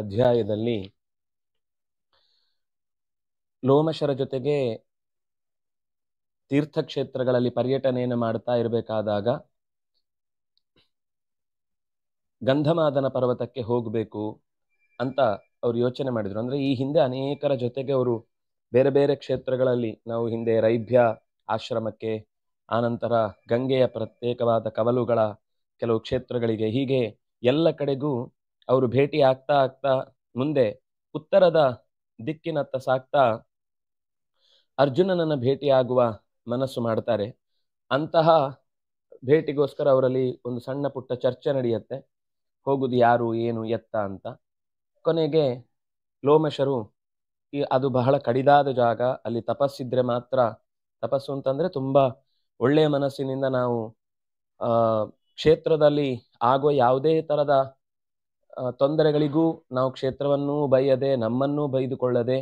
ಅಧ್ಯಾಯದಲ್ಲಿ ಲೋಮಶರ ಜೊತೆಗೆ ತೀರ್ಥಕ್ಷೇತ್ರಗಳಲ್ಲಿ ಪರ್ಯಟನೆಯನ್ನು ಮಾಡ್ತಾ ಇರಬೇಕಾದಾಗ ಗಂಧಮಾದನ ಪರ್ವತಕ್ಕೆ ಹೋಗಬೇಕು ಅಂತ ಅವರು ಯೋಚನೆ ಮಾಡಿದರು ಅಂದರೆ ಈ ಹಿಂದೆ ಅನೇಕರ ಜೊತೆಗೆ ಅವರು ಬೇರೆ ಬೇರೆ ಕ್ಷೇತ್ರಗಳಲ್ಲಿ ನಾವು ಹಿಂದೆ ರೈಭ್ಯ ಆಶ್ರಮಕ್ಕೆ ಆನಂತರ ಗಂಗೆಯ ಪ್ರತ್ಯೇಕವಾದ ಕವಲುಗಳ ಕೆಲವು ಕ್ಷೇತ್ರಗಳಿಗೆ ಹೀಗೆ ಎಲ್ಲ ಕಡೆಗೂ ಅವರು ಭೇಟಿ ಆಗ್ತಾ ಆಗ್ತಾ ಮುಂದೆ ಉತ್ತರದ ದಿಕ್ಕಿನತ್ತ ಸಾಕ್ತಾ ಅರ್ಜುನನನ್ನು ಭೇಟಿಯಾಗುವ ಮನಸ್ಸು ಮಾಡ್ತಾರೆ ಅಂತಹ ಭೇಟಿಗೋಸ್ಕರ ಅವರಲ್ಲಿ ಒಂದು ಸಣ್ಣ ಪುಟ್ಟ ಚರ್ಚೆ ನಡೆಯುತ್ತೆ ಹೋಗುದು ಯಾರು ಏನು ಎತ್ತ ಅಂತ ಕೊನೆಗೆ ಲೋಮಶರು ಈ ಅದು ಬಹಳ ಕಡಿದಾದ ಜಾಗ ಅಲ್ಲಿ ತಪಸ್ಸಿದ್ರೆ ಮಾತ್ರ ತಪಸ್ಸು ಅಂತಂದರೆ ತುಂಬ ಒಳ್ಳೆಯ ಮನಸ್ಸಿನಿಂದ ನಾವು ಕ್ಷೇತ್ರದಲ್ಲಿ ಆಗುವ ಯಾವುದೇ ಥರದ ತೊಂದರೆಗಳಿಗೂ ನಾವು ಕ್ಷೇತ್ರವನ್ನೂ ಬೈಯದೆ ನಮ್ಮನ್ನೂ ಬೈದುಕೊಳ್ಳದೆ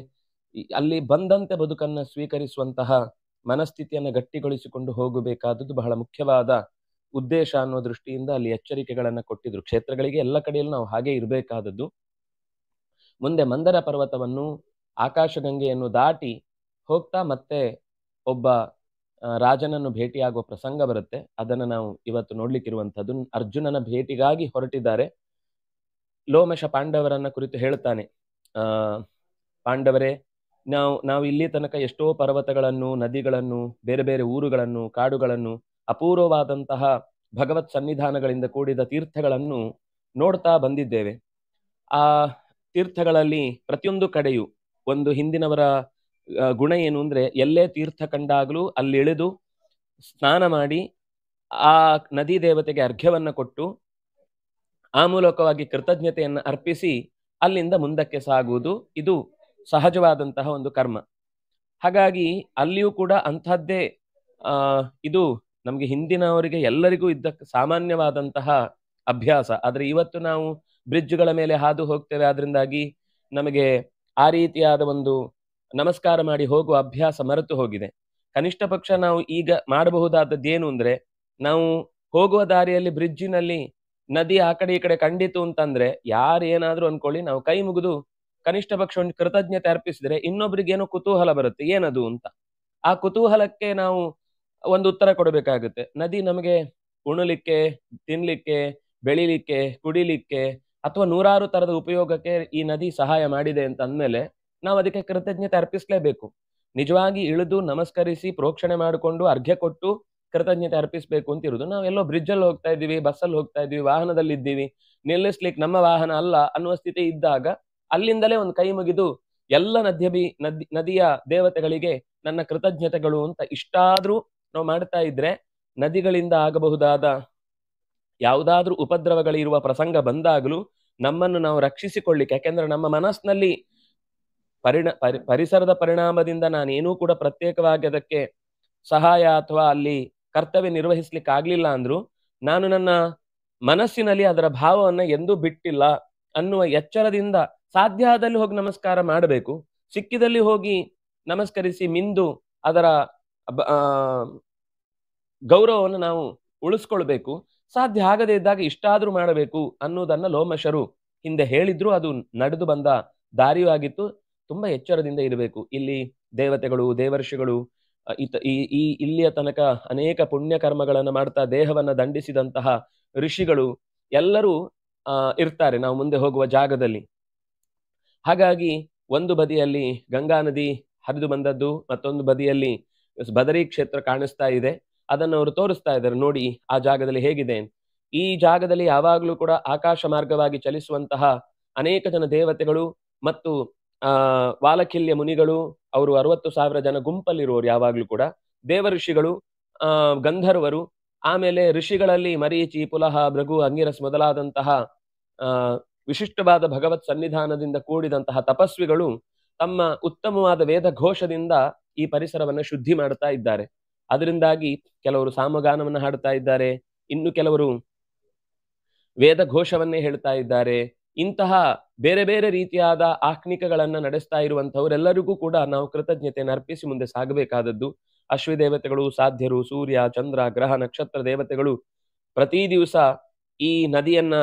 ಅಲ್ಲಿ ಬಂದಂತೆ ಬದುಕನ್ನು ಸ್ವೀಕರಿಸುವಂತಹ ಮನಸ್ಥಿತಿಯನ್ನು ಗಟ್ಟಿಗೊಳಿಸಿಕೊಂಡು ಹೋಗಬೇಕಾದದ್ದು ಬಹಳ ಮುಖ್ಯವಾದ ಉದ್ದೇಶ ಅನ್ನೋ ದೃಷ್ಟಿಯಿಂದ ಅಲ್ಲಿ ಎಚ್ಚರಿಕೆಗಳನ್ನು ಕೊಟ್ಟಿದ್ರು ಕ್ಷೇತ್ರಗಳಿಗೆ ಎಲ್ಲ ಕಡೆಯಲ್ಲಿ ನಾವು ಹಾಗೆ ಇರಬೇಕಾದದ್ದು ಮುಂದೆ ಮಂದರ ಪರ್ವತವನ್ನು ಆಕಾಶಗಂಗೆಯನ್ನು ದಾಟಿ ಹೋಗ್ತಾ ಮತ್ತೆ ಒಬ್ಬ ರಾಜನನ್ನು ಭೇಟಿಯಾಗುವ ಪ್ರಸಂಗ ಬರುತ್ತೆ ಅದನ್ನು ನಾವು ಇವತ್ತು ನೋಡ್ಲಿಕ್ಕಿರುವಂಥದ್ದು ಅರ್ಜುನನ ಭೇಟಿಗಾಗಿ ಹೊರಟಿದ್ದಾರೆ ಲೋಮಶ ಪಾಂಡವರನ್ನ ಕುರಿತು ಆ ಪಾಂಡವರೇ ನಾವು ನಾವು ಇಲ್ಲಿ ತನಕ ಎಷ್ಟೋ ಪರ್ವತಗಳನ್ನು ನದಿಗಳನ್ನು ಬೇರೆ ಬೇರೆ ಊರುಗಳನ್ನು ಕಾಡುಗಳನ್ನು ಅಪೂರ್ವವಾದಂತಹ ಭಗವತ್ ಸನ್ನಿಧಾನಗಳಿಂದ ಕೂಡಿದ ತೀರ್ಥಗಳನ್ನು ನೋಡ್ತಾ ಬಂದಿದ್ದೇವೆ ಆ ತೀರ್ಥಗಳಲ್ಲಿ ಪ್ರತಿಯೊಂದು ಕಡೆಯೂ ಒಂದು ಹಿಂದಿನವರ ಗುಣ ಏನು ಅಂದರೆ ಎಲ್ಲೇ ತೀರ್ಥ ಕಂಡಾಗಲೂ ಅಲ್ಲಿ ಇಳಿದು ಸ್ನಾನ ಮಾಡಿ ಆ ನದಿ ದೇವತೆಗೆ ಅರ್ಘ್ಯವನ್ನು ಕೊಟ್ಟು ಆ ಮೂಲಕವಾಗಿ ಕೃತಜ್ಞತೆಯನ್ನು ಅರ್ಪಿಸಿ ಅಲ್ಲಿಂದ ಮುಂದಕ್ಕೆ ಸಾಗುವುದು ಇದು ಸಹಜವಾದಂತಹ ಒಂದು ಕರ್ಮ ಹಾಗಾಗಿ ಅಲ್ಲಿಯೂ ಕೂಡ ಅಂಥದ್ದೇ ಇದು ನಮಗೆ ಹಿಂದಿನವರಿಗೆ ಎಲ್ಲರಿಗೂ ಇದ್ದ ಸಾಮಾನ್ಯವಾದಂತಹ ಅಭ್ಯಾಸ ಆದರೆ ಇವತ್ತು ನಾವು ಬ್ರಿಡ್ಜ್ಗಳ ಮೇಲೆ ಹಾದು ಹೋಗ್ತೇವೆ ಅದರಿಂದಾಗಿ ನಮಗೆ ಆ ರೀತಿಯಾದ ಒಂದು ನಮಸ್ಕಾರ ಮಾಡಿ ಹೋಗುವ ಅಭ್ಯಾಸ ಮರೆತು ಹೋಗಿದೆ ಕನಿಷ್ಠ ಪಕ್ಷ ನಾವು ಈಗ ಮಾಡಬಹುದಾದದ್ದೇನು ಅಂದರೆ ನಾವು ಹೋಗುವ ದಾರಿಯಲ್ಲಿ ಬ್ರಿಡ್ಜಿನಲ್ಲಿ ನದಿ ಆ ಕಡೆ ಈ ಕಡೆ ಕಂಡಿತು ಅಂತಂದ್ರೆ ಯಾರು ಏನಾದ್ರೂ ಅನ್ಕೊಳ್ಳಿ ನಾವು ಕೈ ಮುಗಿದು ಕನಿಷ್ಠ ಪಕ್ಷ ಒಂದು ಕೃತಜ್ಞತೆ ಅರ್ಪಿಸಿದ್ರೆ ಇನ್ನೊಬ್ರಿಗೆ ಏನೋ ಕುತೂಹಲ ಬರುತ್ತೆ ಏನದು ಅಂತ ಆ ಕುತೂಹಲಕ್ಕೆ ನಾವು ಒಂದು ಉತ್ತರ ಕೊಡಬೇಕಾಗುತ್ತೆ ನದಿ ನಮಗೆ ಉಣಲಿಕ್ಕೆ ತಿನ್ಲಿಕ್ಕೆ ಬೆಳಿಲಿಕ್ಕೆ ಕುಡಿಲಿಕ್ಕೆ ಅಥವಾ ನೂರಾರು ತರದ ಉಪಯೋಗಕ್ಕೆ ಈ ನದಿ ಸಹಾಯ ಮಾಡಿದೆ ಅಂತ ಅಂದಮೇಲೆ ನಾವು ಅದಕ್ಕೆ ಕೃತಜ್ಞತೆ ಅರ್ಪಿಸಲೇಬೇಕು ನಿಜವಾಗಿ ಇಳಿದು ನಮಸ್ಕರಿಸಿ ಪ್ರೋಕ್ಷಣೆ ಮಾಡಿಕೊಂಡು ಅರ್ಘ್ಯ ಕೊಟ್ಟು ಕೃತಜ್ಞತೆ ಅರ್ಪಿಸಬೇಕು ಅಂತ ಇರುವುದು ನಾವು ಎಲ್ಲೋ ಬ್ರಿಡ್ಜಲ್ಲಿ ಹೋಗ್ತಾ ಇದ್ದೀವಿ ಬಸ್ಸಲ್ಲಿ ಹೋಗ್ತಾ ಇದ್ದೀವಿ ವಾಹನದಲ್ಲಿ ಇದ್ದೀವಿ ನಿಲ್ಲಿಸ್ಲಿಕ್ಕೆ ನಮ್ಮ ವಾಹನ ಅಲ್ಲ ಅನ್ನುವ ಸ್ಥಿತಿ ಇದ್ದಾಗ ಅಲ್ಲಿಂದಲೇ ಒಂದು ಕೈ ಮುಗಿದು ಎಲ್ಲ ನದ್ಯಬಿ ನದಿ ನದಿಯ ದೇವತೆಗಳಿಗೆ ನನ್ನ ಕೃತಜ್ಞತೆಗಳು ಅಂತ ಇಷ್ಟಾದರೂ ನಾವು ಮಾಡ್ತಾ ಇದ್ರೆ ನದಿಗಳಿಂದ ಆಗಬಹುದಾದ ಯಾವುದಾದ್ರೂ ಉಪದ್ರವಗಳಿರುವ ಪ್ರಸಂಗ ಬಂದಾಗಲೂ ನಮ್ಮನ್ನು ನಾವು ರಕ್ಷಿಸಿಕೊಳ್ಳಿಕ್ಕೆ ಯಾಕೆಂದ್ರೆ ನಮ್ಮ ಮನಸ್ಸಿನಲ್ಲಿ ಪರಿಣ ಪರಿಸರದ ಪರಿಣಾಮದಿಂದ ನಾನೇನೂ ಕೂಡ ಪ್ರತ್ಯೇಕವಾಗಿ ಅದಕ್ಕೆ ಸಹಾಯ ಅಥವಾ ಅಲ್ಲಿ ಕರ್ತವ್ಯ ನಿರ್ವಹಿಸ್ಲಿಕ್ಕೆ ಆಗ್ಲಿಲ್ಲ ಅಂದ್ರು ನಾನು ನನ್ನ ಮನಸ್ಸಿನಲ್ಲಿ ಅದರ ಭಾವವನ್ನ ಎಂದೂ ಬಿಟ್ಟಿಲ್ಲ ಅನ್ನುವ ಎಚ್ಚರದಿಂದ ಸಾಧ್ಯ ಆದಲ್ಲಿ ಹೋಗಿ ನಮಸ್ಕಾರ ಮಾಡಬೇಕು ಸಿಕ್ಕಿದಲ್ಲಿ ಹೋಗಿ ನಮಸ್ಕರಿಸಿ ಮಿಂದು ಅದರ ಗೌರವವನ್ನು ನಾವು ಉಳಿಸ್ಕೊಳ್ಬೇಕು ಸಾಧ್ಯ ಆಗದೇ ಇದ್ದಾಗ ಇಷ್ಟಾದರೂ ಮಾಡಬೇಕು ಅನ್ನೋದನ್ನ ಲೋಮಶರು ಹಿಂದೆ ಹೇಳಿದ್ರು ಅದು ನಡೆದು ಬಂದ ದಾರಿಯೂ ಆಗಿತ್ತು ತುಂಬಾ ಎಚ್ಚರದಿಂದ ಇರಬೇಕು ಇಲ್ಲಿ ದೇವತೆಗಳು ದೇವರ್ಷಿಗಳು ಈ ಇಲ್ಲಿಯ ತನಕ ಅನೇಕ ಪುಣ್ಯಕರ್ಮಗಳನ್ನು ಮಾಡ್ತಾ ದೇಹವನ್ನ ದಂಡಿಸಿದಂತಹ ಋಷಿಗಳು ಎಲ್ಲರೂ ಇರ್ತಾರೆ ನಾವು ಮುಂದೆ ಹೋಗುವ ಜಾಗದಲ್ಲಿ ಹಾಗಾಗಿ ಒಂದು ಬದಿಯಲ್ಲಿ ಗಂಗಾ ನದಿ ಹರಿದು ಬಂದದ್ದು ಮತ್ತೊಂದು ಬದಿಯಲ್ಲಿ ಬದರಿ ಕ್ಷೇತ್ರ ಕಾಣಿಸ್ತಾ ಇದೆ ಅದನ್ನು ಅವರು ತೋರಿಸ್ತಾ ಇದ್ದಾರೆ ನೋಡಿ ಆ ಜಾಗದಲ್ಲಿ ಹೇಗಿದೆ ಈ ಜಾಗದಲ್ಲಿ ಯಾವಾಗಲೂ ಕೂಡ ಆಕಾಶ ಮಾರ್ಗವಾಗಿ ಚಲಿಸುವಂತಹ ಅನೇಕ ಜನ ದೇವತೆಗಳು ಮತ್ತು ಆ ವಾಲಕಿಲ್ಯ ಮುನಿಗಳು ಅವರು ಅರವತ್ತು ಸಾವಿರ ಜನ ಗುಂಪಲ್ಲಿರುವವರು ಯಾವಾಗ್ಲೂ ಕೂಡ ದೇವ ಋಷಿಗಳು ಗಂಧರ್ವರು ಆಮೇಲೆ ಋಷಿಗಳಲ್ಲಿ ಮರೀಚಿ ಪುಲಹ ಭೃಗು ಅಂಗಿರಸ್ ಮೊದಲಾದಂತಹ ಆ ವಿಶಿಷ್ಟವಾದ ಭಗವತ್ ಸನ್ನಿಧಾನದಿಂದ ಕೂಡಿದಂತಹ ತಪಸ್ವಿಗಳು ತಮ್ಮ ಉತ್ತಮವಾದ ವೇದ ಘೋಷದಿಂದ ಈ ಪರಿಸರವನ್ನು ಶುದ್ಧಿ ಮಾಡ್ತಾ ಇದ್ದಾರೆ ಅದರಿಂದಾಗಿ ಕೆಲವರು ಸಾಮಗಾನವನ್ನು ಹಾಡ್ತಾ ಇದ್ದಾರೆ ಇನ್ನು ಕೆಲವರು ವೇದ ಘೋಷವನ್ನೇ ಹೇಳ್ತಾ ಇದ್ದಾರೆ ಇಂತಹ ಬೇರೆ ಬೇರೆ ರೀತಿಯಾದ ಆಕ್ನಿಕಗಳನ್ನ ನಡೆಸ್ತಾ ಇರುವಂತಹವರೆಲ್ಲರಿಗೂ ಕೂಡ ನಾವು ಕೃತಜ್ಞತೆಯನ್ನು ಅರ್ಪಿಸಿ ಮುಂದೆ ಸಾಗಬೇಕಾದದ್ದು ಅಶ್ವಿ ದೇವತೆಗಳು ಸಾಧ್ಯರು ಸೂರ್ಯ ಚಂದ್ರ ಗ್ರಹ ನಕ್ಷತ್ರ ದೇವತೆಗಳು ಪ್ರತಿ ದಿವಸ ಈ ನದಿಯನ್ನ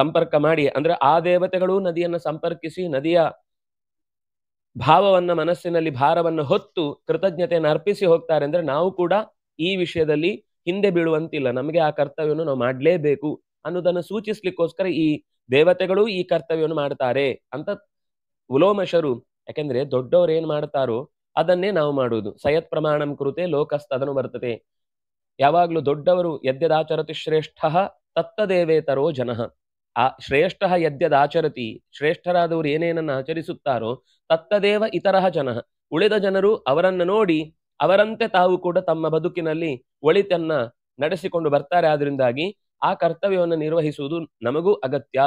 ಸಂಪರ್ಕ ಮಾಡಿ ಅಂದ್ರೆ ಆ ದೇವತೆಗಳು ನದಿಯನ್ನ ಸಂಪರ್ಕಿಸಿ ನದಿಯ ಭಾವವನ್ನ ಮನಸ್ಸಿನಲ್ಲಿ ಭಾರವನ್ನು ಹೊತ್ತು ಕೃತಜ್ಞತೆಯನ್ನು ಅರ್ಪಿಸಿ ಹೋಗ್ತಾರೆ ಅಂದ್ರೆ ನಾವು ಕೂಡ ಈ ವಿಷಯದಲ್ಲಿ ಹಿಂದೆ ಬೀಳುವಂತಿಲ್ಲ ನಮಗೆ ಆ ಕರ್ತವ್ಯವನ್ನು ನಾವು ಮಾಡಲೇಬೇಕು ಅನ್ನೋದನ್ನು ಸೂಚಿಸ್ಲಿಕ್ಕೋಸ್ಕರ ಈ ದೇವತೆಗಳು ಈ ಕರ್ತವ್ಯವನ್ನು ಮಾಡ್ತಾರೆ ಅಂತ ಉಲೋಮಶರು ಯಾಕೆಂದ್ರೆ ದೊಡ್ಡವರು ಏನ್ ಮಾಡ್ತಾರೋ ಅದನ್ನೇ ನಾವು ಮಾಡುವುದು ಸಯತ್ ಪ್ರಮಾಣಂ ಕೃತೆ ಲೋಕಸ್ತದನು ಬರ್ತದೆ ಯಾವಾಗ್ಲೂ ದೊಡ್ಡವರು ಯದ್ಯದಾಚರತಿ ಶ್ರೇಷ್ಠ ತತ್ತದೇವೇತರೋ ಜನ ಆ ಶ್ರೇಷ್ಠ ಯದ್ಯದಾಚರತಿ ಶ್ರೇಷ್ಠರಾದವರು ಏನೇನನ್ನು ಆಚರಿಸುತ್ತಾರೋ ತತ್ತದೇವ ಇತರ ಜನ ಉಳಿದ ಜನರು ಅವರನ್ನು ನೋಡಿ ಅವರಂತೆ ತಾವು ಕೂಡ ತಮ್ಮ ಬದುಕಿನಲ್ಲಿ ಒಳಿತನ್ನ ನಡೆಸಿಕೊಂಡು ಬರ್ತಾರೆ ಆದ್ರಿಂದಾಗಿ ಆ ಕರ್ತವ್ಯವನ್ನು ನಿರ್ವಹಿಸುವುದು ನಮಗೂ ಅಗತ್ಯ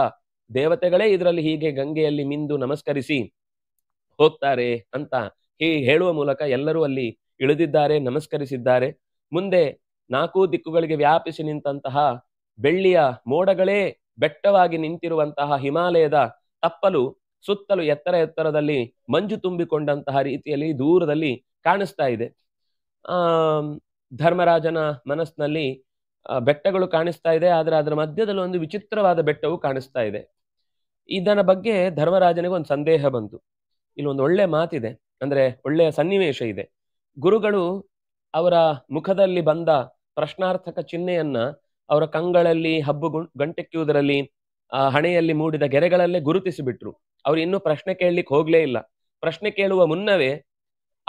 ದೇವತೆಗಳೇ ಇದರಲ್ಲಿ ಹೀಗೆ ಗಂಗೆಯಲ್ಲಿ ಮಿಂದು ನಮಸ್ಕರಿಸಿ ಹೋಗ್ತಾರೆ ಅಂತ ಹೀ ಹೇಳುವ ಮೂಲಕ ಎಲ್ಲರೂ ಅಲ್ಲಿ ಇಳಿದಿದ್ದಾರೆ ನಮಸ್ಕರಿಸಿದ್ದಾರೆ ಮುಂದೆ ನಾಲ್ಕು ದಿಕ್ಕುಗಳಿಗೆ ವ್ಯಾಪಿಸಿ ನಿಂತಹ ಬೆಳ್ಳಿಯ ಮೋಡಗಳೇ ಬೆಟ್ಟವಾಗಿ ನಿಂತಿರುವಂತಹ ಹಿಮಾಲಯದ ತಪ್ಪಲು ಸುತ್ತಲೂ ಎತ್ತರ ಎತ್ತರದಲ್ಲಿ ಮಂಜು ತುಂಬಿಕೊಂಡಂತಹ ರೀತಿಯಲ್ಲಿ ದೂರದಲ್ಲಿ ಕಾಣಿಸ್ತಾ ಇದೆ ಆ ಧರ್ಮರಾಜನ ಮನಸ್ಸಿನಲ್ಲಿ ಬೆಟ್ಟಗಳು ಕಾಣಿಸ್ತಾ ಇದೆ ಆದರೆ ಅದರ ಮಧ್ಯದಲ್ಲಿ ಒಂದು ವಿಚಿತ್ರವಾದ ಬೆಟ್ಟವು ಕಾಣಿಸ್ತಾ ಇದೆ ಇದನ್ನ ಬಗ್ಗೆ ಧರ್ಮರಾಜನಿಗೆ ಒಂದು ಸಂದೇಹ ಬಂತು ಇಲ್ಲೊಂದು ಒಳ್ಳೆ ಮಾತಿದೆ ಅಂದರೆ ಒಳ್ಳೆಯ ಸನ್ನಿವೇಶ ಇದೆ ಗುರುಗಳು ಅವರ ಮುಖದಲ್ಲಿ ಬಂದ ಪ್ರಶ್ನಾರ್ಥಕ ಚಿಹ್ನೆಯನ್ನ ಅವರ ಕಂಗಳಲ್ಲಿ ಹಬ್ಬು ಗಂಟೆಕ್ಕಿಯುವುದರಲ್ಲಿ ಆ ಹಣೆಯಲ್ಲಿ ಮೂಡಿದ ಗೆರೆಗಳಲ್ಲೇ ಗುರುತಿಸಿಬಿಟ್ರು ಅವ್ರು ಇನ್ನೂ ಪ್ರಶ್ನೆ ಕೇಳಲಿಕ್ಕೆ ಹೋಗ್ಲೇ ಇಲ್ಲ ಪ್ರಶ್ನೆ ಕೇಳುವ ಮುನ್ನವೇ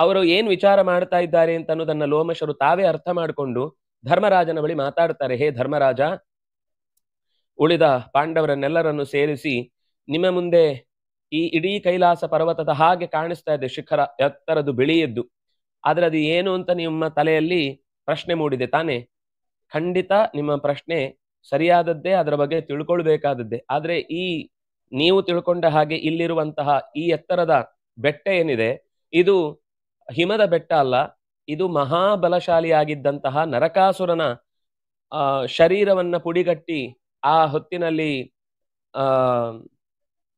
ಅವರು ಏನು ವಿಚಾರ ಮಾಡ್ತಾ ಇದ್ದಾರೆ ಅಂತ ಅನ್ನೋದನ್ನ ಲೋಮಶರು ತಾವೇ ಅರ್ಥ ಮಾಡಿಕೊಂಡು ಧರ್ಮರಾಜನ ಬಳಿ ಮಾತಾಡ್ತಾರೆ ಹೇ ಧರ್ಮರಾಜ ಉಳಿದ ಪಾಂಡವರನ್ನೆಲ್ಲರನ್ನು ಸೇರಿಸಿ ನಿಮ್ಮ ಮುಂದೆ ಈ ಇಡೀ ಕೈಲಾಸ ಪರ್ವತದ ಹಾಗೆ ಕಾಣಿಸ್ತಾ ಇದೆ ಶಿಖರ ಎತ್ತರದು ಬಿಳಿಯದ್ದು ಆದ್ರೆ ಅದು ಏನು ಅಂತ ನಿಮ್ಮ ತಲೆಯಲ್ಲಿ ಪ್ರಶ್ನೆ ಮೂಡಿದೆ ತಾನೆ ಖಂಡಿತ ನಿಮ್ಮ ಪ್ರಶ್ನೆ ಸರಿಯಾದದ್ದೇ ಅದರ ಬಗ್ಗೆ ತಿಳ್ಕೊಳ್ಬೇಕಾದದ್ದೇ ಆದರೆ ಈ ನೀವು ತಿಳ್ಕೊಂಡ ಹಾಗೆ ಇಲ್ಲಿರುವಂತಹ ಈ ಎತ್ತರದ ಬೆಟ್ಟ ಏನಿದೆ ಇದು ಹಿಮದ ಬೆಟ್ಟ ಅಲ್ಲ ಇದು ಮಹಾಬಲಶಾಲಿಯಾಗಿದ್ದಂತಹ ನರಕಾಸುರನ ಶರೀರವನ್ನು ಪುಡಿಗಟ್ಟಿ ಆ ಹೊತ್ತಿನಲ್ಲಿ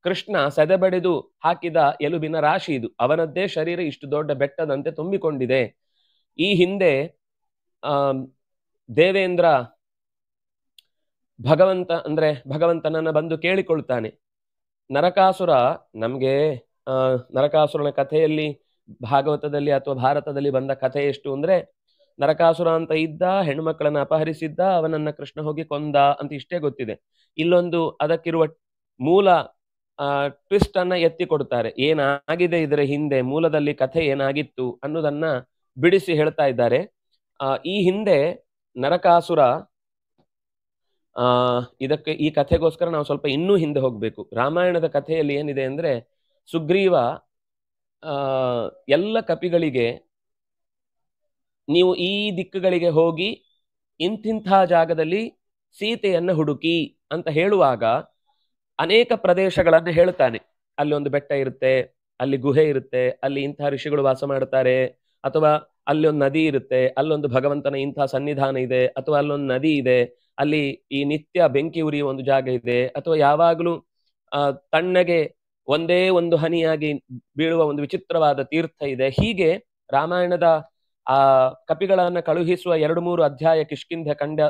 ಕೃಷ್ಣ ಸೆದೆಬಡಿದು ಹಾಕಿದ ಎಲುಬಿನ ರಾಶಿ ಇದು ಅವನದ್ದೇ ಶರೀರ ಇಷ್ಟು ದೊಡ್ಡ ಬೆಟ್ಟದಂತೆ ತುಂಬಿಕೊಂಡಿದೆ ಈ ಹಿಂದೆ ದೇವೇಂದ್ರ ಭಗವಂತ ಅಂದ್ರೆ ಭಗವಂತನನ್ನ ಬಂದು ಕೇಳಿಕೊಳ್ತಾನೆ ನರಕಾಸುರ ನಮಗೆ ನರಕಾಸುರನ ಕಥೆಯಲ್ಲಿ ಭಾಗವತದಲ್ಲಿ ಅಥವಾ ಭಾರತದಲ್ಲಿ ಬಂದ ಕಥೆ ಎಷ್ಟು ಅಂದ್ರೆ ನರಕಾಸುರ ಅಂತ ಇದ್ದ ಹೆಣ್ಮಕ್ಕಳನ್ನು ಅಪಹರಿಸಿದ್ದ ಅವನನ್ನ ಕೃಷ್ಣ ಹೋಗಿ ಕೊಂದ ಅಂತ ಇಷ್ಟೇ ಗೊತ್ತಿದೆ ಇಲ್ಲೊಂದು ಅದಕ್ಕಿರುವ ಮೂಲ ಟ್ವಿಸ್ಟ್ ಅನ್ನ ಎತ್ತಿ ಕೊಡ್ತಾರೆ ಏನಾಗಿದೆ ಇದರ ಹಿಂದೆ ಮೂಲದಲ್ಲಿ ಕಥೆ ಏನಾಗಿತ್ತು ಅನ್ನೋದನ್ನ ಬಿಡಿಸಿ ಹೇಳ್ತಾ ಇದ್ದಾರೆ ಈ ಹಿಂದೆ ನರಕಾಸುರ ಆ ಇದಕ್ಕೆ ಈ ಕಥೆಗೋಸ್ಕರ ನಾವು ಸ್ವಲ್ಪ ಇನ್ನೂ ಹಿಂದೆ ಹೋಗ್ಬೇಕು ರಾಮಾಯಣದ ಕಥೆಯಲ್ಲಿ ಏನಿದೆ ಅಂದ್ರೆ ಸುಗ್ರೀವ ಎಲ್ಲ ಕಪಿಗಳಿಗೆ ನೀವು ಈ ದಿಕ್ಕುಗಳಿಗೆ ಹೋಗಿ ಇಂತಿಂಥ ಜಾಗದಲ್ಲಿ ಸೀತೆಯನ್ನು ಹುಡುಕಿ ಅಂತ ಹೇಳುವಾಗ ಅನೇಕ ಪ್ರದೇಶಗಳನ್ನು ಹೇಳ್ತಾನೆ ಅಲ್ಲಿ ಒಂದು ಬೆಟ್ಟ ಇರುತ್ತೆ ಅಲ್ಲಿ ಗುಹೆ ಇರುತ್ತೆ ಅಲ್ಲಿ ಇಂತಹ ಋಷಿಗಳು ವಾಸ ಮಾಡ್ತಾರೆ ಅಥವಾ ಅಲ್ಲಿ ಒಂದು ನದಿ ಇರುತ್ತೆ ಅಲ್ಲೊಂದು ಭಗವಂತನ ಇಂತಹ ಸನ್ನಿಧಾನ ಇದೆ ಅಥವಾ ಅಲ್ಲೊಂದು ನದಿ ಇದೆ ಅಲ್ಲಿ ಈ ನಿತ್ಯ ಬೆಂಕಿ ಉರಿಯುವ ಒಂದು ಜಾಗ ಇದೆ ಅಥವಾ ಯಾವಾಗಲೂ ತಣ್ಣಗೆ ಒಂದೇ ಒಂದು ಹನಿಯಾಗಿ ಬೀಳುವ ಒಂದು ವಿಚಿತ್ರವಾದ ತೀರ್ಥ ಇದೆ ಹೀಗೆ ರಾಮಾಯಣದ ಆ ಕಪಿಗಳನ್ನು ಕಳುಹಿಸುವ ಎರಡು ಮೂರು ಅಧ್ಯಾಯ ಕಿಷ್ಕಿಂಧ ಕಂಡ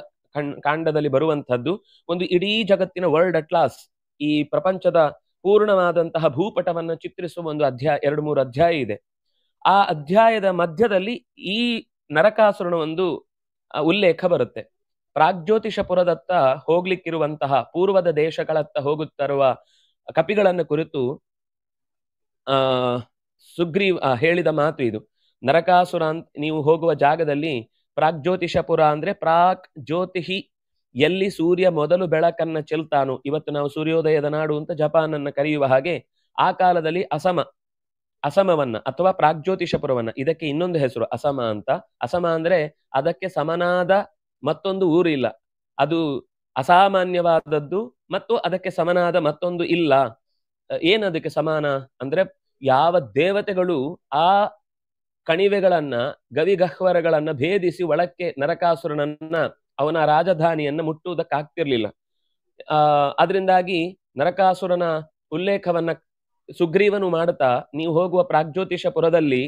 ಕಾಂಡದಲ್ಲಿ ಬರುವಂತಹದ್ದು ಒಂದು ಇಡೀ ಜಗತ್ತಿನ ವರ್ಲ್ಡ್ ಅಟ್ಲಾಸ್ ಈ ಪ್ರಪಂಚದ ಪೂರ್ಣವಾದಂತಹ ಭೂಪಟವನ್ನು ಚಿತ್ರಿಸುವ ಒಂದು ಅಧ್ಯಾಯ ಎರಡು ಮೂರು ಅಧ್ಯಾಯ ಇದೆ ಆ ಅಧ್ಯಾಯದ ಮಧ್ಯದಲ್ಲಿ ಈ ನರಕಾಸುರನ ಒಂದು ಉಲ್ಲೇಖ ಬರುತ್ತೆ ಪ್ರಾಗ್ಜ್ಯೋತಿಷಪುರದತ್ತ ಹೋಗ್ಲಿಕ್ಕಿರುವಂತಹ ಪೂರ್ವದ ದೇಶಗಳತ್ತ ಹೋಗುತ್ತಿರುವ ಕಪಿಗಳನ್ನು ಕುರಿತು ಆ ಸುಗ್ರೀವ್ ಹೇಳಿದ ಮಾತು ಇದು ನರಕಾಸುರ ಅಂತ ನೀವು ಹೋಗುವ ಜಾಗದಲ್ಲಿ ಪ್ರಾಗ್ ಜ್ಯೋತಿಷಪುರ ಅಂದ್ರೆ ಪ್ರಾಕ್ ಜ್ಯೋತಿಹಿ ಎಲ್ಲಿ ಸೂರ್ಯ ಮೊದಲು ಬೆಳಕನ್ನ ಚೆಲ್ತಾನೋ ಇವತ್ತು ನಾವು ಸೂರ್ಯೋದಯದ ನಾಡು ಅಂತ ಜಪಾನ್ ಅನ್ನ ಕರೆಯುವ ಹಾಗೆ ಆ ಕಾಲದಲ್ಲಿ ಅಸಮ ಅಸಮವನ್ನ ಅಥವಾ ಪ್ರಾಗ್ಜ್ಯೋತಿಷಪುರವನ್ನ ಇದಕ್ಕೆ ಇನ್ನೊಂದು ಹೆಸರು ಅಸಮ ಅಂತ ಅಸಮ ಅಂದ್ರೆ ಅದಕ್ಕೆ ಸಮನಾದ ಮತ್ತೊಂದು ಊರಿಲ್ಲ ಅದು ಅಸಾಮಾನ್ಯವಾದದ್ದು ಮತ್ತು ಅದಕ್ಕೆ ಸಮನಾದ ಮತ್ತೊಂದು ಇಲ್ಲ ಏನದಕ್ಕೆ ಸಮಾನ ಅಂದ್ರೆ ಯಾವ ದೇವತೆಗಳು ಆ ಕಣಿವೆಗಳನ್ನ ಗವಿಗಹ್ವರಗಳನ್ನ ಭೇದಿಸಿ ಒಳಕ್ಕೆ ನರಕಾಸುರನನ್ನ ಅವನ ರಾಜಧಾನಿಯನ್ನ ಮುಟ್ಟುವುದಕ್ಕಾಗ್ತಿರ್ಲಿಲ್ಲ ಆ ಅದರಿಂದಾಗಿ ನರಕಾಸುರನ ಉಲ್ಲೇಖವನ್ನ ಸುಗ್ರೀವನು ಮಾಡುತ್ತಾ ನೀವು ಹೋಗುವ ಪುರದಲ್ಲಿ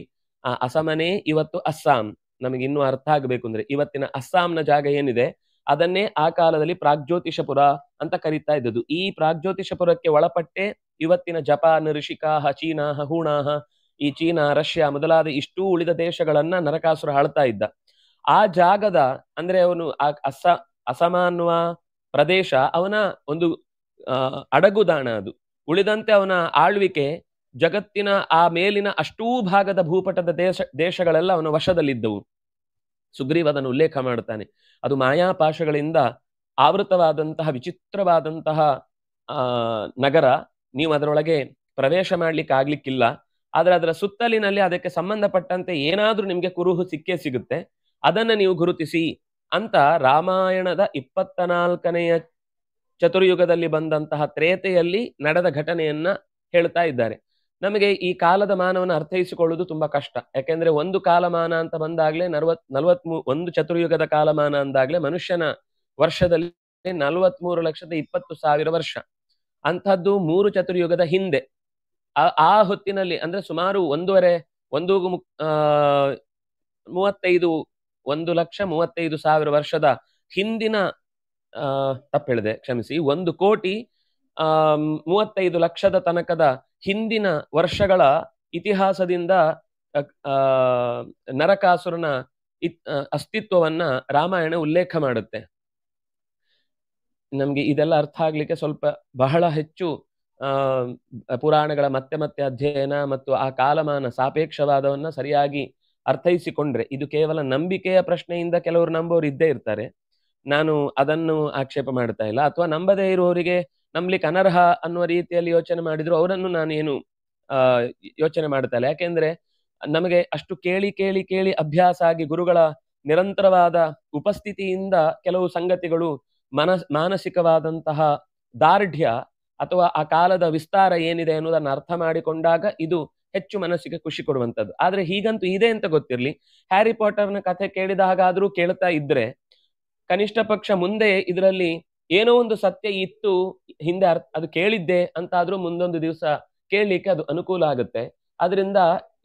ಆ ಅಸಮನೇ ಇವತ್ತು ಅಸ್ಸಾಂ ನಮಗೆ ಇನ್ನೂ ಅರ್ಥ ಆಗಬೇಕು ಅಂದ್ರೆ ಇವತ್ತಿನ ಅಸ್ಸಾಂನ ಜಾಗ ಏನಿದೆ ಅದನ್ನೇ ಆ ಕಾಲದಲ್ಲಿ ಪ್ರಾಗ್ಜ್ಯೋತಿಷಪುರ ಅಂತ ಕರೀತಾ ಇದ್ದದ್ದು ಈ ಪ್ರಾಗ್ಜ್ಯೋತಿಷಪುರಕ್ಕೆ ಒಳಪಟ್ಟೆ ಇವತ್ತಿನ ಜಪಾನ್ ಋಷಿಕಾಹ ಚೀನಾಹ ಹೂಣಾಹ ಈ ಚೀನಾ ರಷ್ಯಾ ಮೊದಲಾದ ಇಷ್ಟೂ ಉಳಿದ ದೇಶಗಳನ್ನ ನರಕಾಸುರ ಆಳ್ತಾ ಇದ್ದ ಆ ಜಾಗದ ಅಂದ್ರೆ ಅವನು ಅಸ ಅಸಮಾನ್ವ ಪ್ರದೇಶ ಅವನ ಒಂದು ಅಡಗುದಾಣ ಅದು ಉಳಿದಂತೆ ಅವನ ಆಳ್ವಿಕೆ ಜಗತ್ತಿನ ಆ ಮೇಲಿನ ಅಷ್ಟೂ ಭಾಗದ ಭೂಪಟದ ದೇಶ ದೇಶಗಳೆಲ್ಲ ಅವನ ವಶದಲ್ಲಿದ್ದವು ಸುಗ್ರೀವ ಅದನ್ನು ಉಲ್ಲೇಖ ಮಾಡ್ತಾನೆ ಅದು ಮಾಯಾಪಾಶಗಳಿಂದ ಆವೃತವಾದಂತಹ ವಿಚಿತ್ರವಾದಂತಹ ನಗರ ನೀವು ಅದರೊಳಗೆ ಪ್ರವೇಶ ಮಾಡ್ಲಿಕ್ಕೆ ಆಗ್ಲಿಕ್ಕಿಲ್ಲ ಆದರೆ ಅದರ ಸುತ್ತಲಿನಲ್ಲಿ ಅದಕ್ಕೆ ಸಂಬಂಧಪಟ್ಟಂತೆ ಏನಾದರೂ ನಿಮಗೆ ಕುರುಹು ಸಿಕ್ಕೇ ಸಿಗುತ್ತೆ ಅದನ್ನ ನೀವು ಗುರುತಿಸಿ ಅಂತ ರಾಮಾಯಣದ ಇಪ್ಪತ್ತ ನಾಲ್ಕನೆಯ ಚತುರ್ಯುಗದಲ್ಲಿ ಬಂದಂತಹ ತ್ರೇತೆಯಲ್ಲಿ ನಡೆದ ಘಟನೆಯನ್ನ ಹೇಳ್ತಾ ಇದ್ದಾರೆ ನಮಗೆ ಈ ಕಾಲದ ಮಾನವನ ಅರ್ಥೈಸಿಕೊಳ್ಳುವುದು ತುಂಬಾ ಕಷ್ಟ ಯಾಕೆಂದ್ರೆ ಒಂದು ಕಾಲಮಾನ ಅಂತ ಬಂದಾಗಲೇ ನಲ್ವತ್ ನಲ್ವತ್ಮೂ ಒಂದು ಚತುರ್ಯುಗದ ಕಾಲಮಾನ ಅಂದಾಗ್ಲೆ ಮನುಷ್ಯನ ವರ್ಷದಲ್ಲಿ ಮೂರು ಲಕ್ಷದ ಇಪ್ಪತ್ತು ಸಾವಿರ ವರ್ಷ ಅಂಥದ್ದು ಮೂರು ಚತುರ್ಯುಗದ ಹಿಂದೆ ಆ ಹೊತ್ತಿನಲ್ಲಿ ಅಂದ್ರೆ ಸುಮಾರು ಒಂದೂವರೆ ಒಂದು ಮುಕ್ ಮೂವತ್ತೈದು ಒಂದು ಲಕ್ಷ ಮೂವತ್ತೈದು ಸಾವಿರ ವರ್ಷದ ಹಿಂದಿನ ತಪ್ಪು ಹೇಳಿದೆ ಕ್ಷಮಿಸಿ ಒಂದು ಕೋಟಿ ಮೂವತ್ತೈದು ಲಕ್ಷದ ತನಕದ ಹಿಂದಿನ ವರ್ಷಗಳ ಇತಿಹಾಸದಿಂದ ನರಕಾಸುರನ ಅಸ್ತಿತ್ವವನ್ನ ರಾಮಾಯಣ ಉಲ್ಲೇಖ ಮಾಡುತ್ತೆ ನಮ್ಗೆ ಇದೆಲ್ಲ ಅರ್ಥ ಆಗ್ಲಿಕ್ಕೆ ಸ್ವಲ್ಪ ಬಹಳ ಹೆಚ್ಚು ಪುರಾಣಗಳ ಮತ್ತೆ ಮತ್ತೆ ಅಧ್ಯಯನ ಮತ್ತು ಆ ಕಾಲಮಾನ ಸಾಪೇಕ್ಷವಾದವನ್ನ ಸರಿಯಾಗಿ ಅರ್ಥೈಸಿಕೊಂಡ್ರೆ ಇದು ಕೇವಲ ನಂಬಿಕೆಯ ಪ್ರಶ್ನೆಯಿಂದ ಕೆಲವರು ನಂಬೋರು ಇದ್ದೇ ಇರ್ತಾರೆ ನಾನು ಅದನ್ನು ಆಕ್ಷೇಪ ಮಾಡ್ತಾ ಇಲ್ಲ ಅಥವಾ ನಂಬದೇ ಇರುವವರಿಗೆ ನಂಬಲಿಕ್ಕೆ ಅನರ್ಹ ಅನ್ನುವ ರೀತಿಯಲ್ಲಿ ಯೋಚನೆ ಮಾಡಿದ್ರು ಅವರನ್ನು ನಾನೇನು ಯೋಚನೆ ಇಲ್ಲ ಯಾಕೆಂದ್ರೆ ನಮಗೆ ಅಷ್ಟು ಕೇಳಿ ಕೇಳಿ ಕೇಳಿ ಅಭ್ಯಾಸ ಆಗಿ ಗುರುಗಳ ನಿರಂತರವಾದ ಉಪಸ್ಥಿತಿಯಿಂದ ಕೆಲವು ಸಂಗತಿಗಳು ಮನಸ್ ಮಾನಸಿಕವಾದಂತಹ ದಾರ್ಢ್ಯ ಅಥವಾ ಆ ಕಾಲದ ವಿಸ್ತಾರ ಏನಿದೆ ಅನ್ನೋದನ್ನು ಅರ್ಥ ಮಾಡಿಕೊಂಡಾಗ ಇದು ಹೆಚ್ಚು ಮನಸ್ಸಿಗೆ ಖುಷಿ ಕೊಡುವಂಥದ್ದು ಆದ್ರೆ ಹೀಗಂತೂ ಇದೆ ಅಂತ ಗೊತ್ತಿರಲಿ ಹ್ಯಾರಿ ಪಾಟರ್ನ ಕಥೆ ಕೇಳಿದ ಹಾಗಾದ್ರೂ ಕೇಳ್ತಾ ಇದ್ರೆ ಕನಿಷ್ಠ ಪಕ್ಷ ಮುಂದೆ ಇದರಲ್ಲಿ ಏನೋ ಒಂದು ಸತ್ಯ ಇತ್ತು ಹಿಂದೆ ಅದು ಕೇಳಿದ್ದೆ ಅಂತಾದ್ರೂ ಮುಂದೊಂದು ದಿವಸ ಕೇಳಲಿಕ್ಕೆ ಅದು ಅನುಕೂಲ ಆಗುತ್ತೆ ಅದರಿಂದ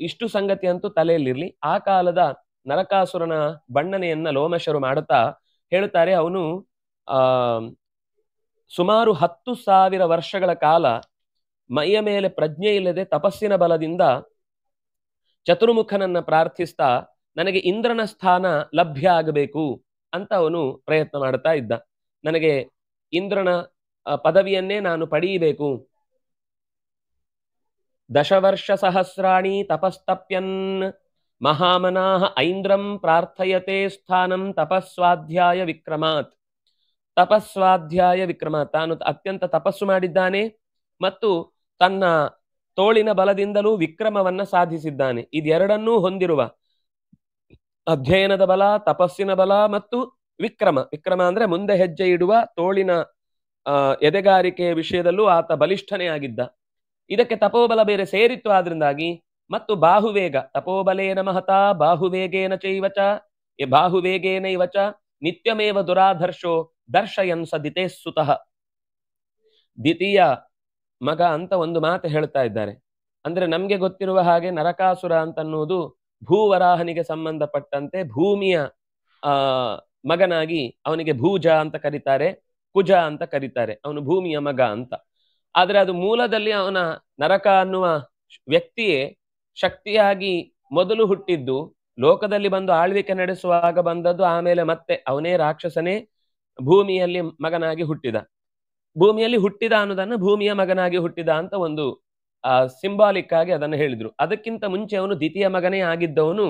ಇಷ್ಟು ಸಂಗತಿ ಅಂತೂ ತಲೆಯಲ್ಲಿರ್ಲಿ ಆ ಕಾಲದ ನರಕಾಸುರನ ಬಣ್ಣನೆಯನ್ನ ಲೋಮಶರು ಮಾಡುತ್ತಾ ಹೇಳ್ತಾರೆ ಅವನು ಆ ಸುಮಾರು ಹತ್ತು ಸಾವಿರ ವರ್ಷಗಳ ಕಾಲ ಮೈಯ ಮೇಲೆ ಪ್ರಜ್ಞೆ ಇಲ್ಲದೆ ತಪಸ್ಸಿನ ಬಲದಿಂದ ಚತುರ್ಮುಖನನ್ನ ಪ್ರಾರ್ಥಿಸ್ತಾ ನನಗೆ ಇಂದ್ರನ ಸ್ಥಾನ ಲಭ್ಯ ಆಗಬೇಕು ಅಂತ ಅವನು ಪ್ರಯತ್ನ ಮಾಡ್ತಾ ಇದ್ದ ನನಗೆ ಇಂದ್ರನ ಪದವಿಯನ್ನೇ ನಾನು ಪಡೆಯಬೇಕು ದಶವರ್ಷ ಸಹಸ್ರಾಣಿ ತಪಸ್ತಪ್ಯನ್ ಮಹಾಮನಾ ಐಂದ್ರಂ ಪ್ರಾರ್ಥಯತೆ ಸ್ಥಾನಂ ತಪಸ್ವಾಧ್ಯಾಯ ವಿಕ್ರಮಾತ್ ತಪಸ್ವಾಧ್ಯಾಯ ವಿಕ್ರಮಾತ್ ತಾನು ಅತ್ಯಂತ ತಪಸ್ಸು ಮಾಡಿದ್ದಾನೆ ಮತ್ತು ತನ್ನ ತೋಳಿನ ಬಲದಿಂದಲೂ ವಿಕ್ರಮವನ್ನ ಸಾಧಿಸಿದ್ದಾನೆ ಇದೆರಡನ್ನೂ ಹೊಂದಿರುವ ಅಧ್ಯಯನದ ಬಲ ತಪಸ್ಸಿನ ಬಲ ಮತ್ತು ವಿಕ್ರಮ ವಿಕ್ರಮ ಅಂದ್ರೆ ಮುಂದೆ ಹೆಜ್ಜೆ ಇಡುವ ತೋಳಿನ ಎದೆಗಾರಿಕೆಯ ವಿಷಯದಲ್ಲೂ ಆತ ಬಲಿಷ್ಠನೇ ಆಗಿದ್ದ ಇದಕ್ಕೆ ತಪೋಬಲ ಬೇರೆ ಸೇರಿತ್ತು ಆದ್ರಿಂದಾಗಿ ಮತ್ತು ಬಾಹುವೇಗ ತಪೋಬಲೇನ ಮಹತಾ ಬಾಹುವೇಗೇನ ಚೈವಚ ಎ ಬಾಹುವೇಗೇನೈವಚ ನಿತ್ಯಮೇವ ದುರಾಧರ್ಶೋ ದರ್ಶಯನ್ ಸ ದಿತೇ ಸುತಃ ದ್ವಿತೀಯ ಮಗ ಅಂತ ಒಂದು ಮಾತು ಹೇಳ್ತಾ ಇದ್ದಾರೆ ಅಂದ್ರೆ ನಮ್ಗೆ ಗೊತ್ತಿರುವ ಹಾಗೆ ನರಕಾಸುರ ಅಂತನ್ನುವುದು ಭೂವರಾಹನಿಗೆ ಸಂಬಂಧಪಟ್ಟಂತೆ ಭೂಮಿಯ ಆ ಮಗನಾಗಿ ಅವನಿಗೆ ಭೂಜ ಅಂತ ಕರೀತಾರೆ ಕುಜ ಅಂತ ಕರೀತಾರೆ ಅವನು ಭೂಮಿಯ ಮಗ ಅಂತ ಆದ್ರೆ ಅದು ಮೂಲದಲ್ಲಿ ಅವನ ನರಕ ಅನ್ನುವ ವ್ಯಕ್ತಿಯೇ ಶಕ್ತಿಯಾಗಿ ಮೊದಲು ಹುಟ್ಟಿದ್ದು ಲೋಕದಲ್ಲಿ ಬಂದು ಆಳ್ವಿಕೆ ನಡೆಸುವಾಗ ಬಂದದ್ದು ಆಮೇಲೆ ಮತ್ತೆ ಅವನೇ ರಾಕ್ಷಸನೇ ಭೂಮಿಯಲ್ಲಿ ಮಗನಾಗಿ ಹುಟ್ಟಿದ ಭೂಮಿಯಲ್ಲಿ ಹುಟ್ಟಿದ ಅನ್ನೋದನ್ನು ಭೂಮಿಯ ಮಗನಾಗಿ ಹುಟ್ಟಿದ ಅಂತ ಒಂದು ಸಿಂಬಾಲಿಕ್ ಆಗಿ ಅದನ್ನು ಹೇಳಿದ್ರು ಅದಕ್ಕಿಂತ ಮುಂಚೆ ಅವನು ದ್ವಿತೀಯ ಮಗನೇ ಆಗಿದ್ದವನು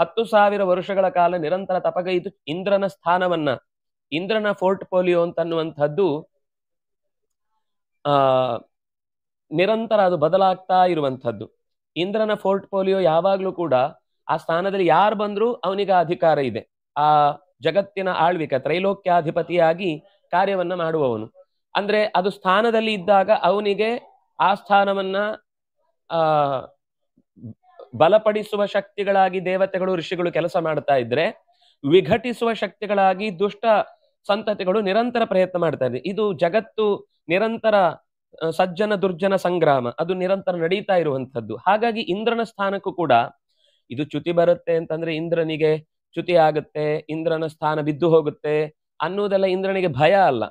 ಹತ್ತು ಸಾವಿರ ವರ್ಷಗಳ ಕಾಲ ನಿರಂತರ ತಪಗೈದು ಇಂದ್ರನ ಸ್ಥಾನವನ್ನ ಇಂದ್ರನ ಫೋರ್ಟ್ ಪೋಲಿಯೋ ಅಂತನ್ನುವಂಥದ್ದು ಆ ನಿರಂತರ ಅದು ಬದಲಾಗ್ತಾ ಇರುವಂಥದ್ದು ಇಂದ್ರನ ಫೋರ್ಟ್ ಪೋಲಿಯೋ ಯಾವಾಗ್ಲೂ ಕೂಡ ಆ ಸ್ಥಾನದಲ್ಲಿ ಯಾರು ಬಂದ್ರೂ ಅವನಿಗೆ ಅಧಿಕಾರ ಇದೆ ಆ ಜಗತ್ತಿನ ಆಳ್ವಿಕ ತ್ರೈಲೋಕ್ಯಾಧಿಪತಿಯಾಗಿ ಕಾರ್ಯವನ್ನ ಮಾಡುವವನು ಅಂದ್ರೆ ಅದು ಸ್ಥಾನದಲ್ಲಿ ಇದ್ದಾಗ ಅವನಿಗೆ ಆ ಸ್ಥಾನವನ್ನ ಆ ಬಲಪಡಿಸುವ ಶಕ್ತಿಗಳಾಗಿ ದೇವತೆಗಳು ಋಷಿಗಳು ಕೆಲಸ ಮಾಡ್ತಾ ಇದ್ರೆ ವಿಘಟಿಸುವ ಶಕ್ತಿಗಳಾಗಿ ದುಷ್ಟ ಸಂತತಿಗಳು ನಿರಂತರ ಪ್ರಯತ್ನ ಮಾಡ್ತಾ ಇದೆ ಇದು ಜಗತ್ತು ನಿರಂತರ ಸಜ್ಜನ ದುರ್ಜನ ಸಂಗ್ರಾಮ ಅದು ನಿರಂತರ ನಡೀತಾ ಇರುವಂತದ್ದು ಹಾಗಾಗಿ ಇಂದ್ರನ ಸ್ಥಾನಕ್ಕೂ ಕೂಡ ಇದು ಚ್ಯುತಿ ಬರುತ್ತೆ ಅಂತಂದ್ರೆ ಇಂದ್ರನಿಗೆ ಚ್ಯುತಿ ಆಗುತ್ತೆ ಇಂದ್ರನ ಸ್ಥಾನ ಬಿದ್ದು ಹೋಗುತ್ತೆ ಅನ್ನುವುದೆಲ್ಲ ಇಂದ್ರನಿಗೆ ಭಯ ಅಲ್ಲ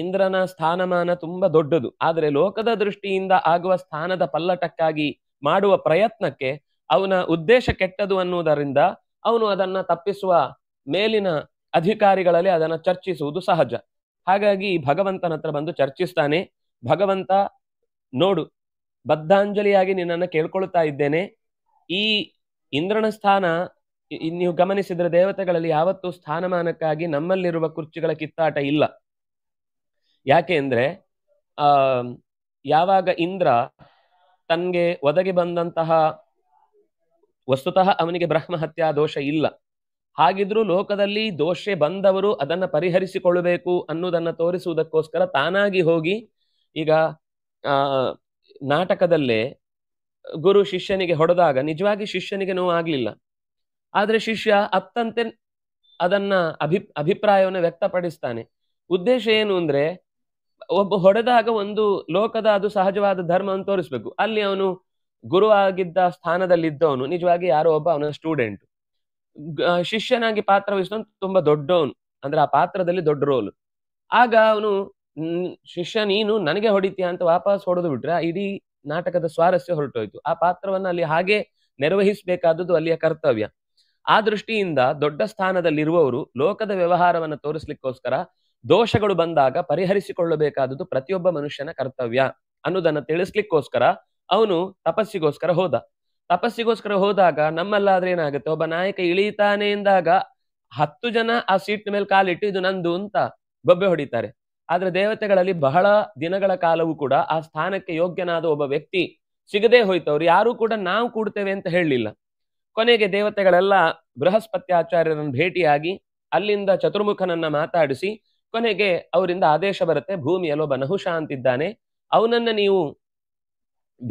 ಇಂದ್ರನ ಸ್ಥಾನಮಾನ ತುಂಬಾ ದೊಡ್ಡದು ಆದರೆ ಲೋಕದ ದೃಷ್ಟಿಯಿಂದ ಆಗುವ ಸ್ಥಾನದ ಪಲ್ಲಟಕ್ಕಾಗಿ ಮಾಡುವ ಪ್ರಯತ್ನಕ್ಕೆ ಅವನ ಉದ್ದೇಶ ಕೆಟ್ಟದು ಅನ್ನುವುದರಿಂದ ಅವನು ಅದನ್ನ ತಪ್ಪಿಸುವ ಮೇಲಿನ ಅಧಿಕಾರಿಗಳಲ್ಲಿ ಅದನ್ನು ಚರ್ಚಿಸುವುದು ಸಹಜ ಹಾಗಾಗಿ ಭಗವಂತನ ಹತ್ರ ಬಂದು ಚರ್ಚಿಸ್ತಾನೆ ಭಗವಂತ ನೋಡು ಬದ್ಧಾಂಜಲಿಯಾಗಿ ನಿನ್ನನ್ನು ಕೇಳ್ಕೊಳ್ತಾ ಇದ್ದೇನೆ ಈ ಇಂದ್ರನ ಸ್ಥಾನ ನೀವು ಗಮನಿಸಿದ್ರೆ ದೇವತೆಗಳಲ್ಲಿ ಯಾವತ್ತೂ ಸ್ಥಾನಮಾನಕ್ಕಾಗಿ ನಮ್ಮಲ್ಲಿರುವ ಕುರ್ಚಿಗಳ ಕಿತ್ತಾಟ ಇಲ್ಲ ಯಾಕೆ ಅಂದ್ರೆ ಆ ಯಾವಾಗ ಇಂದ್ರ ತನ್ಗೆ ಒದಗಿ ಬಂದಂತಹ ವಸ್ತುತಃ ಅವನಿಗೆ ಬ್ರಹ್ಮಹತ್ಯಾ ದೋಷ ಇಲ್ಲ ಹಾಗಿದ್ರೂ ಲೋಕದಲ್ಲಿ ದೋಷೆ ಬಂದವರು ಅದನ್ನು ಪರಿಹರಿಸಿಕೊಳ್ಳಬೇಕು ಅನ್ನೋದನ್ನು ತೋರಿಸುವುದಕ್ಕೋಸ್ಕರ ತಾನಾಗಿ ಹೋಗಿ ಈಗ ನಾಟಕದಲ್ಲೇ ಗುರು ಶಿಷ್ಯನಿಗೆ ಹೊಡೆದಾಗ ನಿಜವಾಗಿ ಶಿಷ್ಯನಿಗೆ ನೋವು ಆಗಲಿಲ್ಲ ಆದರೆ ಶಿಷ್ಯ ಅತ್ತಂತೆ ಅದನ್ನ ಅಭಿ ಅಭಿಪ್ರಾಯವನ್ನು ವ್ಯಕ್ತಪಡಿಸ್ತಾನೆ ಉದ್ದೇಶ ಏನು ಅಂದ್ರೆ ಒಬ್ಬ ಹೊಡೆದಾಗ ಒಂದು ಲೋಕದ ಅದು ಸಹಜವಾದ ಧರ್ಮ ಅಂತ ತೋರಿಸ್ಬೇಕು ಅಲ್ಲಿ ಅವನು ಗುರು ಆಗಿದ್ದ ಸ್ಥಾನದಲ್ಲಿದ್ದವನು ನಿಜವಾಗಿ ಯಾರೋ ಒಬ್ಬ ಅವನ ಸ್ಟೂಡೆಂಟ್ ಶಿಷ್ಯನಾಗಿ ಪಾತ್ರ ತುಂಬಾ ದೊಡ್ಡವನು ಅಂದ್ರೆ ಆ ಪಾತ್ರದಲ್ಲಿ ದೊಡ್ಡ ರೋಲ್ ಆಗ ಅವನು ಶಿಷ್ಯ ನೀನು ನನಗೆ ಹೊಡಿತೀಯ ಅಂತ ವಾಪಸ್ ಹೊಡೆದು ಬಿಟ್ರೆ ಇಡೀ ನಾಟಕದ ಸ್ವಾರಸ್ಯ ಹೊರಟೋಯ್ತು ಆ ಪಾತ್ರವನ್ನು ಅಲ್ಲಿ ಹಾಗೆ ನಿರ್ವಹಿಸಬೇಕಾದದ್ದು ಅಲ್ಲಿಯ ಕರ್ತವ್ಯ ಆ ದೃಷ್ಟಿಯಿಂದ ದೊಡ್ಡ ಸ್ಥಾನದಲ್ಲಿರುವವರು ಲೋಕದ ವ್ಯವಹಾರವನ್ನು ತೋರಿಸ್ಲಿಕ್ಕೋಸ್ಕರ ದೋಷಗಳು ಬಂದಾಗ ಪರಿಹರಿಸಿಕೊಳ್ಳಬೇಕಾದದ್ದು ಪ್ರತಿಯೊಬ್ಬ ಮನುಷ್ಯನ ಕರ್ತವ್ಯ ಅನ್ನೋದನ್ನ ತಿಳಿಸ್ಲಿಕ್ಕೋಸ್ಕರ ಅವನು ತಪಸ್ಸಿಗೋಸ್ಕರ ಹೋದ ತಪಸ್ಸಿಗೋಸ್ಕರ ಹೋದಾಗ ನಮ್ಮಲ್ಲಾದ್ರೆ ಏನಾಗುತ್ತೆ ಒಬ್ಬ ನಾಯಕ ಇಳಿತಾನೆ ಎಂದಾಗ ಹತ್ತು ಜನ ಆ ಸೀಟ್ ಮೇಲೆ ಕಾಲಿಟ್ಟು ಇದು ನಂದು ಅಂತ ಗೊಬ್ಬೆ ಹೊಡಿತಾರೆ ಆದ್ರೆ ದೇವತೆಗಳಲ್ಲಿ ಬಹಳ ದಿನಗಳ ಕಾಲವೂ ಕೂಡ ಆ ಸ್ಥಾನಕ್ಕೆ ಯೋಗ್ಯನಾದ ಒಬ್ಬ ವ್ಯಕ್ತಿ ಸಿಗದೆ ಹೋಯ್ತವ್ರು ಯಾರೂ ಕೂಡ ನಾವು ಕೂಡ್ತೇವೆ ಅಂತ ಹೇಳಲಿಲ್ಲ ಕೊನೆಗೆ ದೇವತೆಗಳೆಲ್ಲ ಬೃಹಸ್ಪತ್ಯಾಚಾರ್ಯರನ್ನು ಭೇಟಿಯಾಗಿ ಅಲ್ಲಿಂದ ಚತುರ್ಮುಖನನ್ನ ಮಾತಾಡಿಸಿ ಕೊನೆಗೆ ಅವರಿಂದ ಆದೇಶ ಬರುತ್ತೆ ಭೂಮಿಯಲ್ಲೊಬ್ಬ ನಹುಷ ಅಂತಿದ್ದಾನೆ ಅವನನ್ನ ನೀವು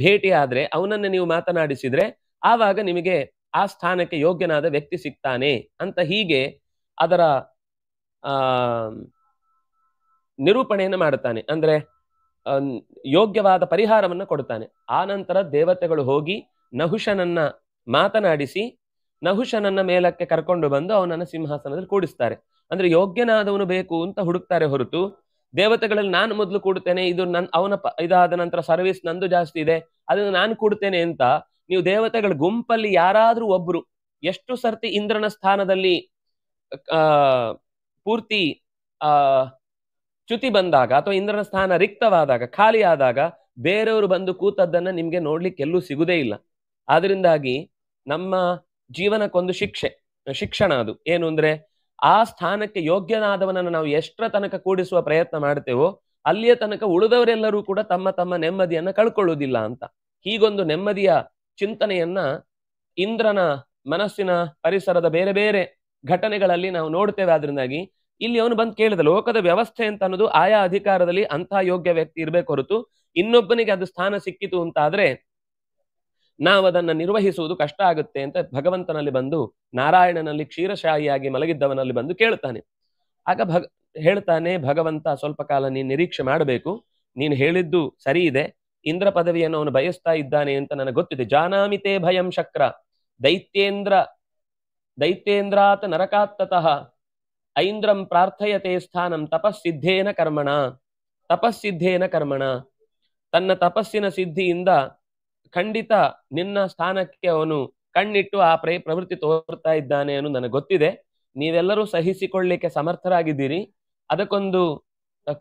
ಭೇಟಿ ಆದ್ರೆ ಅವನನ್ನ ನೀವು ಮಾತನಾಡಿಸಿದ್ರೆ ಆವಾಗ ನಿಮಗೆ ಆ ಸ್ಥಾನಕ್ಕೆ ಯೋಗ್ಯನಾದ ವ್ಯಕ್ತಿ ಸಿಗ್ತಾನೆ ಅಂತ ಹೀಗೆ ಅದರ ಆ ನಿರೂಪಣೆಯನ್ನು ಮಾಡುತ್ತಾನೆ ಅಂದ್ರೆ ಯೋಗ್ಯವಾದ ಪರಿಹಾರವನ್ನು ಕೊಡುತ್ತಾನೆ ಆ ನಂತರ ದೇವತೆಗಳು ಹೋಗಿ ನಹುಷನನ್ನ ಮಾತನಾಡಿಸಿ ನಹುಷನನ್ನ ಮೇಲಕ್ಕೆ ಕರ್ಕೊಂಡು ಬಂದು ಅವನನ್ನ ಸಿಂಹಾಸನದಲ್ಲಿ ಕೂಡಿಸ್ತಾರೆ ಅಂದ್ರೆ ಯೋಗ್ಯನಾದವನು ಬೇಕು ಅಂತ ಹುಡುಕ್ತಾರೆ ಹೊರತು ದೇವತೆಗಳಲ್ಲಿ ನಾನು ಮೊದಲು ಕೊಡ್ತೇನೆ ಇದು ನನ್ ಅವನ ಇದಾದ ನಂತರ ಸರ್ವಿಸ್ ನಂದು ಜಾಸ್ತಿ ಇದೆ ಅದನ್ನು ನಾನು ಕೊಡ್ತೇನೆ ಅಂತ ನೀವು ದೇವತೆಗಳ ಗುಂಪಲ್ಲಿ ಯಾರಾದ್ರೂ ಒಬ್ರು ಎಷ್ಟು ಸರ್ತಿ ಇಂದ್ರನ ಸ್ಥಾನದಲ್ಲಿ ಆ ಪೂರ್ತಿ ಆ ಚ್ಯುತಿ ಬಂದಾಗ ಅಥವಾ ಇಂದ್ರನ ಸ್ಥಾನ ರಿಕ್ತವಾದಾಗ ಖಾಲಿ ಆದಾಗ ಬೇರೆಯವರು ಬಂದು ಕೂತದ್ದನ್ನ ನಿಮ್ಗೆ ನೋಡ್ಲಿಕ್ಕೆ ಎಲ್ಲೂ ಸಿಗುದೇ ಇಲ್ಲ ಆದ್ರಿಂದಾಗಿ ನಮ್ಮ ಜೀವನಕ್ಕೊಂದು ಶಿಕ್ಷೆ ಶಿಕ್ಷಣ ಅದು ಏನು ಅಂದ್ರೆ ಆ ಸ್ಥಾನಕ್ಕೆ ಯೋಗ್ಯನಾದವನನ್ನು ನಾವು ಎಷ್ಟರ ತನಕ ಕೂಡಿಸುವ ಪ್ರಯತ್ನ ಮಾಡ್ತೇವೋ ಅಲ್ಲಿಯ ತನಕ ಉಳಿದವರೆಲ್ಲರೂ ಕೂಡ ತಮ್ಮ ತಮ್ಮ ನೆಮ್ಮದಿಯನ್ನ ಕಳ್ಕೊಳ್ಳುವುದಿಲ್ಲ ಅಂತ ಹೀಗೊಂದು ನೆಮ್ಮದಿಯ ಚಿಂತನೆಯನ್ನ ಇಂದ್ರನ ಮನಸ್ಸಿನ ಪರಿಸರದ ಬೇರೆ ಬೇರೆ ಘಟನೆಗಳಲ್ಲಿ ನಾವು ನೋಡ್ತೇವೆ ಅದರಿಂದಾಗಿ ಇಲ್ಲಿ ಅವನು ಬಂದು ಕೇಳಿದ ಲೋಕದ ವ್ಯವಸ್ಥೆ ಅಂತ ಅನ್ನೋದು ಆಯಾ ಅಧಿಕಾರದಲ್ಲಿ ಅಂತಹ ಯೋಗ್ಯ ವ್ಯಕ್ತಿ ಇರಬೇಕು ಹೊರತು ಇನ್ನೊಬ್ಬನಿಗೆ ಅದು ಸ್ಥಾನ ಸಿಕ್ಕಿತು ಅಂತ ಆದ್ರೆ ನಾವು ಅದನ್ನು ನಿರ್ವಹಿಸುವುದು ಕಷ್ಟ ಆಗುತ್ತೆ ಅಂತ ಭಗವಂತನಲ್ಲಿ ಬಂದು ನಾರಾಯಣನಲ್ಲಿ ಕ್ಷೀರಶಾಹಿಯಾಗಿ ಮಲಗಿದ್ದವನಲ್ಲಿ ಬಂದು ಕೇಳ್ತಾನೆ ಆಗ ಭಗ ಹೇಳ್ತಾನೆ ಭಗವಂತ ಸ್ವಲ್ಪ ಕಾಲ ನೀನು ನಿರೀಕ್ಷೆ ಮಾಡಬೇಕು ನೀನು ಹೇಳಿದ್ದು ಸರಿ ಇದೆ ಇಂದ್ರ ಪದವಿಯನ್ನು ಅವನು ಬಯಸ್ತಾ ಇದ್ದಾನೆ ಅಂತ ನನಗೆ ಗೊತ್ತಿದೆ ಜಾನಾಮಿತೇ ಭಯಂ ಶಕ್ರ ದೈತ್ಯೇಂದ್ರ ದೈತ್ಯೇಂದ್ರಾತ್ ನರಕಾತ್ತತಃ ಐಂದ್ರಂ ಪ್ರಾರ್ಥಯತೆ ಸ್ಥಾನಂ ತಪಸ್ಸಿದ್ಧೇನ ಕರ್ಮಣ ತಪಸ್ಸಿದ್ಧೇನ ಕರ್ಮಣ ತನ್ನ ತಪಸ್ಸಿನ ಸಿದ್ಧಿಯಿಂದ ಖಂಡಿತ ನಿನ್ನ ಸ್ಥಾನಕ್ಕೆ ಅವನು ಕಣ್ಣಿಟ್ಟು ಆ ಪ್ರ ಪ್ರವೃತ್ತಿ ತೋರ್ತಾ ಇದ್ದಾನೆ ಅನ್ನೋ ನನಗೆ ಗೊತ್ತಿದೆ ನೀವೆಲ್ಲರೂ ಸಹಿಸಿಕೊಳ್ಳಿಕ್ಕೆ ಸಮರ್ಥರಾಗಿದ್ದೀರಿ ಅದಕ್ಕೊಂದು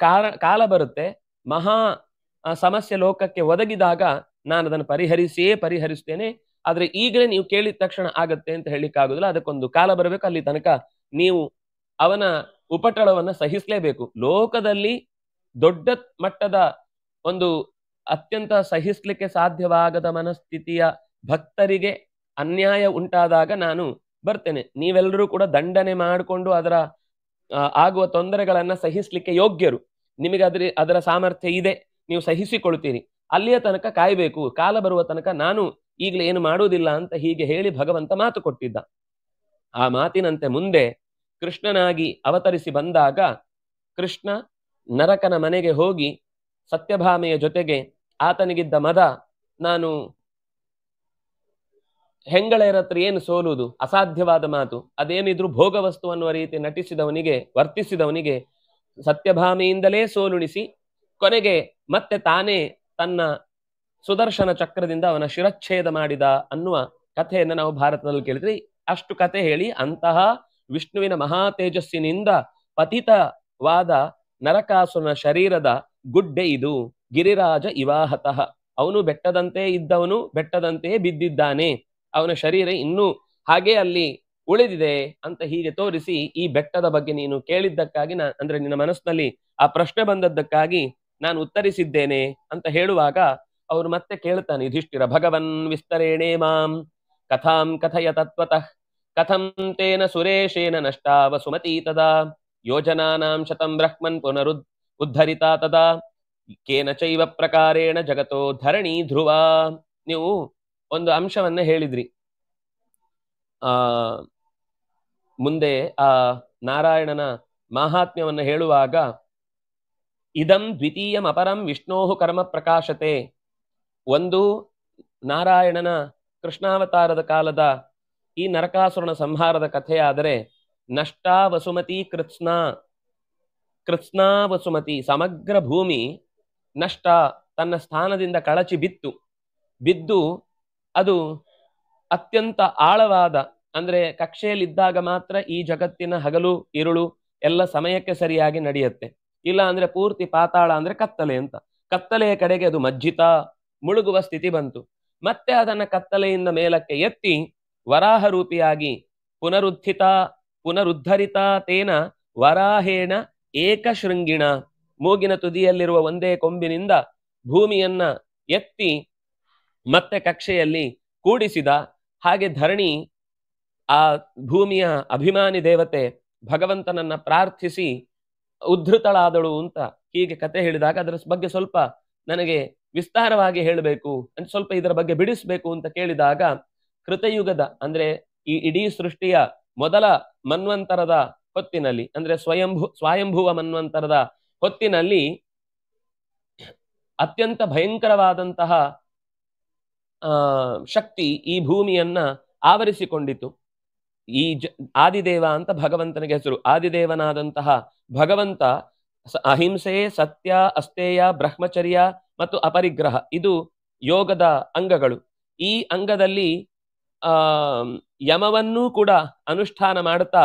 ಕಾರ ಕಾಲ ಬರುತ್ತೆ ಮಹಾ ಸಮಸ್ಯೆ ಲೋಕಕ್ಕೆ ಒದಗಿದಾಗ ನಾನು ಅದನ್ನು ಪರಿಹರಿಸಿಯೇ ಪರಿಹರಿಸ್ತೇನೆ ಆದರೆ ಈಗಲೇ ನೀವು ಕೇಳಿದ ತಕ್ಷಣ ಆಗತ್ತೆ ಅಂತ ಹೇಳಿಕ್ಕಾಗೋದಿಲ್ಲ ಅದಕ್ಕೊಂದು ಕಾಲ ಬರಬೇಕು ಅಲ್ಲಿ ತನಕ ನೀವು ಅವನ ಉಪಟಳವನ್ನು ಸಹಿಸಲೇಬೇಕು ಲೋಕದಲ್ಲಿ ದೊಡ್ಡ ಮಟ್ಟದ ಒಂದು ಅತ್ಯಂತ ಸಹಿಸ್ಲಿಕ್ಕೆ ಸಾಧ್ಯವಾಗದ ಮನಸ್ಥಿತಿಯ ಭಕ್ತರಿಗೆ ಅನ್ಯಾಯ ಉಂಟಾದಾಗ ನಾನು ಬರ್ತೇನೆ ನೀವೆಲ್ಲರೂ ಕೂಡ ದಂಡನೆ ಮಾಡಿಕೊಂಡು ಅದರ ಆಗುವ ತೊಂದರೆಗಳನ್ನು ಸಹಿಸಲಿಕ್ಕೆ ಯೋಗ್ಯರು ನಿಮಗೆ ಅದ್ರ ಅದರ ಸಾಮರ್ಥ್ಯ ಇದೆ ನೀವು ಸಹಿಸಿಕೊಳ್ತೀರಿ ಅಲ್ಲಿಯ ತನಕ ಕಾಯಬೇಕು ಕಾಲ ಬರುವ ತನಕ ನಾನು ಈಗಲೇ ಏನು ಮಾಡುವುದಿಲ್ಲ ಅಂತ ಹೀಗೆ ಹೇಳಿ ಭಗವಂತ ಮಾತು ಕೊಟ್ಟಿದ್ದ ಆ ಮಾತಿನಂತೆ ಮುಂದೆ ಕೃಷ್ಣನಾಗಿ ಅವತರಿಸಿ ಬಂದಾಗ ಕೃಷ್ಣ ನರಕನ ಮನೆಗೆ ಹೋಗಿ ಸತ್ಯಭಾಮೆಯ ಜೊತೆಗೆ ಆತನಿಗಿದ್ದ ಮದ ನಾನು ಹೆಂಗಳೆಯರ ಹತ್ರ ಏನು ಸೋಲುವುದು ಅಸಾಧ್ಯವಾದ ಮಾತು ಅದೇನಿದ್ರು ಭೋಗವಸ್ತು ಅನ್ನುವ ರೀತಿ ನಟಿಸಿದವನಿಗೆ ವರ್ತಿಸಿದವನಿಗೆ ಸತ್ಯಭಾಮೆಯಿಂದಲೇ ಸೋಲುಣಿಸಿ ಕೊನೆಗೆ ಮತ್ತೆ ತಾನೇ ತನ್ನ ಸುದರ್ಶನ ಚಕ್ರದಿಂದ ಅವನ ಶಿರಚ್ಛೇದ ಮಾಡಿದ ಅನ್ನುವ ಕಥೆಯನ್ನು ನಾವು ಭಾರತದಲ್ಲಿ ಕೇಳಿದ್ರಿ ಅಷ್ಟು ಕಥೆ ಹೇಳಿ ಅಂತಹ ವಿಷ್ಣುವಿನ ಮಹಾ ತೇಜಸ್ಸಿನಿಂದ ಪತಿತವಾದ ನರಕಾಸುರನ ಶರೀರದ ಗುಡ್ಡೆ ಇದು ಗಿರಿರಾಜ ಇವಾಹತಃ ಅವನು ಬೆಟ್ಟದಂತೆ ಇದ್ದವನು ಬೆಟ್ಟದಂತೆಯೇ ಬಿದ್ದಿದ್ದಾನೆ ಅವನ ಶರೀರ ಇನ್ನೂ ಹಾಗೆ ಅಲ್ಲಿ ಉಳಿದಿದೆ ಅಂತ ಹೀಗೆ ತೋರಿಸಿ ಈ ಬೆಟ್ಟದ ಬಗ್ಗೆ ನೀನು ಕೇಳಿದ್ದಕ್ಕಾಗಿ ನಾ ಅಂದ್ರೆ ನಿನ್ನ ಮನಸ್ಸಿನಲ್ಲಿ ಆ ಪ್ರಶ್ನೆ ಬಂದದ್ದಕ್ಕಾಗಿ ನಾನು ಉತ್ತರಿಸಿದ್ದೇನೆ ಅಂತ ಹೇಳುವಾಗ ಅವರು ಮತ್ತೆ ಕೇಳ್ತಾನೆ ಯುಧಿಷ್ಠಿರ ಭಗವನ್ ವಿಸ್ತರೇಣೇ ಮಾಂ ಕಥಾಂ ಕಥಯ ತತ್ವತಃ ಕಥಂ ತೇನ ಸುರೇಶೇನ ನಷ್ಟಾವ ವಸುಮತಿ ತದಾ ಯೋಜನಾನಾಂ ಶತಂ ಬ್ರಹ್ಮನ್ ಪುನರುದ್ ಉದ್ಧರಿತಾ ತದಾ ಕೇನ ಚೈವ ಪ್ರಕಾರೇಣ ಜಗತೋ ಧರಣಿ ಧ್ರುವ ನೀವು ಒಂದು ಅಂಶವನ್ನ ಹೇಳಿದ್ರಿ ಆ ಮುಂದೆ ಆ ನಾರಾಯಣನ ಮಾಹಾತ್ಮ್ಯವನ್ನು ಹೇಳುವಾಗ ಇದಂ ದ್ವಿತೀಯ ಅಪರಂ ವಿಷ್ಣೋಹು ಕರ್ಮ ಪ್ರಕಾಶತೆ ಒಂದು ನಾರಾಯಣನ ಕೃಷ್ಣಾವತಾರದ ಕಾಲದ ಈ ನರಕಾಸುರನ ಸಂಹಾರದ ಕಥೆಯಾದರೆ ನಷ್ಟಾ ವಸುಮತಿ ಕೃತ್ಸ್ನ ಕೃಷ್ಣಾ ವಸುಮತಿ ಸಮಗ್ರ ಭೂಮಿ ನಷ್ಟ ತನ್ನ ಸ್ಥಾನದಿಂದ ಕಳಚಿ ಬಿತ್ತು ಬಿದ್ದು ಅದು ಅತ್ಯಂತ ಆಳವಾದ ಅಂದರೆ ಕಕ್ಷೆಯಲ್ಲಿದ್ದಾಗ ಮಾತ್ರ ಈ ಜಗತ್ತಿನ ಹಗಲು ಇರುಳು ಎಲ್ಲ ಸಮಯಕ್ಕೆ ಸರಿಯಾಗಿ ನಡೆಯುತ್ತೆ ಇಲ್ಲ ಅಂದರೆ ಪೂರ್ತಿ ಪಾತಾಳ ಅಂದರೆ ಕತ್ತಲೆ ಅಂತ ಕತ್ತಲೆಯ ಕಡೆಗೆ ಅದು ಮಜ್ಜಿತ ಮುಳುಗುವ ಸ್ಥಿತಿ ಬಂತು ಮತ್ತೆ ಅದನ್ನು ಕತ್ತಲೆಯಿಂದ ಮೇಲಕ್ಕೆ ಎತ್ತಿ ವರಾಹ ರೂಪಿಯಾಗಿ ಪುನರುದ್ಧಿತ ಪುನರುದ್ಧರಿತ ತೇನ ವರಾಹೇಣ ಏಕಶೃಂಗಿಣ ಮೂಗಿನ ತುದಿಯಲ್ಲಿರುವ ಒಂದೇ ಕೊಂಬಿನಿಂದ ಭೂಮಿಯನ್ನ ಎತ್ತಿ ಮತ್ತೆ ಕಕ್ಷೆಯಲ್ಲಿ ಕೂಡಿಸಿದ ಹಾಗೆ ಧರಣಿ ಆ ಭೂಮಿಯ ಅಭಿಮಾನಿ ದೇವತೆ ಭಗವಂತನನ್ನ ಪ್ರಾರ್ಥಿಸಿ ಉದ್ಧತಳಾದಳು ಅಂತ ಹೀಗೆ ಕತೆ ಹೇಳಿದಾಗ ಅದರ ಬಗ್ಗೆ ಸ್ವಲ್ಪ ನನಗೆ ವಿಸ್ತಾರವಾಗಿ ಹೇಳಬೇಕು ಅಂತ ಸ್ವಲ್ಪ ಇದರ ಬಗ್ಗೆ ಬಿಡಿಸಬೇಕು ಅಂತ ಕೇಳಿದಾಗ ಕೃತಯುಗದ ಅಂದ್ರೆ ಈ ಇಡೀ ಸೃಷ್ಟಿಯ ಮೊದಲ ಮನ್ವಂತರದ ಹೊತ್ತಿನಲ್ಲಿ ಅಂದ್ರೆ ಸ್ವಯಂಭು ಸ್ವಾಯಂಭುವ ಮನ್ವಂತರದ ಹೊತ್ತಿನಲ್ಲಿ ಅತ್ಯಂತ ಭಯಂಕರವಾದಂತಹ ಶಕ್ತಿ ಈ ಭೂಮಿಯನ್ನ ಆವರಿಸಿಕೊಂಡಿತು ಈ ಜ ಆದಿದೇವ ಅಂತ ಭಗವಂತನಿಗೆ ಹೆಸರು ಆದಿದೇವನಾದಂತಹ ಭಗವಂತ ಅಹಿಂಸೆ ಸತ್ಯ ಅಸ್ತೇಯ ಬ್ರಹ್ಮಚರ್ಯ ಮತ್ತು ಅಪರಿಗ್ರಹ ಇದು ಯೋಗದ ಅಂಗಗಳು ಈ ಅಂಗದಲ್ಲಿ ಆ ಯಮವನ್ನೂ ಕೂಡ ಅನುಷ್ಠಾನ ಮಾಡುತ್ತಾ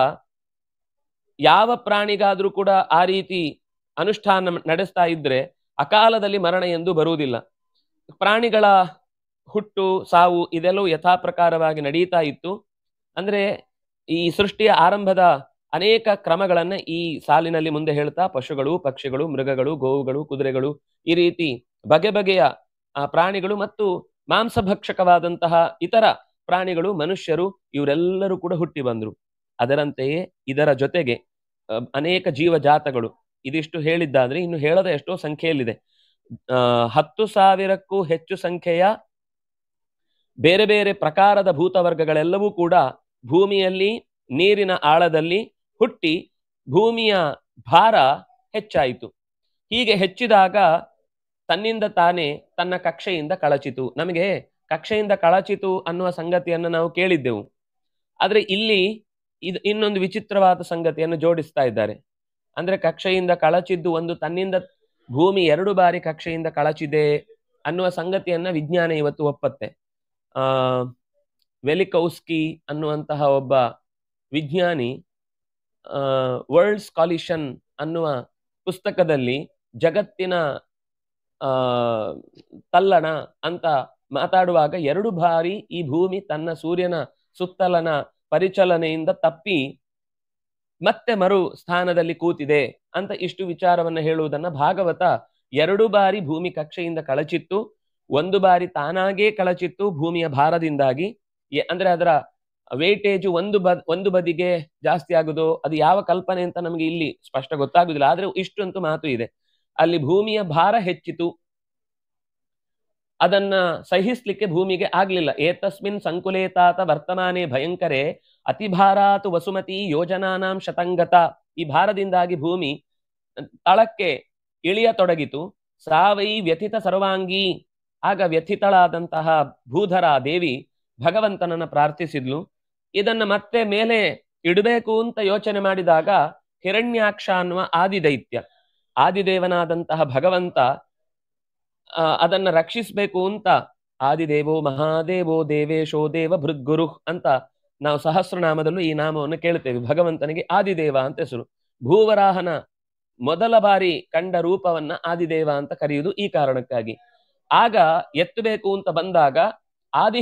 ಯಾವ ಪ್ರಾಣಿಗಾದ್ರೂ ಕೂಡ ಆ ರೀತಿ ಅನುಷ್ಠಾನ ನಡೆಸ್ತಾ ಇದ್ರೆ ಅಕಾಲದಲ್ಲಿ ಮರಣ ಎಂದು ಬರುವುದಿಲ್ಲ ಪ್ರಾಣಿಗಳ ಹುಟ್ಟು ಸಾವು ಇದೆಲ್ಲವೂ ಯಥಾಪ್ರಕಾರವಾಗಿ ನಡೀತಾ ಇತ್ತು ಅಂದ್ರೆ ಈ ಸೃಷ್ಟಿಯ ಆರಂಭದ ಅನೇಕ ಕ್ರಮಗಳನ್ನು ಈ ಸಾಲಿನಲ್ಲಿ ಮುಂದೆ ಹೇಳ್ತಾ ಪಶುಗಳು ಪಕ್ಷಿಗಳು ಮೃಗಗಳು ಗೋವುಗಳು ಕುದುರೆಗಳು ಈ ರೀತಿ ಬಗೆ ಬಗೆಯ ಪ್ರಾಣಿಗಳು ಮತ್ತು ಮಾಂಸಭಕ್ಷಕವಾದಂತಹ ಇತರ ಪ್ರಾಣಿಗಳು ಮನುಷ್ಯರು ಇವರೆಲ್ಲರೂ ಕೂಡ ಹುಟ್ಟಿ ಬಂದರು ಅದರಂತೆಯೇ ಇದರ ಜೊತೆಗೆ ಅನೇಕ ಜೀವಜಾತಗಳು ಇದಿಷ್ಟು ಹೇಳಿದ್ದಾದ್ರೆ ಇನ್ನು ಹೇಳದ ಎಷ್ಟೋ ಸಂಖ್ಯೆಯಲ್ಲಿದೆ ಹತ್ತು ಸಾವಿರಕ್ಕೂ ಹೆಚ್ಚು ಸಂಖ್ಯೆಯ ಬೇರೆ ಬೇರೆ ಪ್ರಕಾರದ ಭೂತವರ್ಗಗಳೆಲ್ಲವೂ ಕೂಡ ಭೂಮಿಯಲ್ಲಿ ನೀರಿನ ಆಳದಲ್ಲಿ ಹುಟ್ಟಿ ಭೂಮಿಯ ಭಾರ ಹೆಚ್ಚಾಯಿತು ಹೀಗೆ ಹೆಚ್ಚಿದಾಗ ತನ್ನಿಂದ ತಾನೇ ತನ್ನ ಕಕ್ಷೆಯಿಂದ ಕಳಚಿತು ನಮಗೆ ಕಕ್ಷೆಯಿಂದ ಕಳಚಿತು ಅನ್ನುವ ಸಂಗತಿಯನ್ನು ನಾವು ಕೇಳಿದ್ದೆವು ಆದರೆ ಇಲ್ಲಿ ಇದು ಇನ್ನೊಂದು ವಿಚಿತ್ರವಾದ ಸಂಗತಿಯನ್ನು ಜೋಡಿಸ್ತಾ ಇದ್ದಾರೆ ಅಂದ್ರೆ ಕಕ್ಷೆಯಿಂದ ಕಳಚಿದ್ದು ಒಂದು ತನ್ನಿಂದ ಭೂಮಿ ಎರಡು ಬಾರಿ ಕಕ್ಷೆಯಿಂದ ಕಳಚಿದೆ ಅನ್ನುವ ಸಂಗತಿಯನ್ನು ವಿಜ್ಞಾನ ಇವತ್ತು ಒಪ್ಪತ್ತೆ ಆ ವೆಲಿಕೌಸ್ಕಿ ಅನ್ನುವಂತಹ ಒಬ್ಬ ವಿಜ್ಞಾನಿ ವರ್ಲ್ಡ್ ಸ್ಕಾಲಿಷನ್ ಅನ್ನುವ ಪುಸ್ತಕದಲ್ಲಿ ಜಗತ್ತಿನ ತಲ್ಲಣ ಅಂತ ಮಾತಾಡುವಾಗ ಎರಡು ಬಾರಿ ಈ ಭೂಮಿ ತನ್ನ ಸೂರ್ಯನ ಸುತ್ತಲನ ಪರಿಚಲನೆಯಿಂದ ತಪ್ಪಿ ಮತ್ತೆ ಮರು ಸ್ಥಾನದಲ್ಲಿ ಕೂತಿದೆ ಅಂತ ಇಷ್ಟು ವಿಚಾರವನ್ನು ಹೇಳುವುದನ್ನ ಭಾಗವತ ಎರಡು ಬಾರಿ ಭೂಮಿ ಕಕ್ಷೆಯಿಂದ ಕಳಚಿತ್ತು ಒಂದು ಬಾರಿ ತಾನಾಗೇ ಕಳಚಿತ್ತು ಭೂಮಿಯ ಭಾರದಿಂದಾಗಿ ಅಂದ್ರೆ ಅದರ ವೇಟೇಜು ಒಂದು ಬದ್ ಒಂದು ಬದಿಗೆ ಜಾಸ್ತಿ ಆಗುದು ಅದು ಯಾವ ಕಲ್ಪನೆ ಅಂತ ನಮಗೆ ಇಲ್ಲಿ ಸ್ಪಷ್ಟ ಗೊತ್ತಾಗುದಿಲ್ಲ ಆದ್ರೆ ಅಂತೂ ಮಾತು ಇದೆ ಅಲ್ಲಿ ಭೂಮಿಯ ಭಾರ ಹೆಚ್ಚಿತು ಅದನ್ನ ಸಹಿಸ್ಲಿಕ್ಕೆ ಭೂಮಿಗೆ ಆಗ್ಲಿಲ್ಲ ಏತಸ್ಮಿನ್ ಸಂಕುಲೇತಾತ ವರ್ತಮಾನೆ ಭಯಂಕರೆ ಅತಿಭಾರಾತು ವಸುಮತಿ ಯೋಜನಾನಾಂ ಶತಂಗತ ಈ ಭಾರದಿಂದಾಗಿ ಭೂಮಿ ತಳಕ್ಕೆ ಇಳಿಯತೊಡಗಿತು ಸಾವೈ ವ್ಯಥಿತ ಸರ್ವಾಂಗಿ ಆಗ ವ್ಯಥಿತಳಾದಂತಹ ಭೂಧರ ದೇವಿ ಭಗವಂತನನ್ನು ಪ್ರಾರ್ಥಿಸಿದ್ಲು ಇದನ್ನ ಮತ್ತೆ ಮೇಲೆ ಇಡಬೇಕು ಅಂತ ಯೋಚನೆ ಮಾಡಿದಾಗ ಹಿರಣ್ಯಾಕ್ಷ ಅನ್ನುವ ಆದಿದೈತ್ಯ ಆದಿದೇವನಾದಂತಹ ಭಗವಂತ ಅದನ್ನ ರಕ್ಷಿಸಬೇಕು ಅಂತ ಆದಿದೇವೋ ಮಹಾದೇವೋ ದೇವೇಶೋ ದೇವ ಭೃದ್ಗುರು ಅಂತ ನಾವು ಸಹಸ್ರನಾಮದಲ್ಲೂ ಈ ನಾಮವನ್ನು ಕೇಳ್ತೇವೆ ಭಗವಂತನಿಗೆ ಆದಿದೇವ ಅಂತ ಹೆಸರು ಭೂವರಾಹನ ಮೊದಲ ಬಾರಿ ಕಂಡ ರೂಪವನ್ನ ಆದಿದೇವ ಅಂತ ಕರೆಯುವುದು ಈ ಕಾರಣಕ್ಕಾಗಿ ಆಗ ಎತ್ತಬೇಕು ಅಂತ ಬಂದಾಗ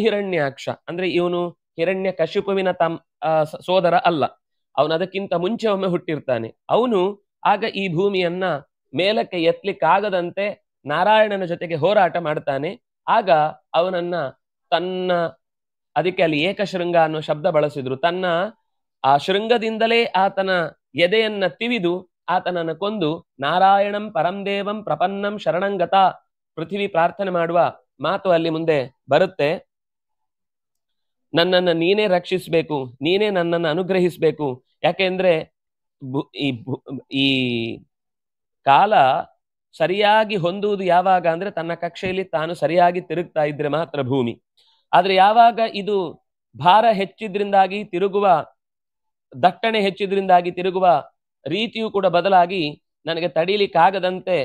ಹಿರಣ್ಯಾಕ್ಷ ಅಂದ್ರೆ ಇವನು ಹಿರಣ್ಯ ಕಶಿಪುವಿನ ತಮ್ ಸೋದರ ಅಲ್ಲ ಅವನು ಅದಕ್ಕಿಂತ ಮುಂಚೆ ಒಮ್ಮೆ ಹುಟ್ಟಿರ್ತಾನೆ ಅವನು ಆಗ ಈ ಭೂಮಿಯನ್ನ ಮೇಲಕ್ಕೆ ಎತ್ತಲಿಕ್ಕಾಗದಂತೆ ನಾರಾಯಣನ ಜೊತೆಗೆ ಹೋರಾಟ ಮಾಡ್ತಾನೆ ಆಗ ಅವನನ್ನ ತನ್ನ ಅದಕ್ಕೆ ಅಲ್ಲಿ ಏಕಶೃಂಗ ಅನ್ನೋ ಶಬ್ದ ಬಳಸಿದ್ರು ತನ್ನ ಆ ಶೃಂಗದಿಂದಲೇ ಆತನ ಎದೆಯನ್ನ ತಿವಿದು ಆತನನ್ನ ಕೊಂದು ನಾರಾಯಣಂ ಪರಂದೇವಂ ಪ್ರಪನ್ನಂ ಶರಣಂಗತ ಪೃಥ್ವಿ ಪ್ರಾರ್ಥನೆ ಮಾಡುವ ಮಾತು ಅಲ್ಲಿ ಮುಂದೆ ಬರುತ್ತೆ ನನ್ನನ್ನ ನೀನೇ ರಕ್ಷಿಸಬೇಕು ನೀನೇ ನನ್ನನ್ನು ಅನುಗ್ರಹಿಸ್ಬೇಕು ಯಾಕೆಂದ್ರೆ ಈ ಈ ಕಾಲ ಸರಿಯಾಗಿ ಹೊಂದುವುದು ಯಾವಾಗ ಅಂದ್ರೆ ತನ್ನ ಕಕ್ಷೆಯಲ್ಲಿ ತಾನು ಸರಿಯಾಗಿ ತಿರುಗ್ತಾ ಇದ್ರೆ ಮಾತ್ರ ಭೂಮಿ ಆದ್ರೆ ಯಾವಾಗ ಇದು ಭಾರ ಹೆಚ್ಚಿದ್ರಿಂದಾಗಿ ತಿರುಗುವ ದಟ್ಟಣೆ ಹೆಚ್ಚಿದ್ರಿಂದಾಗಿ ತಿರುಗುವ ರೀತಿಯೂ ಕೂಡ ಬದಲಾಗಿ ನನಗೆ ತಡೀಲಿಕ್ಕಾಗದಂತೆ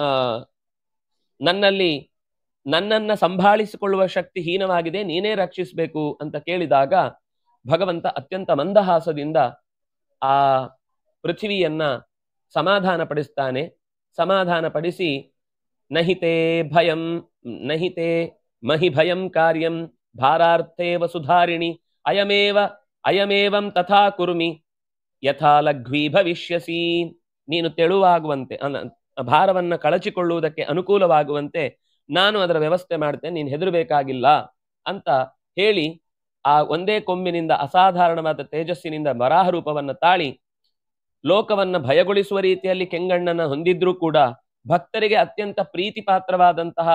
ಆ ನನ್ನಲ್ಲಿ ನನ್ನನ್ನ ಸಂಭಾಳಿಸಿಕೊಳ್ಳುವ ಶಕ್ತಿ ಹೀನವಾಗಿದೆ ನೀನೇ ರಕ್ಷಿಸಬೇಕು ಅಂತ ಕೇಳಿದಾಗ ಭಗವಂತ ಅತ್ಯಂತ ಮಂದಹಾಸದಿಂದ ಆ ಪೃಥ್ವಿಯನ್ನ ಸಮಾಧಾನ ಪಡಿಸ್ತಾನೆ ಪಡಿಸಿ ನಹಿತೆ ಭಯಂ ನಹಿತೆ ಮಹಿ ಭಯಂ ಕಾರ್ಯಂ ಭಾರಾರ್ಥೇವ ಸುಧಾರಿಣಿ ಅಯಮೇವ ಅಯಮೇವಂ ತಥಾ ಕುರುಮಿ ಯಥಾ ಲಘ್ವೀ ಭವಿಷ್ಯಸಿ ನೀನು ತೆಳುವಾಗುವಂತೆ ಭಾರವನ್ನು ಕಳಚಿಕೊಳ್ಳುವುದಕ್ಕೆ ಅನುಕೂಲವಾಗುವಂತೆ ನಾನು ಅದರ ವ್ಯವಸ್ಥೆ ಮಾಡ್ತೇನೆ ನೀನು ಹೆದರಬೇಕಾಗಿಲ್ಲ ಅಂತ ಹೇಳಿ ಆ ಒಂದೇ ಕೊಂಬಿನಿಂದ ಅಸಾಧಾರಣವಾದ ತೇಜಸ್ಸಿನಿಂದ ವರಾಹ ರೂಪವನ್ನು ತಾಳಿ ಲೋಕವನ್ನ ಭಯಗೊಳಿಸುವ ರೀತಿಯಲ್ಲಿ ಕೆಂಗಣ್ಣನ ಹೊಂದಿದ್ರೂ ಕೂಡ ಭಕ್ತರಿಗೆ ಅತ್ಯಂತ ಪಾತ್ರವಾದಂತಹ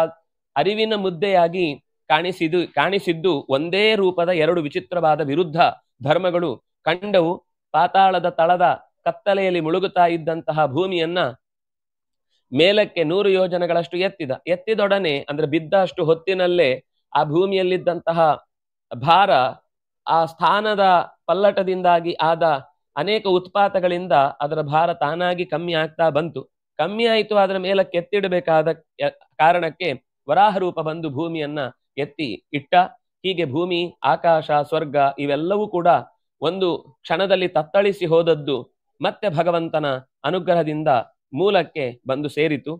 ಅರಿವಿನ ಮುದ್ದೆಯಾಗಿ ಕಾಣಿಸಿದು ಕಾಣಿಸಿದ್ದು ಒಂದೇ ರೂಪದ ಎರಡು ವಿಚಿತ್ರವಾದ ವಿರುದ್ಧ ಧರ್ಮಗಳು ಕಂಡವು ಪಾತಾಳದ ತಳದ ಕತ್ತಲೆಯಲ್ಲಿ ಮುಳುಗುತ್ತಾ ಇದ್ದಂತಹ ಭೂಮಿಯನ್ನ ಮೇಲಕ್ಕೆ ನೂರು ಯೋಜನೆಗಳಷ್ಟು ಎತ್ತಿದ ಎತ್ತಿದೊಡನೆ ಅಂದ್ರೆ ಬಿದ್ದಷ್ಟು ಹೊತ್ತಿನಲ್ಲೇ ಆ ಭೂಮಿಯಲ್ಲಿದ್ದಂತಹ ಭಾರ ಆ ಸ್ಥಾನದ ಪಲ್ಲಟದಿಂದಾಗಿ ಆದ ಅನೇಕ ಉತ್ಪಾತಗಳಿಂದ ಅದರ ಭಾರ ತಾನಾಗಿ ಕಮ್ಮಿ ಆಗ್ತಾ ಬಂತು ಕಮ್ಮಿ ಆಯಿತು ಅದರ ಮೇಲೆ ಕೆತ್ತಿಡಬೇಕಾದ ಕಾರಣಕ್ಕೆ ವರಾಹ ರೂಪ ಬಂದು ಭೂಮಿಯನ್ನ ಎತ್ತಿ ಇಟ್ಟ ಹೀಗೆ ಭೂಮಿ ಆಕಾಶ ಸ್ವರ್ಗ ಇವೆಲ್ಲವೂ ಕೂಡ ಒಂದು ಕ್ಷಣದಲ್ಲಿ ತತ್ತಳಿಸಿ ಹೋದದ್ದು ಮತ್ತೆ ಭಗವಂತನ ಅನುಗ್ರಹದಿಂದ ಮೂಲಕ್ಕೆ ಬಂದು ಸೇರಿತು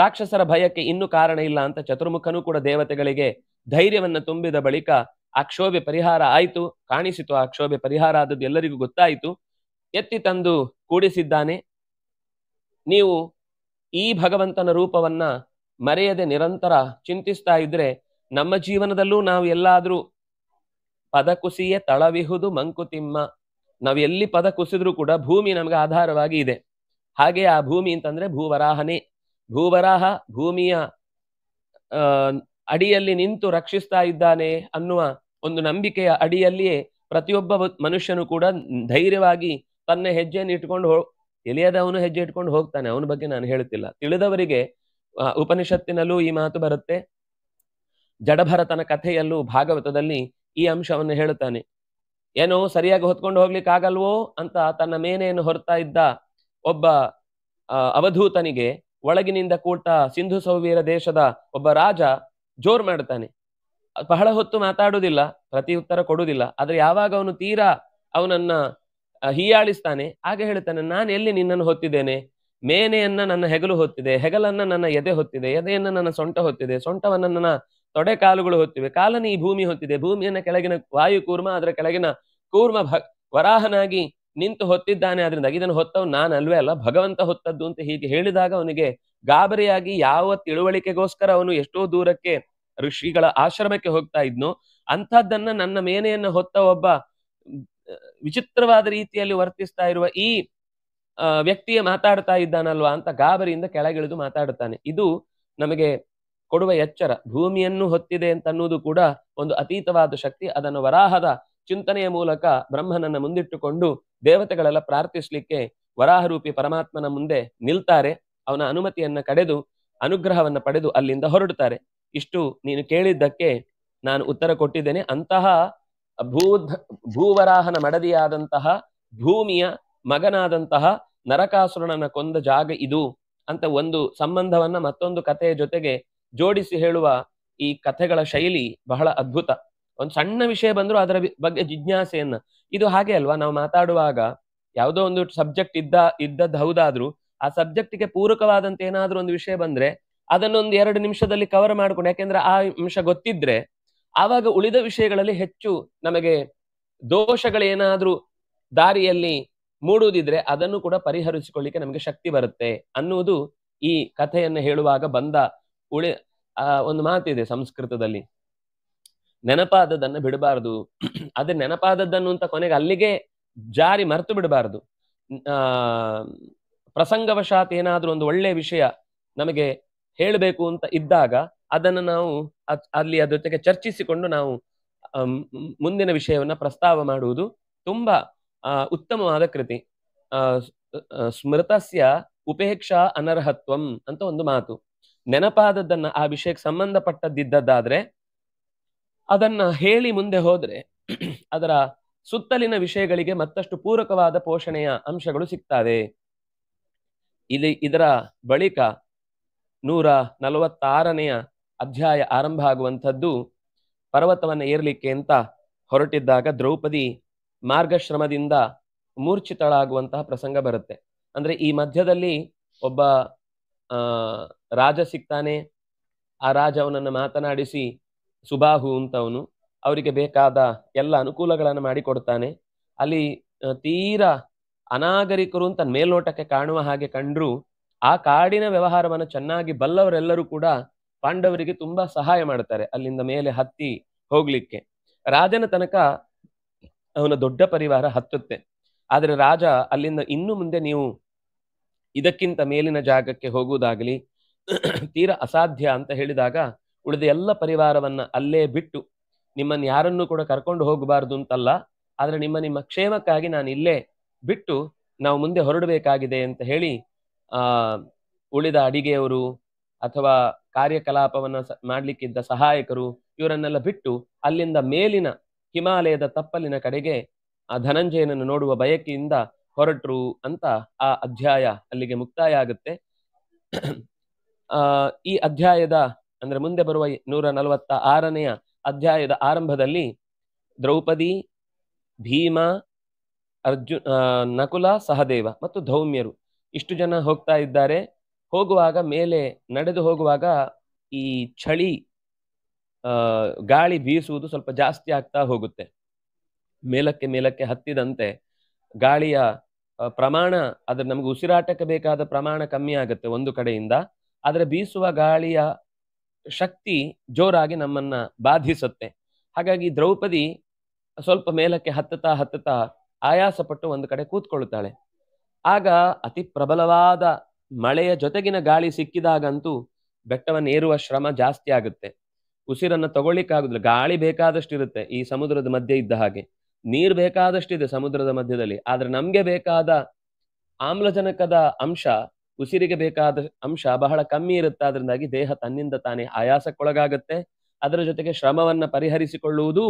ರಾಕ್ಷಸರ ಭಯಕ್ಕೆ ಇನ್ನು ಕಾರಣ ಇಲ್ಲ ಅಂತ ಚತುರ್ಮುಖನೂ ಕೂಡ ದೇವತೆಗಳಿಗೆ ಧೈರ್ಯವನ್ನು ತುಂಬಿದ ಬಳಿಕ ಆ ಕ್ಷೋಭೆ ಪರಿಹಾರ ಆಯಿತು ಕಾಣಿಸಿತು ಆ ಕ್ಷೋಭೆ ಪರಿಹಾರ ಆದದ್ದು ಎಲ್ಲರಿಗೂ ಗೊತ್ತಾಯಿತು ಎತ್ತಿ ತಂದು ಕೂಡಿಸಿದ್ದಾನೆ ನೀವು ಈ ಭಗವಂತನ ರೂಪವನ್ನ ಮರೆಯದೆ ನಿರಂತರ ಚಿಂತಿಸ್ತಾ ಇದ್ರೆ ನಮ್ಮ ಜೀವನದಲ್ಲೂ ನಾವು ಎಲ್ಲಾದ್ರೂ ಪದ ಕುಸಿಯೇ ತಳವಿಹುದು ಮಂಕುತಿಮ್ಮ ನಾವು ಎಲ್ಲಿ ಪದ ಕುಸಿದ್ರೂ ಕೂಡ ಭೂಮಿ ನಮಗೆ ಆಧಾರವಾಗಿ ಇದೆ ಹಾಗೆ ಆ ಭೂಮಿ ಅಂತಂದ್ರೆ ಭೂವರಾಹನೇ ಭೂವರಾಹ ಭೂಮಿಯ ಅಡಿಯಲ್ಲಿ ನಿಂತು ರಕ್ಷಿಸ್ತಾ ಇದ್ದಾನೆ ಅನ್ನುವ ಒಂದು ನಂಬಿಕೆಯ ಅಡಿಯಲ್ಲಿಯೇ ಪ್ರತಿಯೊಬ್ಬ ಮನುಷ್ಯನು ಕೂಡ ಧೈರ್ಯವಾಗಿ ತನ್ನ ಹೆಜ್ಜೆಯನ್ನು ಇಟ್ಕೊಂಡು ಹೋ ತಿಳಿಯದವನು ಹೆಜ್ಜೆ ಇಟ್ಕೊಂಡು ಹೋಗ್ತಾನೆ ಅವನ ಬಗ್ಗೆ ನಾನು ಹೇಳುತ್ತಿಲ್ಲ ತಿಳಿದವರಿಗೆ ಉಪನಿಷತ್ತಿನಲ್ಲೂ ಈ ಮಾತು ಬರುತ್ತೆ ಜಡಭರತನ ಕಥೆಯಲ್ಲೂ ಭಾಗವತದಲ್ಲಿ ಈ ಅಂಶವನ್ನು ಹೇಳುತ್ತಾನೆ ಏನೋ ಸರಿಯಾಗಿ ಹೊತ್ಕೊಂಡು ಹೋಗ್ಲಿಕ್ಕೆ ಆಗಲ್ವೋ ಅಂತ ತನ್ನ ಮೇನೆಯನ್ನು ಹೊರತಾ ಇದ್ದ ಒಬ್ಬ ಅವಧೂತನಿಗೆ ಒಳಗಿನಿಂದ ಕೂಟ ಸಿಂಧು ಸೌವೀರ ದೇಶದ ಒಬ್ಬ ರಾಜ ಜೋರ್ ಮಾಡ್ತಾನೆ ಬಹಳ ಹೊತ್ತು ಮಾತಾಡುವುದಿಲ್ಲ ಪ್ರತಿ ಉತ್ತರ ಕೊಡುವುದಿಲ್ಲ ಆದ್ರೆ ಯಾವಾಗ ಅವನು ತೀರಾ ಅವನನ್ನ ಹೀಯಾಳಿಸ್ತಾನೆ ಆಗ ಹೇಳ್ತಾನೆ ನಾನು ಎಲ್ಲಿ ನಿನ್ನನ್ನು ಹೊತ್ತಿದ್ದೇನೆ ಮೇನೆಯನ್ನ ನನ್ನ ಹೆಗಲು ಹೊತ್ತಿದೆ ಹೆಗಲನ್ನ ನನ್ನ ಎದೆ ಹೊತ್ತಿದೆ ಎದೆಯನ್ನ ನನ್ನ ಸೊಂಟ ಹೊತ್ತಿದೆ ಸೊಂಟವನ್ನ ನನ್ನ ತೊಡೆ ಕಾಲುಗಳು ಹೊತ್ತಿವೆ ಕಾಲನ ಈ ಭೂಮಿ ಹೊತ್ತಿದೆ ಭೂಮಿಯನ್ನ ಕೆಳಗಿನ ವಾಯು ಕೂರ್ಮ ಅದರ ಕೆಳಗಿನ ಕೂರ್ಮ ಭ ವರಾಹನಾಗಿ ನಿಂತು ಹೊತ್ತಿದ್ದಾನೆ ಅದರಿಂದ ಇದನ್ನು ಹೊತ್ತವ್ ನಾನು ಅಲ್ವೇ ಅಲ್ಲ ಭಗವಂತ ಹೊತ್ತದ್ದು ಅಂತ ಹೀಗೆ ಹೇಳಿದಾಗ ಅವನಿಗೆ ಗಾಬರಿಯಾಗಿ ಯಾವ ತಿಳುವಳಿಕೆಗೋಸ್ಕರ ಅವನು ಎಷ್ಟೋ ದೂರಕ್ಕೆ ಋಷಿಗಳ ಆಶ್ರಮಕ್ಕೆ ಹೋಗ್ತಾ ಇದ್ನು ಅಂಥದ್ದನ್ನ ನನ್ನ ಮೇನೆಯನ್ನ ಹೊತ್ತ ಒಬ್ಬ ವಿಚಿತ್ರವಾದ ರೀತಿಯಲ್ಲಿ ವರ್ತಿಸ್ತಾ ಇರುವ ಈ ವ್ಯಕ್ತಿಯೇ ಮಾತಾಡ್ತಾ ಇದ್ದಾನಲ್ವಾ ಅಂತ ಗಾಬರಿಯಿಂದ ಕೆಳಗಿಳಿದು ಮಾತಾಡುತ್ತಾನೆ ಇದು ನಮಗೆ ಕೊಡುವ ಎಚ್ಚರ ಭೂಮಿಯನ್ನು ಹೊತ್ತಿದೆ ಅಂತನ್ನುವುದು ಕೂಡ ಒಂದು ಅತೀತವಾದ ಶಕ್ತಿ ಅದನ್ನು ವರಾಹದ ಚಿಂತನೆಯ ಮೂಲಕ ಬ್ರಹ್ಮನನ್ನ ಮುಂದಿಟ್ಟುಕೊಂಡು ದೇವತೆಗಳೆಲ್ಲ ಪ್ರಾರ್ಥಿಸ್ಲಿಕ್ಕೆ ವರಾಹರೂಪಿ ಪರಮಾತ್ಮನ ಮುಂದೆ ನಿಲ್ತಾರೆ ಅವನ ಅನುಮತಿಯನ್ನ ಕಡೆದು ಅನುಗ್ರಹವನ್ನ ಪಡೆದು ಅಲ್ಲಿಂದ ಹೊರಡುತ್ತಾರೆ ಇಷ್ಟು ನೀನು ಕೇಳಿದ್ದಕ್ಕೆ ನಾನು ಉತ್ತರ ಕೊಟ್ಟಿದ್ದೇನೆ ಅಂತಹ ಭೂ ಭೂವರಾಹನ ಮಡದಿಯಾದಂತಹ ಭೂಮಿಯ ಮಗನಾದಂತಹ ನರಕಾಸುರನನ್ನ ಕೊಂದ ಜಾಗ ಇದು ಅಂತ ಒಂದು ಸಂಬಂಧವನ್ನ ಮತ್ತೊಂದು ಕಥೆಯ ಜೊತೆಗೆ ಜೋಡಿಸಿ ಹೇಳುವ ಈ ಕಥೆಗಳ ಶೈಲಿ ಬಹಳ ಅದ್ಭುತ ಒಂದು ಸಣ್ಣ ವಿಷಯ ಬಂದರೂ ಅದರ ಬಗ್ಗೆ ಜಿಜ್ಞಾಸೆಯನ್ನ ಇದು ಹಾಗೆ ಅಲ್ವಾ ನಾವು ಮಾತಾಡುವಾಗ ಯಾವುದೋ ಒಂದು ಸಬ್ಜೆಕ್ಟ್ ಇದ್ದ ಇದ್ದದ್ದು ಹೌದಾದ್ರೂ ಆ ಸಬ್ಜೆಕ್ಟಿಗೆ ಪೂರಕವಾದಂತ ಏನಾದ್ರೂ ಒಂದು ವಿಷಯ ಬಂದ್ರೆ ಅದನ್ನೊಂದು ಎರಡು ನಿಮಿಷದಲ್ಲಿ ಕವರ್ ಮಾಡ್ಕೊಂಡು ಯಾಕೆಂದ್ರೆ ಆ ಅಂಶ ಗೊತ್ತಿದ್ರೆ ಆವಾಗ ಉಳಿದ ವಿಷಯಗಳಲ್ಲಿ ಹೆಚ್ಚು ನಮಗೆ ದೋಷಗಳೇನಾದ್ರೂ ದಾರಿಯಲ್ಲಿ ಮೂಡುವುದಿದ್ರೆ ಅದನ್ನು ಕೂಡ ಪರಿಹರಿಸಿಕೊಳ್ಳಿಕ್ಕೆ ನಮಗೆ ಶಕ್ತಿ ಬರುತ್ತೆ ಅನ್ನುವುದು ಈ ಕಥೆಯನ್ನು ಹೇಳುವಾಗ ಬಂದ ಉಳಿ ಒಂದು ಮಾತಿದೆ ಸಂಸ್ಕೃತದಲ್ಲಿ ನೆನಪಾದದ್ದನ್ನು ಬಿಡಬಾರದು ಅದೇ ನೆನಪಾದದ್ದನ್ನು ಅಂತ ಕೊನೆಗೆ ಅಲ್ಲಿಗೆ ಜಾರಿ ಮರೆತು ಬಿಡಬಾರದು ಆ ಪ್ರಸಂಗವಶಾತ್ ಏನಾದ್ರೂ ಒಂದು ಒಳ್ಳೆಯ ವಿಷಯ ನಮಗೆ ಹೇಳಬೇಕು ಅಂತ ಇದ್ದಾಗ ಅದನ್ನು ನಾವು ಅಲ್ಲಿ ಅದ್ರ ಜೊತೆಗೆ ಚರ್ಚಿಸಿಕೊಂಡು ನಾವು ಮುಂದಿನ ವಿಷಯವನ್ನ ಪ್ರಸ್ತಾವ ಮಾಡುವುದು ತುಂಬಾ ಉತ್ತಮವಾದ ಕೃತಿ ಸ್ಮೃತಸ್ಯ ಉಪೇಕ್ಷಾ ಅನರ್ಹತ್ವಂ ಅಂತ ಒಂದು ಮಾತು ನೆನಪಾದದ್ದನ್ನ ಆ ವಿಷಯಕ್ಕೆ ಸಂಬಂಧಪಟ್ಟದ್ದಿದ್ದದ್ದಾದ್ರೆ ಅದನ್ನ ಹೇಳಿ ಮುಂದೆ ಹೋದ್ರೆ ಅದರ ಸುತ್ತಲಿನ ವಿಷಯಗಳಿಗೆ ಮತ್ತಷ್ಟು ಪೂರಕವಾದ ಪೋಷಣೆಯ ಅಂಶಗಳು ಸಿಗ್ತವೆ ಇಲ್ಲಿ ಇದರ ಬಳಿಕ ನೂರ ನಲವತ್ತಾರನೆಯ ಅಧ್ಯಾಯ ಆರಂಭ ಆಗುವಂಥದ್ದು ಪರ್ವತವನ್ನು ಏರ್ಲಿಕ್ಕೆ ಅಂತ ಹೊರಟಿದ್ದಾಗ ದ್ರೌಪದಿ ಮಾರ್ಗಶ್ರಮದಿಂದ ಮೂರ್ಛಿತಳಾಗುವಂತಹ ಪ್ರಸಂಗ ಬರುತ್ತೆ ಅಂದರೆ ಈ ಮಧ್ಯದಲ್ಲಿ ಒಬ್ಬ ರಾಜ ಸಿಗ್ತಾನೆ ಆ ರಾಜ ಅವನನ್ನು ಮಾತನಾಡಿಸಿ ಸುಬಾಹು ಅಂತವನು ಅವರಿಗೆ ಬೇಕಾದ ಎಲ್ಲ ಅನುಕೂಲಗಳನ್ನು ಮಾಡಿಕೊಡ್ತಾನೆ ಅಲ್ಲಿ ತೀರ ಅನಾಗರಿಕರು ಅಂತ ಮೇಲ್ನೋಟಕ್ಕೆ ಕಾಣುವ ಹಾಗೆ ಕಂಡ್ರು ಆ ಕಾಡಿನ ವ್ಯವಹಾರವನ್ನು ಚೆನ್ನಾಗಿ ಬಲ್ಲವರೆಲ್ಲರೂ ಕೂಡ ಪಾಂಡವರಿಗೆ ತುಂಬಾ ಸಹಾಯ ಮಾಡ್ತಾರೆ ಅಲ್ಲಿಂದ ಮೇಲೆ ಹತ್ತಿ ಹೋಗ್ಲಿಕ್ಕೆ ರಾಜನ ತನಕ ಅವನ ದೊಡ್ಡ ಪರಿವಾರ ಹತ್ತುತ್ತೆ ಆದರೆ ರಾಜ ಅಲ್ಲಿಂದ ಇನ್ನು ಮುಂದೆ ನೀವು ಇದಕ್ಕಿಂತ ಮೇಲಿನ ಜಾಗಕ್ಕೆ ಹೋಗುವುದಾಗಲಿ ತೀರ ಅಸಾಧ್ಯ ಅಂತ ಹೇಳಿದಾಗ ಉಳಿದ ಎಲ್ಲ ಪರಿವಾರವನ್ನ ಅಲ್ಲೇ ಬಿಟ್ಟು ನಿಮ್ಮನ್ನು ಯಾರನ್ನು ಕೂಡ ಕರ್ಕೊಂಡು ಹೋಗಬಾರ್ದು ಅಂತಲ್ಲ ಆದರೆ ನಿಮ್ಮ ನಿಮ್ಮ ಕ್ಷೇಮಕ್ಕಾಗಿ ನಾನು ಇಲ್ಲೇ ಬಿಟ್ಟು ನಾವು ಮುಂದೆ ಹೊರಡಬೇಕಾಗಿದೆ ಅಂತ ಹೇಳಿ ಆ ಉಳಿದ ಅಡಿಗೆಯವರು ಅಥವಾ ಕಾರ್ಯಕಲಾಪವನ್ನು ಮಾಡಲಿಕ್ಕಿದ್ದ ಸಹಾಯಕರು ಇವರನ್ನೆಲ್ಲ ಬಿಟ್ಟು ಅಲ್ಲಿಂದ ಮೇಲಿನ ಹಿಮಾಲಯದ ತಪ್ಪಲಿನ ಕಡೆಗೆ ಆ ಧನಂಜಯನನ್ನು ನೋಡುವ ಬಯಕೆಯಿಂದ ಹೊರಟರು ಅಂತ ಆ ಅಧ್ಯಾಯ ಅಲ್ಲಿಗೆ ಮುಕ್ತಾಯ ಆಗುತ್ತೆ ಈ ಅಧ್ಯಾಯದ ಅಂದ್ರೆ ಮುಂದೆ ಬರುವ ನೂರ ನಲವತ್ತ ಆರನೆಯ ಅಧ್ಯಾಯದ ಆರಂಭದಲ್ಲಿ ದ್ರೌಪದಿ ಭೀಮ ಅರ್ಜುನ್ ನಕುಲ ಸಹದೇವ ಮತ್ತು ಧೌಮ್ಯರು ಇಷ್ಟು ಜನ ಹೋಗ್ತಾ ಇದ್ದಾರೆ ಹೋಗುವಾಗ ಮೇಲೆ ನಡೆದು ಹೋಗುವಾಗ ಈ ಚಳಿ ಗಾಳಿ ಬೀಸುವುದು ಸ್ವಲ್ಪ ಜಾಸ್ತಿ ಆಗ್ತಾ ಹೋಗುತ್ತೆ ಮೇಲಕ್ಕೆ ಮೇಲಕ್ಕೆ ಹತ್ತಿದಂತೆ ಗಾಳಿಯ ಪ್ರಮಾಣ ಅದ್ರ ನಮಗೆ ಉಸಿರಾಟಕ್ಕೆ ಬೇಕಾದ ಪ್ರಮಾಣ ಕಮ್ಮಿ ಆಗುತ್ತೆ ಒಂದು ಕಡೆಯಿಂದ ಆದರೆ ಬೀಸುವ ಗಾಳಿಯ ಶಕ್ತಿ ಜೋರಾಗಿ ನಮ್ಮನ್ನ ಬಾಧಿಸುತ್ತೆ ಹಾಗಾಗಿ ದ್ರೌಪದಿ ಸ್ವಲ್ಪ ಮೇಲಕ್ಕೆ ಹತ್ತುತ್ತಾ ಹತ್ತುತ್ತಾ ಆಯಾಸಪಟ್ಟು ಒಂದು ಕಡೆ ಕೂತ್ಕೊಳ್ಳುತ್ತಾಳೆ ಆಗ ಅತಿ ಪ್ರಬಲವಾದ ಮಳೆಯ ಜೊತೆಗಿನ ಗಾಳಿ ಸಿಕ್ಕಿದಾಗಂತೂ ಬೆಟ್ಟವನ್ನು ಏರುವ ಶ್ರಮ ಜಾಸ್ತಿ ಆಗುತ್ತೆ ಉಸಿರನ್ನು ತಗೊಳ್ಳಿಕ್ಕಾಗುದಿಲ್ಲ ಗಾಳಿ ಬೇಕಾದಷ್ಟು ಇರುತ್ತೆ ಈ ಸಮುದ್ರದ ಮಧ್ಯೆ ಇದ್ದ ಹಾಗೆ ನೀರು ಬೇಕಾದಷ್ಟಿದೆ ಸಮುದ್ರದ ಮಧ್ಯದಲ್ಲಿ ಆದ್ರೆ ನಮಗೆ ಬೇಕಾದ ಆಮ್ಲಜನಕದ ಅಂಶ ಉಸಿರಿಗೆ ಬೇಕಾದ ಅಂಶ ಬಹಳ ಕಮ್ಮಿ ಇರುತ್ತೆ ಅದರಿಂದಾಗಿ ದೇಹ ತನ್ನಿಂದ ತಾನೇ ಆಯಾಸಕ್ಕೊಳಗಾಗುತ್ತೆ ಅದರ ಜೊತೆಗೆ ಶ್ರಮವನ್ನ ಪರಿಹರಿಸಿಕೊಳ್ಳುವುದು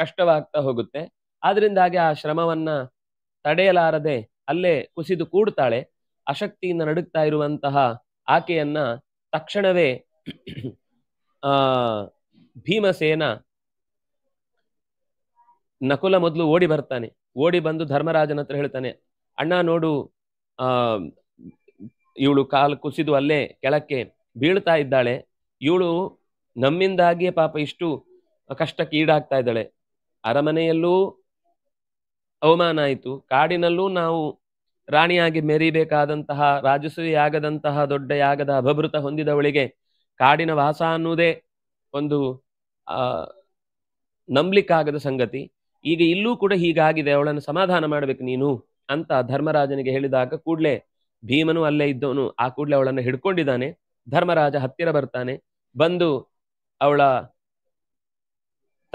ಕಷ್ಟವಾಗ್ತಾ ಹೋಗುತ್ತೆ ಆದ್ರಿಂದಾಗಿ ಆ ಶ್ರಮವನ್ನ ತಡೆಯಲಾರದೆ ಅಲ್ಲೇ ಕುಸಿದು ಕೂಡ್ತಾಳೆ ಅಶಕ್ತಿಯಿಂದ ನಡುಕ್ತಾ ಇರುವಂತಹ ಆಕೆಯನ್ನ ತಕ್ಷಣವೇ ಆ ಭೀಮಸೇನ ನಕುಲ ಮೊದಲು ಓಡಿ ಬರ್ತಾನೆ ಓಡಿ ಬಂದು ಧರ್ಮರಾಜನ ಹತ್ರ ಹೇಳ್ತಾನೆ ಅಣ್ಣ ನೋಡು ಆ ಇವಳು ಕಾಲು ಕುಸಿದು ಅಲ್ಲೇ ಕೆಳಕ್ಕೆ ಬೀಳ್ತಾ ಇದ್ದಾಳೆ ಇವಳು ನಮ್ಮಿಂದಾಗಿಯೇ ಪಾಪ ಇಷ್ಟು ಕಷ್ಟಕ್ಕೆ ಈಡಾಗ್ತಾ ಇದ್ದಾಳೆ ಅರಮನೆಯಲ್ಲೂ ಅವಮಾನ ಆಯಿತು ಕಾಡಿನಲ್ಲೂ ನಾವು ರಾಣಿಯಾಗಿ ಮೆರಿಬೇಕಾದಂತಹ ರಾಜಸ್ವಿಯಾಗದಂತಹ ದೊಡ್ಡ ಯಾಗದ ಅಭಭೃತ ಹೊಂದಿದವಳಿಗೆ ಕಾಡಿನ ವಾಸ ಅನ್ನುವುದೇ ಒಂದು ನಂಬಲಿಕ್ಕಾಗದ ಸಂಗತಿ ಈಗ ಇಲ್ಲೂ ಕೂಡ ಹೀಗಾಗಿದೆ ಅವಳನ್ನು ಸಮಾಧಾನ ಮಾಡಬೇಕು ನೀನು ಅಂತ ಧರ್ಮರಾಜನಿಗೆ ಹೇಳಿದಾಗ ಕೂಡಲೇ ಭೀಮನು ಅಲ್ಲೇ ಇದ್ದವನು ಆ ಕೂಡಲೇ ಅವಳನ್ನು ಹಿಡ್ಕೊಂಡಿದ್ದಾನೆ ಧರ್ಮರಾಜ ಹತ್ತಿರ ಬರ್ತಾನೆ ಬಂದು ಅವಳ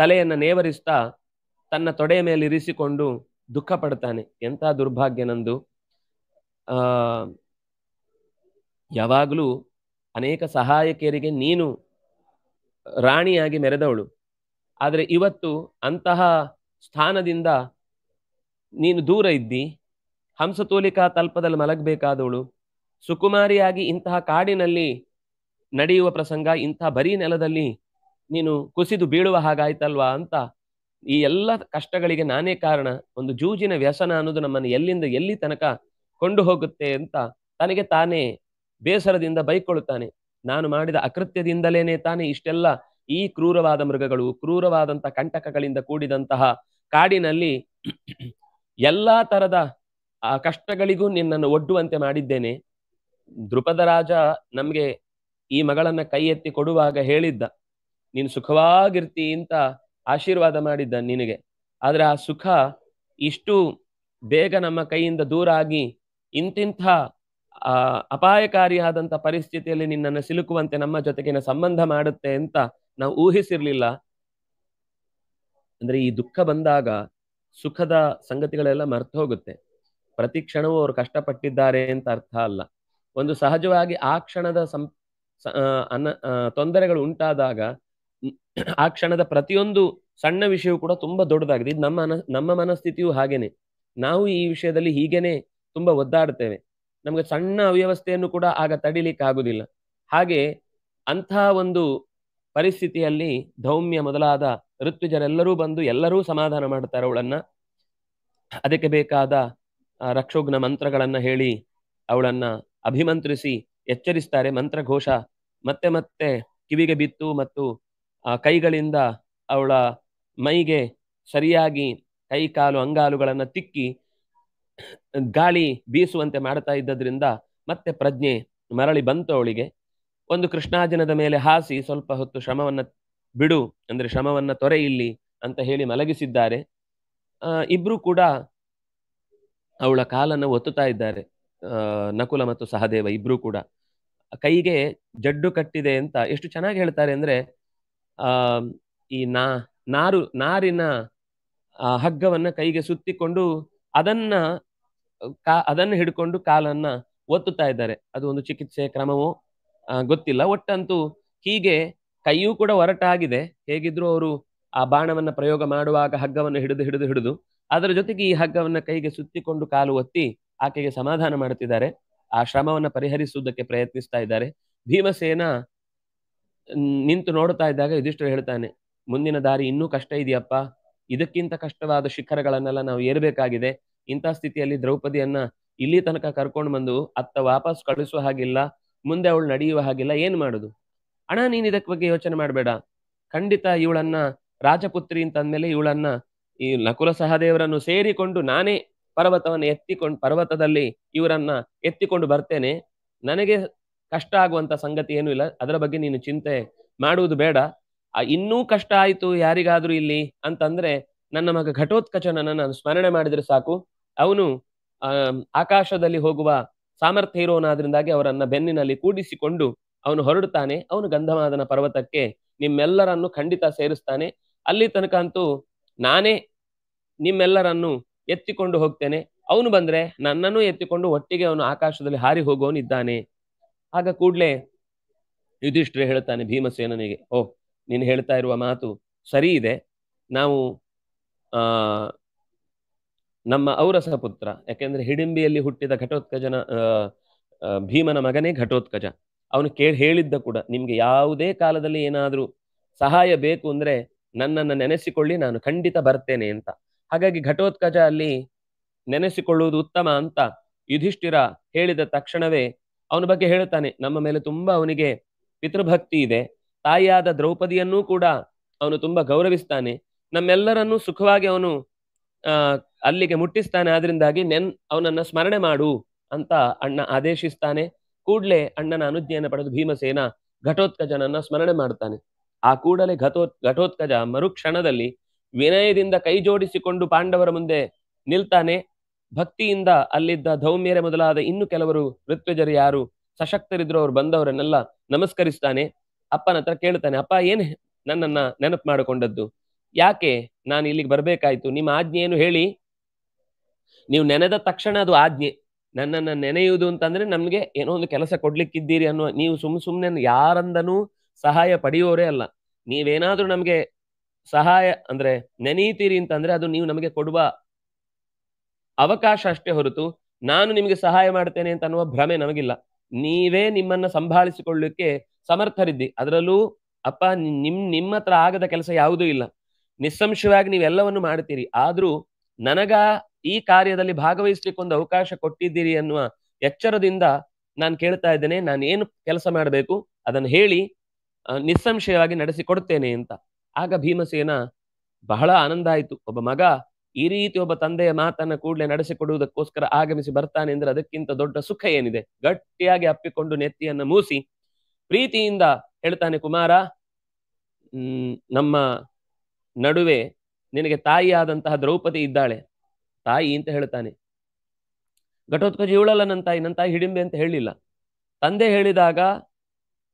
ತಲೆಯನ್ನು ನೇವರಿಸ್ತಾ ತನ್ನ ತೊಡೆಯ ಮೇಲೆ ಇರಿಸಿಕೊಂಡು ದುಃಖ ಪಡ್ತಾನೆ ಎಂಥ ದುರ್ಭಾಗ್ಯ ನಂದು ಯಾವಾಗಲೂ ಅನೇಕ ಸಹಾಯಕಿಯರಿಗೆ ನೀನು ರಾಣಿಯಾಗಿ ಮೆರೆದವಳು ಆದರೆ ಇವತ್ತು ಅಂತಹ ಸ್ಥಾನದಿಂದ ನೀನು ದೂರ ಇದ್ದಿ ಹಂಸತೋಲಿಕಾ ತಲ್ಪದಲ್ಲಿ ಮಲಗಬೇಕಾದವಳು ಸುಕುಮಾರಿಯಾಗಿ ಇಂತಹ ಕಾಡಿನಲ್ಲಿ ನಡೆಯುವ ಪ್ರಸಂಗ ಇಂತಹ ಬರೀ ನೆಲದಲ್ಲಿ ನೀನು ಕುಸಿದು ಬೀಳುವ ಹಾಗಾಯ್ತಲ್ವಾ ಅಂತ ಈ ಎಲ್ಲ ಕಷ್ಟಗಳಿಗೆ ನಾನೇ ಕಾರಣ ಒಂದು ಜೂಜಿನ ವ್ಯಸನ ಅನ್ನೋದು ನಮ್ಮನ್ನು ಎಲ್ಲಿಂದ ಎಲ್ಲಿ ತನಕ ಕೊಂಡು ಹೋಗುತ್ತೆ ಅಂತ ತನಗೆ ತಾನೇ ಬೇಸರದಿಂದ ಬೈಕೊಳ್ಳುತ್ತಾನೆ ನಾನು ಮಾಡಿದ ಅಕೃತ್ಯದಿಂದಲೇನೆ ತಾನೇ ಇಷ್ಟೆಲ್ಲ ಈ ಕ್ರೂರವಾದ ಮೃಗಗಳು ಕ್ರೂರವಾದಂತಹ ಕಂಟಕಗಳಿಂದ ಕೂಡಿದಂತಹ ಕಾಡಿನಲ್ಲಿ ಎಲ್ಲಾ ತರದ ಆ ಕಷ್ಟಗಳಿಗೂ ನಿನ್ನನ್ನು ಒಡ್ಡುವಂತೆ ಮಾಡಿದ್ದೇನೆ ದೃಪದ ರಾಜ ನಮಗೆ ಈ ಮಗಳನ್ನ ಕೈ ಎತ್ತಿ ಕೊಡುವಾಗ ಹೇಳಿದ್ದ ನೀನು ಸುಖವಾಗಿರ್ತಿ ಅಂತ ಆಶೀರ್ವಾದ ಮಾಡಿದ್ದ ನಿನಗೆ ಆದ್ರೆ ಆ ಸುಖ ಇಷ್ಟು ಬೇಗ ನಮ್ಮ ಕೈಯಿಂದ ದೂರ ಆಗಿ ಇಂತಿಂಥ ಅಪಾಯಕಾರಿಯಾದಂತಹ ಪರಿಸ್ಥಿತಿಯಲ್ಲಿ ನಿನ್ನನ್ನು ಸಿಲುಕುವಂತೆ ನಮ್ಮ ಜೊತೆಗಿನ ಸಂಬಂಧ ಮಾಡುತ್ತೆ ಅಂತ ನಾವು ಊಹಿಸಿರ್ಲಿಲ್ಲ ಅಂದ್ರೆ ಈ ದುಃಖ ಬಂದಾಗ ಸುಖದ ಸಂಗತಿಗಳೆಲ್ಲ ಮರ್ತು ಹೋಗುತ್ತೆ ಪ್ರತಿ ಕ್ಷಣವೂ ಅವರು ಕಷ್ಟಪಟ್ಟಿದ್ದಾರೆ ಅಂತ ಅರ್ಥ ಅಲ್ಲ ಒಂದು ಸಹಜವಾಗಿ ಆ ಕ್ಷಣದ ಸಂ ಅನ್ನ ತೊಂದರೆಗಳು ಉಂಟಾದಾಗ ಆ ಕ್ಷಣದ ಪ್ರತಿಯೊಂದು ಸಣ್ಣ ವಿಷಯವೂ ಕೂಡ ತುಂಬಾ ದೊಡ್ಡದಾಗಿದೆ ಇದು ನಮ್ಮ ನಮ್ಮ ಮನಸ್ಥಿತಿಯು ಹಾಗೇನೆ ನಾವು ಈ ವಿಷಯದಲ್ಲಿ ಹೀಗೇನೆ ತುಂಬಾ ಒದ್ದಾಡ್ತೇವೆ ನಮಗೆ ಸಣ್ಣ ಅವ್ಯವಸ್ಥೆಯನ್ನು ಕೂಡ ಆಗ ತಡಿಲಿಕ್ಕೆ ಆಗುದಿಲ್ಲ ಹಾಗೆ ಅಂತಹ ಒಂದು ಪರಿಸ್ಥಿತಿಯಲ್ಲಿ ಧೌಮ್ಯ ಮೊದಲಾದ ಋತ್ವಿಜರೆಲ್ಲರೂ ಬಂದು ಎಲ್ಲರೂ ಸಮಾಧಾನ ಮಾಡ್ತಾರೆ ಅವಳನ್ನ ಅದಕ್ಕೆ ಬೇಕಾದ ರಕ್ಷೋಗ್ನ ಮಂತ್ರಗಳನ್ನ ಹೇಳಿ ಅವಳನ್ನ ಅಭಿಮಂತ್ರಿಸಿ ಎಚ್ಚರಿಸ್ತಾರೆ ಘೋಷ ಮತ್ತೆ ಮತ್ತೆ ಕಿವಿಗೆ ಬಿತ್ತು ಮತ್ತು ಆ ಕೈಗಳಿಂದ ಅವಳ ಮೈಗೆ ಸರಿಯಾಗಿ ಕೈ ಕಾಲು ಅಂಗಾಲುಗಳನ್ನು ತಿಕ್ಕಿ ಗಾಳಿ ಬೀಸುವಂತೆ ಮಾಡ್ತಾ ಇದ್ದದ್ರಿಂದ ಮತ್ತೆ ಪ್ರಜ್ಞೆ ಮರಳಿ ಬಂತು ಅವಳಿಗೆ ಒಂದು ಕೃಷ್ಣಾಜನದ ಮೇಲೆ ಹಾಸಿ ಸ್ವಲ್ಪ ಹೊತ್ತು ಶ್ರಮವನ್ನ ಬಿಡು ಅಂದ್ರೆ ಶ್ರಮವನ್ನ ತೊರೆ ಇಲ್ಲಿ ಅಂತ ಹೇಳಿ ಮಲಗಿಸಿದ್ದಾರೆ ಇಬ್ರು ಕೂಡ ಅವಳ ಕಾಲನ್ನು ಒತ್ತುತ್ತಾ ಇದ್ದಾರೆ ನಕುಲ ಮತ್ತು ಸಹದೇವ ಇಬ್ರು ಕೂಡ ಕೈಗೆ ಜಡ್ಡು ಕಟ್ಟಿದೆ ಅಂತ ಎಷ್ಟು ಚೆನ್ನಾಗಿ ಹೇಳ್ತಾರೆ ಅಂದ್ರೆ ಆ ಈ ನಾ ನಾರು ನಾರಿನ ಹಗ್ಗವನ್ನ ಕೈಗೆ ಸುತ್ತಿಕೊಂಡು ಅದನ್ನ ಕಾ ಅದನ್ನು ಹಿಡ್ಕೊಂಡು ಕಾಲನ್ನ ಒತ್ತುತ್ತಾ ಇದ್ದಾರೆ ಅದು ಒಂದು ಚಿಕಿತ್ಸೆ ಕ್ರಮವೋ ಗೊತ್ತಿಲ್ಲ ಒಟ್ಟಂತೂ ಹೀಗೆ ಕೈಯೂ ಕೂಡ ಒರಟಾಗಿದೆ ಹೇಗಿದ್ರು ಅವರು ಆ ಬಾಣವನ್ನ ಪ್ರಯೋಗ ಮಾಡುವಾಗ ಹಗ್ಗವನ್ನು ಹಿಡಿದು ಹಿಡಿದು ಹಿಡಿದು ಅದರ ಜೊತೆಗೆ ಈ ಹಗ್ಗವನ್ನ ಕೈಗೆ ಸುತ್ತಿಕೊಂಡು ಕಾಲು ಒತ್ತಿ ಆಕೆಗೆ ಸಮಾಧಾನ ಮಾಡುತ್ತಿದ್ದಾರೆ ಆ ಶ್ರಮವನ್ನ ಪರಿಹರಿಸುವುದಕ್ಕೆ ಪ್ರಯತ್ನಿಸ್ತಾ ಇದ್ದಾರೆ ಭೀಮಸೇನ ನಿಂತು ನೋಡ್ತಾ ಇದ್ದಾಗ ಯುಧಿಷ್ಠರು ಹೇಳ್ತಾನೆ ಮುಂದಿನ ದಾರಿ ಇನ್ನೂ ಕಷ್ಟ ಇದೆಯಪ್ಪ ಇದಕ್ಕಿಂತ ಕಷ್ಟವಾದ ಶಿಖರಗಳನ್ನೆಲ್ಲ ನಾವು ಏರ್ಬೇಕಾಗಿದೆ ಇಂಥ ಸ್ಥಿತಿಯಲ್ಲಿ ದ್ರೌಪದಿಯನ್ನ ಇಲ್ಲಿ ತನಕ ಕರ್ಕೊಂಡು ಬಂದು ಅತ್ತ ವಾಪಸ್ ಕಳಿಸುವ ಹಾಗಿಲ್ಲ ಮುಂದೆ ಅವಳು ನಡೆಯುವ ಹಾಗಿಲ್ಲ ಏನ್ ಮಾಡುದು ಅಣ್ಣ ನೀನ್ ಇದಕ್ ಬಗ್ಗೆ ಯೋಚನೆ ಮಾಡಬೇಡ ಖಂಡಿತ ಇವಳನ್ನ ರಾಜಪುತ್ರಿ ಅಂತ ಅಂದ್ಮೇಲೆ ಇವಳನ್ನ ಈ ನಕುಲ ಸಹದೇವರನ್ನು ಸೇರಿಕೊಂಡು ನಾನೇ ಪರ್ವತವನ್ನು ಎತ್ತಿಕೊಂಡು ಪರ್ವತದಲ್ಲಿ ಇವರನ್ನ ಎತ್ತಿಕೊಂಡು ಬರ್ತೇನೆ ನನಗೆ ಕಷ್ಟ ಆಗುವಂತ ಸಂಗತಿ ಏನೂ ಇಲ್ಲ ಅದರ ಬಗ್ಗೆ ನೀನು ಚಿಂತೆ ಮಾಡುವುದು ಬೇಡ ಇನ್ನೂ ಕಷ್ಟ ಆಯಿತು ಯಾರಿಗಾದ್ರೂ ಇಲ್ಲಿ ಅಂತಂದ್ರೆ ನನ್ನ ಮಗ ಘಟೋತ್ಕಚನನ್ನ ನಾನು ಸ್ಮರಣೆ ಮಾಡಿದ್ರೆ ಸಾಕು ಅವನು ಆಕಾಶದಲ್ಲಿ ಹೋಗುವ ಸಾಮರ್ಥ್ಯ ಇರೋನಾದ್ರಿಂದಾಗಿ ಅವರನ್ನ ಬೆನ್ನಿನಲ್ಲಿ ಕೂಡಿಸಿಕೊಂಡು ಅವನು ಹೊರಡುತ್ತಾನೆ ಅವನು ಗಂಧಮಾದನ ಪರ್ವತಕ್ಕೆ ನಿಮ್ಮೆಲ್ಲರನ್ನು ಖಂಡಿತ ಸೇರಿಸ್ತಾನೆ ಅಲ್ಲಿ ತನಕ ಅಂತೂ ನಾನೇ ನಿಮ್ಮೆಲ್ಲರನ್ನು ಎತ್ತಿಕೊಂಡು ಹೋಗ್ತೇನೆ ಅವನು ಬಂದ್ರೆ ನನ್ನನ್ನು ಎತ್ತಿಕೊಂಡು ಒಟ್ಟಿಗೆ ಅವನು ಆಕಾಶದಲ್ಲಿ ಹಾರಿ ಹೋಗುವವನಿದ್ದಾನೆ ಆಗ ಕೂಡಲೇ ಯುದಿಷ್ಠ್ರೆ ಹೇಳ್ತಾನೆ ಭೀಮಸೇನನಿಗೆ ಓಹ್ ನೀನು ಹೇಳ್ತಾ ಇರುವ ಮಾತು ಸರಿ ಇದೆ ನಾವು ನಮ್ಮ ಔರಸ ಪುತ್ರ ಯಾಕೆಂದ್ರೆ ಹಿಡಿಂಬಿಯಲ್ಲಿ ಹುಟ್ಟಿದ ಘಟೋತ್ಕಜನ ಭೀಮನ ಮಗನೇ ಘಟೋತ್ಕಜ ಅವನು ಕೇಳಿ ಹೇಳಿದ್ದ ಕೂಡ ನಿಮ್ಗೆ ಯಾವುದೇ ಕಾಲದಲ್ಲಿ ಏನಾದರೂ ಸಹಾಯ ಬೇಕು ಅಂದ್ರೆ ನನ್ನನ್ನು ನೆನೆಸಿಕೊಳ್ಳಿ ನಾನು ಖಂಡಿತ ಬರ್ತೇನೆ ಅಂತ ಹಾಗಾಗಿ ಘಟೋತ್ಕಜ ಅಲ್ಲಿ ನೆನೆಸಿಕೊಳ್ಳುವುದು ಉತ್ತಮ ಅಂತ ಯುಧಿಷ್ಠಿರ ಹೇಳಿದ ತಕ್ಷಣವೇ ಅವನ ಬಗ್ಗೆ ಹೇಳುತ್ತಾನೆ ನಮ್ಮ ಮೇಲೆ ತುಂಬಾ ಅವನಿಗೆ ಪಿತೃಭಕ್ತಿ ಇದೆ ತಾಯಿಯಾದ ದ್ರೌಪದಿಯನ್ನೂ ಕೂಡ ಅವನು ತುಂಬಾ ಗೌರವಿಸ್ತಾನೆ ನಮ್ಮೆಲ್ಲರನ್ನೂ ಸುಖವಾಗಿ ಅವನು ಅಲ್ಲಿಗೆ ಮುಟ್ಟಿಸ್ತಾನೆ ಆದ್ರಿಂದಾಗಿ ನೆನ್ ಅವನನ್ನ ಸ್ಮರಣೆ ಮಾಡು ಅಂತ ಅಣ್ಣ ಆದೇಶಿಸ್ತಾನೆ ಕೂಡ್ಲೆ ಅಣ್ಣನ ಅನುಜ್ಞೆಯನ್ನ ಪಡೆದು ಭೀಮಸೇನ ಘಟೋತ್ಕಜನನ್ನ ಸ್ಮರಣೆ ಮಾಡ್ತಾನೆ ಆ ಕೂಡಲೇ ಘಟೋ ಘಟೋತ್ಕಜ ಮರುಕ್ಷಣದಲ್ಲಿ ವಿನಯದಿಂದ ಕೈ ಜೋಡಿಸಿಕೊಂಡು ಪಾಂಡವರ ಮುಂದೆ ನಿಲ್ತಾನೆ ಭಕ್ತಿಯಿಂದ ಅಲ್ಲಿದ್ದ ಧೌಮ್ಯರೆ ಮೊದಲಾದ ಇನ್ನು ಕೆಲವರು ಋತ್ವಜರು ಯಾರು ಸಶಕ್ತರಿದ್ರು ಅವ್ರು ಬಂದವರನ್ನೆಲ್ಲ ನಮಸ್ಕರಿಸ್ತಾನೆ ಅಪ್ಪನ ಹತ್ರ ಕೇಳ್ತಾನೆ ಅಪ್ಪ ಏನ್ ನನ್ನನ್ನ ನೆನಪು ಮಾಡಿಕೊಂಡದ್ದು ಯಾಕೆ ನಾನು ಇಲ್ಲಿಗೆ ಬರಬೇಕಾಯ್ತು ನಿಮ್ಮ ಆಜ್ಞೆ ಏನು ಹೇಳಿ ನೀವು ನೆನೆದ ತಕ್ಷಣ ಅದು ಆಜ್ಞೆ ನನ್ನನ್ನು ನೆನೆಯುವುದು ಅಂತಂದ್ರೆ ನಮಗೆ ಏನೋ ಒಂದು ಕೆಲಸ ಕೊಡ್ಲಿಕ್ಕಿದ್ದೀರಿ ಅನ್ನುವ ನೀವು ಸುಮ್ ಸುಮ್ಮನೆ ಯಾರಂದನೂ ಸಹಾಯ ಪಡೆಯೋರೇ ಅಲ್ಲ ನೀವೇನಾದ್ರೂ ನಮಗೆ ಸಹಾಯ ಅಂದ್ರೆ ನೆನೆಯುತ್ತೀರಿ ಅಂತಂದ್ರೆ ಅದು ನೀವು ನಮಗೆ ಕೊಡುವ ಅವಕಾಶ ಅಷ್ಟೇ ಹೊರತು ನಾನು ನಿಮಗೆ ಸಹಾಯ ಮಾಡ್ತೇನೆ ಅಂತ ಅನ್ನುವ ಭ್ರಮೆ ನಮಗಿಲ್ಲ ನೀವೇ ನಿಮ್ಮನ್ನ ಸಂಭಾಳಿಸಿಕೊಳ್ಳಿಕ್ಕೆ ಸಮರ್ಥರಿದ್ದಿ ಅದರಲ್ಲೂ ಅಪ್ಪ ನಿಮ್ ನಿಮ್ಮ ಹತ್ರ ಆಗದ ಕೆಲಸ ಯಾವುದೂ ಇಲ್ಲ ನಿಸ್ಸಂಶಯವಾಗಿ ನೀವೆಲ್ಲವನ್ನು ಮಾಡ್ತೀರಿ ಆದ್ರೂ ನನಗ ಈ ಕಾರ್ಯದಲ್ಲಿ ಭಾಗವಹಿಸ್ಲಿಕ್ಕೆ ಒಂದು ಅವಕಾಶ ಕೊಟ್ಟಿದ್ದೀರಿ ಅನ್ನುವ ಎಚ್ಚರದಿಂದ ನಾನು ಕೇಳ್ತಾ ಇದ್ದೇನೆ ನಾನು ಏನು ಕೆಲಸ ಮಾಡಬೇಕು ಅದನ್ನು ಹೇಳಿ ನಿಸ್ಸಂಶಯವಾಗಿ ನಡೆಸಿಕೊಡ್ತೇನೆ ಅಂತ ಆಗ ಭೀಮಸೇನ ಬಹಳ ಆನಂದ ಆಯಿತು ಒಬ್ಬ ಮಗ ಈ ರೀತಿ ಒಬ್ಬ ತಂದೆಯ ಮಾತನ್ನ ಕೂಡಲೇ ನಡೆಸಿಕೊಡುವುದಕ್ಕೋಸ್ಕರ ಆಗಮಿಸಿ ಬರ್ತಾನೆ ಅಂದ್ರೆ ಅದಕ್ಕಿಂತ ದೊಡ್ಡ ಸುಖ ಏನಿದೆ ಗಟ್ಟಿಯಾಗಿ ಅಪ್ಪಿಕೊಂಡು ನೆತ್ತಿಯನ್ನು ಮೂಸಿ ಪ್ರೀತಿಯಿಂದ ಹೇಳ್ತಾನೆ ಕುಮಾರ ನಮ್ಮ ನಡುವೆ ನಿನಗೆ ತಾಯಿಯಾದಂತಹ ದ್ರೌಪದಿ ಇದ್ದಾಳೆ ತಾಯಿ ಅಂತ ಹೇಳ್ತಾನೆ ಘಟೋತ್ಕಜ ಇವಳಲ್ಲ ನನ್ನ ತಾಯಿ ನನ್ನ ತಾಯಿ ಹಿಡಿಂಬೆ ಅಂತ ಹೇಳಿಲ್ಲ ತಂದೆ ಹೇಳಿದಾಗ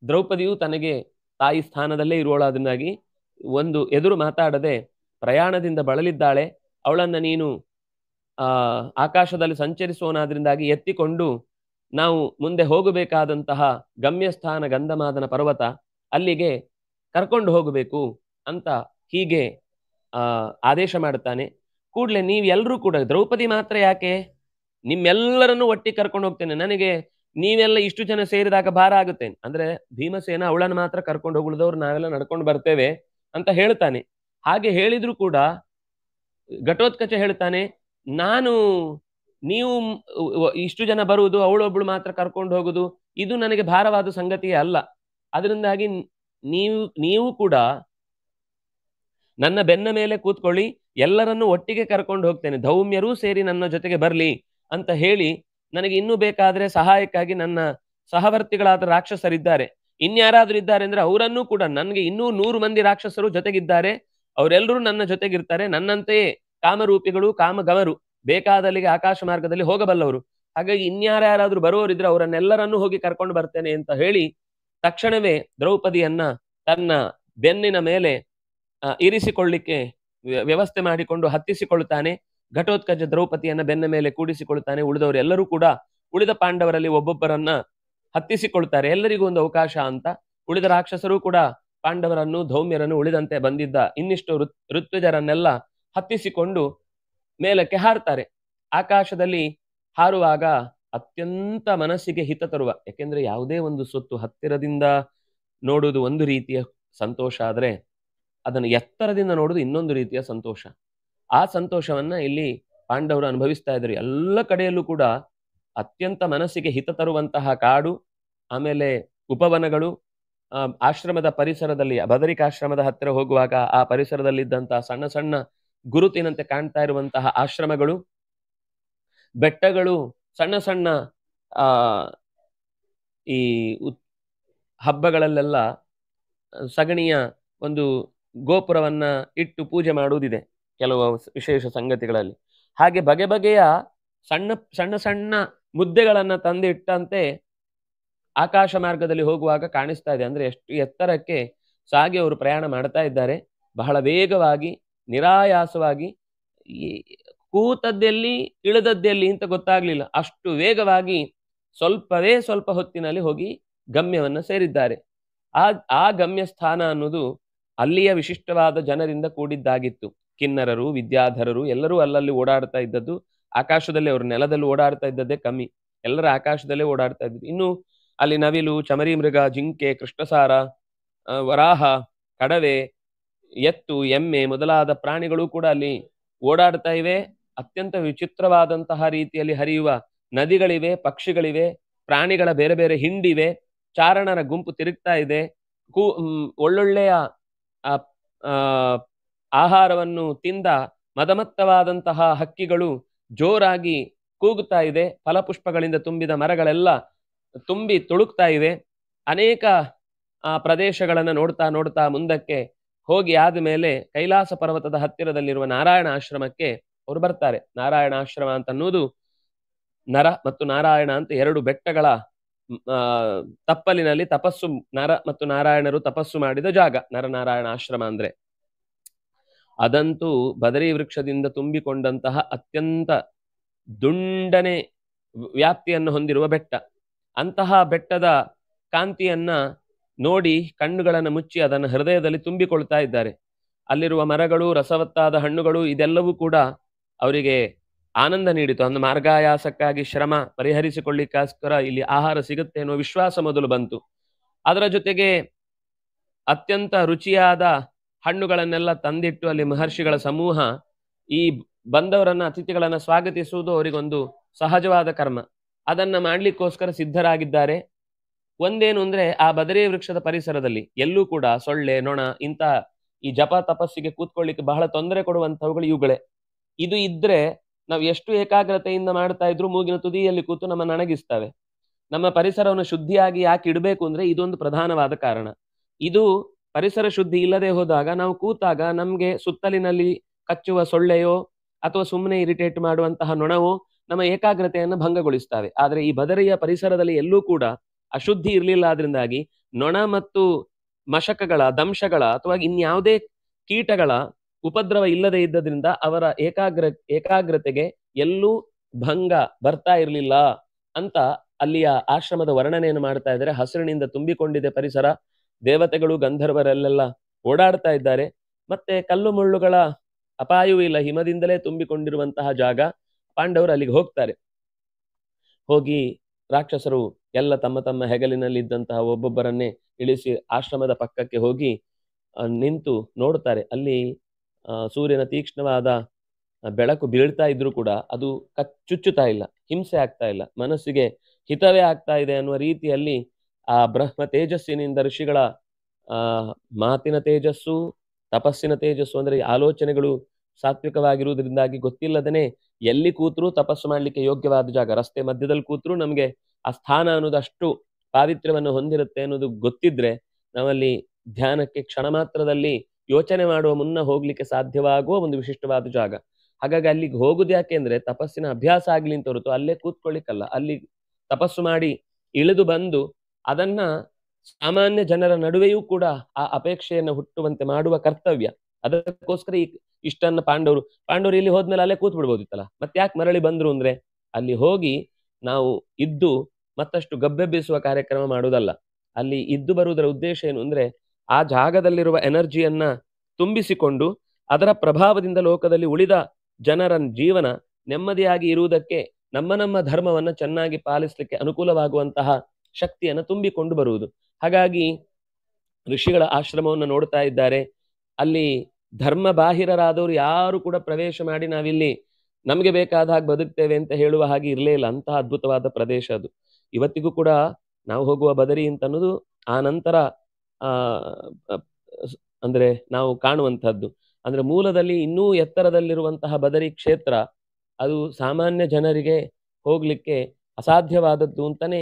ದ್ರೌಪದಿಯು ತನಗೆ ತಾಯಿ ಸ್ಥಾನದಲ್ಲೇ ಇರುವಳಾದ್ರಿಂದಾಗಿ ಒಂದು ಎದುರು ಮಾತಾಡದೆ ಪ್ರಯಾಣದಿಂದ ಬಳಲಿದ್ದಾಳೆ ಅವಳನ್ನು ನೀನು ಆಕಾಶದಲ್ಲಿ ಸಂಚರಿಸೋನಾದ್ರಿಂದಾಗಿ ಎತ್ತಿಕೊಂಡು ನಾವು ಮುಂದೆ ಹೋಗಬೇಕಾದಂತಹ ಗಮ್ಯಸ್ಥಾನ ಗಂಧಮಾದನ ಪರ್ವತ ಅಲ್ಲಿಗೆ ಕರ್ಕೊಂಡು ಹೋಗಬೇಕು ಅಂತ ಹೀಗೆ ಆದೇಶ ಮಾಡುತ್ತಾನೆ ಕೂಡಲೇ ನೀವೆಲ್ಲರೂ ಕೂಡ ದ್ರೌಪದಿ ಮಾತ್ರ ಯಾಕೆ ನಿಮ್ಮೆಲ್ಲರನ್ನು ಒಟ್ಟಿಗೆ ಕರ್ಕೊಂಡು ಹೋಗ್ತೇನೆ ನನಗೆ ನೀವೆಲ್ಲ ಇಷ್ಟು ಜನ ಸೇರಿದಾಗ ಭಾರ ಆಗುತ್ತೆ ಅಂದ್ರೆ ಭೀಮಸೇನ ಅವಳನ್ನು ಮಾತ್ರ ಕರ್ಕೊಂಡು ಹೋಗುಳಿದವ್ರು ನಾವೆಲ್ಲ ನಡ್ಕೊಂಡು ಬರ್ತೇವೆ ಅಂತ ಹೇಳ್ತಾನೆ ಹಾಗೆ ಹೇಳಿದ್ರು ಕೂಡ ಘಟೋತ್ಕಚ ಹೇಳ್ತಾನೆ ನಾನು ನೀವು ಇಷ್ಟು ಜನ ಬರುವುದು ಅವಳೊಬ್ಬಳು ಮಾತ್ರ ಕರ್ಕೊಂಡು ಹೋಗುದು ಇದು ನನಗೆ ಭಾರವಾದ ಸಂಗತಿಯೇ ಅಲ್ಲ ಅದರಿಂದಾಗಿ ನೀವು ನೀವು ಕೂಡ ನನ್ನ ಬೆನ್ನ ಮೇಲೆ ಕೂತ್ಕೊಳ್ಳಿ ಎಲ್ಲರನ್ನೂ ಒಟ್ಟಿಗೆ ಕರ್ಕೊಂಡು ಹೋಗ್ತೇನೆ ಧೌಮ್ಯರೂ ಸೇರಿ ನನ್ನ ಜೊತೆಗೆ ಬರಲಿ ಅಂತ ಹೇಳಿ ನನಗೆ ಇನ್ನೂ ಬೇಕಾದ್ರೆ ಸಹಾಯಕ್ಕಾಗಿ ನನ್ನ ಸಹವರ್ತಿಗಳಾದ ರಾಕ್ಷಸರಿದ್ದಾರೆ ಇನ್ಯಾರಾದರೂ ಇದ್ದಾರೆ ಅಂದ್ರೆ ಅವರನ್ನೂ ಕೂಡ ನನಗೆ ಇನ್ನೂ ನೂರು ಮಂದಿ ರಾಕ್ಷಸರು ಜೊತೆಗಿದ್ದಾರೆ ಅವರೆಲ್ಲರೂ ನನ್ನ ಜೊತೆಗಿರ್ತಾರೆ ನನ್ನಂತೆಯೇ ಕಾಮರೂಪಿಗಳು ಕಾಮಗವರು ಬೇಕಾದಲ್ಲಿಗೆ ಆಕಾಶ ಮಾರ್ಗದಲ್ಲಿ ಹೋಗಬಲ್ಲವರು ಹಾಗಾಗಿ ಇನ್ಯಾರ್ಯಾರಾದ್ರೂ ಬರುವವರಿದ್ರೆ ಅವರನ್ನೆಲ್ಲರನ್ನೂ ಹೋಗಿ ಕರ್ಕೊಂಡು ಬರ್ತೇನೆ ಅಂತ ಹೇಳಿ ತಕ್ಷಣವೇ ದ್ರೌಪದಿಯನ್ನ ತನ್ನ ಬೆನ್ನಿನ ಮೇಲೆ ಇರಿಸಿಕೊಳ್ಳಿಕ್ಕೆ ವ್ಯವಸ್ಥೆ ಮಾಡಿಕೊಂಡು ಹತ್ತಿಸಿಕೊಳ್ಳುತ್ತಾನೆ ಘಟೋತ್ಕಜ ದ್ರೌಪದಿಯನ್ನ ಬೆನ್ನ ಮೇಲೆ ಕೂಡಿಸಿಕೊಳ್ಳುತ್ತಾನೆ ಉಳಿದವರೆಲ್ಲರೂ ಕೂಡ ಉಳಿದ ಪಾಂಡವರಲ್ಲಿ ಒಬ್ಬೊಬ್ಬರನ್ನ ಹತ್ತಿಸಿಕೊಳ್ತಾರೆ ಎಲ್ಲರಿಗೂ ಒಂದು ಅವಕಾಶ ಅಂತ ಉಳಿದ ರಾಕ್ಷಸರು ಕೂಡ ಪಾಂಡವರನ್ನು ಧೌಮ್ಯರನ್ನು ಉಳಿದಂತೆ ಬಂದಿದ್ದ ಇನ್ನಿಷ್ಟು ಋತ್ ಋತ್ವಿಜರನ್ನೆಲ್ಲ ಹತ್ತಿಸಿಕೊಂಡು ಮೇಲಕ್ಕೆ ಹಾರ್ತಾರೆ ಆಕಾಶದಲ್ಲಿ ಹಾರುವಾಗ ಅತ್ಯಂತ ಮನಸ್ಸಿಗೆ ಹಿತ ತರುವ ಯಾಕೆಂದ್ರೆ ಯಾವುದೇ ಒಂದು ಸೊತ್ತು ಹತ್ತಿರದಿಂದ ನೋಡುವುದು ಒಂದು ರೀತಿಯ ಸಂತೋಷ ಆದರೆ ಅದನ್ನು ಎತ್ತರದಿಂದ ನೋಡೋದು ಇನ್ನೊಂದು ರೀತಿಯ ಸಂತೋಷ ಆ ಸಂತೋಷವನ್ನ ಇಲ್ಲಿ ಪಾಂಡವರು ಅನುಭವಿಸ್ತಾ ಇದ್ರು ಎಲ್ಲ ಕಡೆಯಲ್ಲೂ ಕೂಡ ಅತ್ಯಂತ ಮನಸ್ಸಿಗೆ ಹಿತ ತರುವಂತಹ ಕಾಡು ಆಮೇಲೆ ಉಪವನಗಳು ಆಶ್ರಮದ ಪರಿಸರದಲ್ಲಿ ಬದರಿಕಾಶ್ರಮದ ಹತ್ತಿರ ಹೋಗುವಾಗ ಆ ಪರಿಸರದಲ್ಲಿದ್ದಂತಹ ಸಣ್ಣ ಸಣ್ಣ ಗುರುತಿನಂತೆ ಕಾಣ್ತಾ ಇರುವಂತಹ ಆಶ್ರಮಗಳು ಬೆಟ್ಟಗಳು ಸಣ್ಣ ಸಣ್ಣ ಆ ಈ ಹಬ್ಬಗಳಲ್ಲೆಲ್ಲ ಸಗಣಿಯ ಒಂದು ಗೋಪುರವನ್ನು ಇಟ್ಟು ಪೂಜೆ ಮಾಡುವುದಿದೆ ಕೆಲವು ವಿಶೇಷ ಸಂಗತಿಗಳಲ್ಲಿ ಹಾಗೆ ಬಗೆ ಬಗೆಯ ಸಣ್ಣ ಸಣ್ಣ ಸಣ್ಣ ಮುದ್ದೆಗಳನ್ನು ತಂದಿಟ್ಟಂತೆ ಆಕಾಶ ಮಾರ್ಗದಲ್ಲಿ ಹೋಗುವಾಗ ಕಾಣಿಸ್ತಾ ಇದೆ ಅಂದರೆ ಎಷ್ಟು ಎತ್ತರಕ್ಕೆ ಸಾಗಿ ಅವರು ಪ್ರಯಾಣ ಮಾಡ್ತಾ ಇದ್ದಾರೆ ಬಹಳ ವೇಗವಾಗಿ ನಿರಾಯಾಸವಾಗಿ ಕೂತದ್ದೆಲ್ಲಿ ಇಳದದ್ದೆಲ್ಲಿ ಅಂತ ಗೊತ್ತಾಗಲಿಲ್ಲ ಅಷ್ಟು ವೇಗವಾಗಿ ಸ್ವಲ್ಪವೇ ಸ್ವಲ್ಪ ಹೊತ್ತಿನಲ್ಲಿ ಹೋಗಿ ಗಮ್ಯವನ್ನು ಸೇರಿದ್ದಾರೆ ಆ ಆ ಗಮ್ಯ ಸ್ಥಾನ ಅನ್ನೋದು ಅಲ್ಲಿಯ ವಿಶಿಷ್ಟವಾದ ಜನರಿಂದ ಕೂಡಿದ್ದಾಗಿತ್ತು ಕಿನ್ನರರು ವಿದ್ಯಾಧರರು ಎಲ್ಲರೂ ಅಲ್ಲಲ್ಲಿ ಓಡಾಡ್ತಾ ಇದ್ದದ್ದು ಆಕಾಶದಲ್ಲಿ ಅವರು ನೆಲದಲ್ಲಿ ಓಡಾಡ್ತಾ ಇದ್ದದ್ದೇ ಕಮ್ಮಿ ಎಲ್ಲರ ಆಕಾಶದಲ್ಲೇ ಓಡಾಡ್ತಾ ಇದ್ದರು ಇನ್ನು ಅಲ್ಲಿ ನವಿಲು ಚಮರಿ ಮೃಗ ಜಿಂಕೆ ಕೃಷ್ಣಸಾರ ವರಾಹ ಕಡವೆ ಎತ್ತು ಎಮ್ಮೆ ಮೊದಲಾದ ಪ್ರಾಣಿಗಳು ಕೂಡ ಅಲ್ಲಿ ಓಡಾಡ್ತಾ ಇವೆ ಅತ್ಯಂತ ವಿಚಿತ್ರವಾದಂತಹ ರೀತಿಯಲ್ಲಿ ಹರಿಯುವ ನದಿಗಳಿವೆ ಪಕ್ಷಿಗಳಿವೆ ಪ್ರಾಣಿಗಳ ಬೇರೆ ಬೇರೆ ಹಿಂಡಿವೆ ಚಾರಣರ ಗುಂಪು ತಿರುಗ್ತಾ ಇದೆ ಕೂ ಒಳ್ಳೊಳ್ಳೆಯ ಆಹಾರವನ್ನು ತಿಂದ ಮದಮತ್ತವಾದಂತಹ ಹಕ್ಕಿಗಳು ಜೋರಾಗಿ ಕೂಗುತ್ತಾ ಇದೆ ಫಲಪುಷ್ಪಗಳಿಂದ ತುಂಬಿದ ಮರಗಳೆಲ್ಲ ತುಂಬಿ ತುಳುಕ್ತಾ ಇವೆ ಅನೇಕ ಪ್ರದೇಶಗಳನ್ನು ನೋಡ್ತಾ ನೋಡ್ತಾ ಮುಂದಕ್ಕೆ ಹೋಗಿ ಆದ ಮೇಲೆ ಕೈಲಾಸ ಪರ್ವತದ ಹತ್ತಿರದಲ್ಲಿರುವ ನಾರಾಯಣ ಆಶ್ರಮಕ್ಕೆ ಅವರು ಬರ್ತಾರೆ ನಾರಾಯಣ ಆಶ್ರಮ ಅಂತ ಅನ್ನೋದು ನರ ಮತ್ತು ನಾರಾಯಣ ಅಂತ ಎರಡು ಬೆಟ್ಟಗಳ ತಪ್ಪಲಿನಲ್ಲಿ ತಪಸ್ಸು ನರ ಮತ್ತು ನಾರಾಯಣರು ತಪಸ್ಸು ಮಾಡಿದ ಜಾಗ ನರನಾರಾಯಣ ಆಶ್ರಮ ಅಂದ್ರೆ ಅದಂತೂ ಬದರಿ ವೃಕ್ಷದಿಂದ ತುಂಬಿಕೊಂಡಂತಹ ಅತ್ಯಂತ ದುಂಡನೆ ವ್ಯಾಪ್ತಿಯನ್ನು ಹೊಂದಿರುವ ಬೆಟ್ಟ ಅಂತಹ ಬೆಟ್ಟದ ಕಾಂತಿಯನ್ನ ನೋಡಿ ಕಣ್ಣುಗಳನ್ನು ಮುಚ್ಚಿ ಅದನ್ನು ಹೃದಯದಲ್ಲಿ ತುಂಬಿಕೊಳ್ತಾ ಇದ್ದಾರೆ ಅಲ್ಲಿರುವ ಮರಗಳು ರಸವತ್ತಾದ ಹಣ್ಣುಗಳು ಇದೆಲ್ಲವೂ ಕೂಡ ಅವರಿಗೆ ಆನಂದ ನೀಡಿತು ಅಂದ ಮಾರ್ಗಾಯಾಸಕ್ಕಾಗಿ ಶ್ರಮ ಪರಿಹರಿಸಿಕೊಳ್ಳಿಕ್ಕೋಸ್ಕರ ಇಲ್ಲಿ ಆಹಾರ ಸಿಗುತ್ತೆ ಅನ್ನೋ ವಿಶ್ವಾಸ ಮೊದಲು ಬಂತು ಅದರ ಜೊತೆಗೆ ಅತ್ಯಂತ ರುಚಿಯಾದ ಹಣ್ಣುಗಳನ್ನೆಲ್ಲ ತಂದಿಟ್ಟು ಅಲ್ಲಿ ಮಹರ್ಷಿಗಳ ಸಮೂಹ ಈ ಬಂದವರನ್ನ ಅತಿಥಿಗಳನ್ನ ಸ್ವಾಗತಿಸುವುದು ಅವರಿಗೊಂದು ಸಹಜವಾದ ಕರ್ಮ ಅದನ್ನ ಮಾಡ್ಲಿಕ್ಕೋಸ್ಕರ ಸಿದ್ಧರಾಗಿದ್ದಾರೆ ಒಂದೇನು ಅಂದ್ರೆ ಆ ಬದರಿ ವೃಕ್ಷದ ಪರಿಸರದಲ್ಲಿ ಎಲ್ಲೂ ಕೂಡ ಸೊಳ್ಳೆ ನೊಣ ಇಂತಹ ಈ ಜಪ ತಪಸ್ಸಿಗೆ ಕೂತ್ಕೊಳ್ಳಿಕ್ಕೆ ಬಹಳ ತೊಂದರೆ ಕೊಡುವಂಥವುಗಳು ಇವುಗಳೇ ಇದು ಇದ್ರೆ ನಾವು ಎಷ್ಟು ಏಕಾಗ್ರತೆಯಿಂದ ಮಾಡ್ತಾ ಇದ್ರೂ ಮೂಗಿನ ತುದಿಯಲ್ಲಿ ಕೂತು ನಮ್ಮ ನಣಗಿಸ್ತವೆ ನಮ್ಮ ಪರಿಸರವನ್ನು ಶುದ್ಧಿಯಾಗಿ ಯಾಕೆ ಇಡಬೇಕು ಅಂದ್ರೆ ಇದೊಂದು ಪ್ರಧಾನವಾದ ಕಾರಣ ಇದು ಪರಿಸರ ಶುದ್ಧಿ ಇಲ್ಲದೆ ಹೋದಾಗ ನಾವು ಕೂತಾಗ ನಮಗೆ ಸುತ್ತಲಿನಲ್ಲಿ ಕಚ್ಚುವ ಸೊಳ್ಳೆಯೋ ಅಥವಾ ಸುಮ್ಮನೆ ಇರಿಟೇಟ್ ಮಾಡುವಂತಹ ನೊಣವೋ ನಮ್ಮ ಏಕಾಗ್ರತೆಯನ್ನು ಭಂಗಗೊಳಿಸ್ತವೆ ಆದರೆ ಈ ಬದರಿಯ ಪರಿಸರದಲ್ಲಿ ಎಲ್ಲೂ ಕೂಡ ಅಶುದ್ಧಿ ಇರಲಿಲ್ಲ ಆದ್ರಿಂದಾಗಿ ನೊಣ ಮತ್ತು ಮಶಕಗಳ ದಂಶಗಳ ಅಥವಾ ಇನ್ಯಾವುದೇ ಕೀಟಗಳ ಉಪದ್ರವ ಇಲ್ಲದೆ ಇದ್ದದ್ರಿಂದ ಅವರ ಏಕಾಗ್ರ ಏಕಾಗ್ರತೆಗೆ ಎಲ್ಲೂ ಭಂಗ ಬರ್ತಾ ಇರಲಿಲ್ಲ ಅಂತ ಅಲ್ಲಿಯ ಆಶ್ರಮದ ವರ್ಣನೆಯನ್ನು ಮಾಡ್ತಾ ಇದ್ದಾರೆ ಹಸಿರಿನಿಂದ ತುಂಬಿಕೊಂಡಿದೆ ಪರಿಸರ ದೇವತೆಗಳು ಗಂಧರ್ವರಲ್ಲೆಲ್ಲ ಓಡಾಡ್ತಾ ಇದ್ದಾರೆ ಮತ್ತೆ ಕಲ್ಲು ಮುಳ್ಳುಗಳ ಅಪಾಯವೂ ಇಲ್ಲ ಹಿಮದಿಂದಲೇ ತುಂಬಿಕೊಂಡಿರುವಂತಹ ಜಾಗ ಪಾಂಡವರು ಅಲ್ಲಿಗೆ ಹೋಗ್ತಾರೆ ಹೋಗಿ ರಾಕ್ಷಸರು ಎಲ್ಲ ತಮ್ಮ ತಮ್ಮ ಹೆಗಲಿನಲ್ಲಿ ಇದ್ದಂತಹ ಒಬ್ಬೊಬ್ಬರನ್ನೇ ಇಳಿಸಿ ಆಶ್ರಮದ ಪಕ್ಕಕ್ಕೆ ಹೋಗಿ ನಿಂತು ನೋಡ್ತಾರೆ ಅಲ್ಲಿ ಸೂರ್ಯನ ತೀಕ್ಷ್ಣವಾದ ಬೆಳಕು ಬೀಳ್ತಾ ಇದ್ರು ಕೂಡ ಅದು ಕಚ್ಚುಚ್ಚುತ್ತಾ ಇಲ್ಲ ಹಿಂಸೆ ಆಗ್ತಾ ಇಲ್ಲ ಮನಸ್ಸಿಗೆ ಹಿತವೇ ಆಗ್ತಾ ಇದೆ ಅನ್ನುವ ರೀತಿಯಲ್ಲಿ ಆ ಬ್ರಹ್ಮ ತೇಜಸ್ಸಿನಿಂದ ಋಷಿಗಳ ಮಾತಿನ ತೇಜಸ್ಸು ತಪಸ್ಸಿನ ತೇಜಸ್ಸು ಅಂದರೆ ಆಲೋಚನೆಗಳು ಸಾತ್ವಿಕವಾಗಿರುವುದರಿಂದಾಗಿ ಗೊತ್ತಿಲ್ಲದನೆ ಎಲ್ಲಿ ಕೂತರೂ ತಪಸ್ಸು ಮಾಡಲಿಕ್ಕೆ ಯೋಗ್ಯವಾದ ಜಾಗ ರಸ್ತೆ ಮಧ್ಯದಲ್ಲಿ ಕೂತರೂ ನಮಗೆ ಆ ಸ್ಥಾನ ಅನ್ನೋದು ಅಷ್ಟು ಪಾವಿತ್ರ್ಯವನ್ನು ಹೊಂದಿರುತ್ತೆ ಅನ್ನೋದು ಗೊತ್ತಿದ್ರೆ ನಾವಲ್ಲಿ ಧ್ಯಾನಕ್ಕೆ ಕ್ಷಣ ಮಾತ್ರದಲ್ಲಿ ಯೋಚನೆ ಮಾಡುವ ಮುನ್ನ ಹೋಗ್ಲಿಕ್ಕೆ ಸಾಧ್ಯವಾಗುವ ಒಂದು ವಿಶಿಷ್ಟವಾದ ಜಾಗ ಹಾಗಾಗಿ ಅಲ್ಲಿಗೆ ಹೋಗುದು ಯಾಕೆ ಅಂದ್ರೆ ತಪಸ್ಸಿನ ಅಭ್ಯಾಸ ಆಗ್ಲಿ ಅಂತ ಹೊರತು ಅಲ್ಲೇ ಕೂತ್ಕೊಳ್ಳಿಕ್ಕಲ್ಲ ಅಲ್ಲಿ ತಪಸ್ಸು ಮಾಡಿ ಇಳಿದು ಬಂದು ಅದನ್ನ ಸಾಮಾನ್ಯ ಜನರ ನಡುವೆಯೂ ಕೂಡ ಆ ಅಪೇಕ್ಷೆಯನ್ನು ಹುಟ್ಟುವಂತೆ ಮಾಡುವ ಕರ್ತವ್ಯ ಅದಕ್ಕೋಸ್ಕರ ಈ ಇಷ್ಟನ್ನ ಪಾಂಡವರು ಪಾಂಡವರು ಇಲ್ಲಿ ಹೋದ್ಮೇಲೆ ಅಲ್ಲೇ ಕೂತ್ ಬಿಡ್ಬೋದಿತ್ತಲ್ಲ ಮತ್ತೆ ಯಾಕೆ ಮರಳಿ ಬಂದ್ರು ಅಂದ್ರೆ ಅಲ್ಲಿ ಹೋಗಿ ನಾವು ಇದ್ದು ಮತ್ತಷ್ಟು ಗಬ್ಬೆಬ್ಬಿಸುವ ಕಾರ್ಯಕ್ರಮ ಮಾಡುವುದಲ್ಲ ಅಲ್ಲಿ ಇದ್ದು ಬರುವುದರ ಉದ್ದೇಶ ಏನು ಅಂದ್ರೆ ಆ ಜಾಗದಲ್ಲಿರುವ ಎನರ್ಜಿಯನ್ನು ತುಂಬಿಸಿಕೊಂಡು ಅದರ ಪ್ರಭಾವದಿಂದ ಲೋಕದಲ್ಲಿ ಉಳಿದ ಜನರ ಜೀವನ ನೆಮ್ಮದಿಯಾಗಿ ಇರುವುದಕ್ಕೆ ನಮ್ಮ ನಮ್ಮ ಧರ್ಮವನ್ನು ಚೆನ್ನಾಗಿ ಪಾಲಿಸಲಿಕ್ಕೆ ಅನುಕೂಲವಾಗುವಂತಹ ಶಕ್ತಿಯನ್ನು ತುಂಬಿಕೊಂಡು ಬರುವುದು ಹಾಗಾಗಿ ಋಷಿಗಳ ಆಶ್ರಮವನ್ನು ನೋಡ್ತಾ ಇದ್ದಾರೆ ಅಲ್ಲಿ ಧರ್ಮ ಬಾಹಿರರಾದವರು ಯಾರು ಕೂಡ ಪ್ರವೇಶ ಮಾಡಿ ನಾವಿಲ್ಲಿ ನಮಗೆ ಬೇಕಾದ ಹಾಗೆ ಬದುಕ್ತೇವೆ ಅಂತ ಹೇಳುವ ಹಾಗೆ ಇರಲೇ ಇಲ್ಲ ಅಂತಹ ಅದ್ಭುತವಾದ ಪ್ರದೇಶ ಅದು ಇವತ್ತಿಗೂ ಕೂಡ ನಾವು ಹೋಗುವ ಬದರಿ ಅಂತ ಅನ್ನೋದು ಆ ನಂತರ ಅಂದರೆ ನಾವು ಕಾಣುವಂಥದ್ದು ಅಂದರೆ ಮೂಲದಲ್ಲಿ ಇನ್ನೂ ಎತ್ತರದಲ್ಲಿರುವಂತಹ ಬದರಿ ಕ್ಷೇತ್ರ ಅದು ಸಾಮಾನ್ಯ ಜನರಿಗೆ ಹೋಗಲಿಕ್ಕೆ ಅಸಾಧ್ಯವಾದದ್ದು ಅಂತಲೇ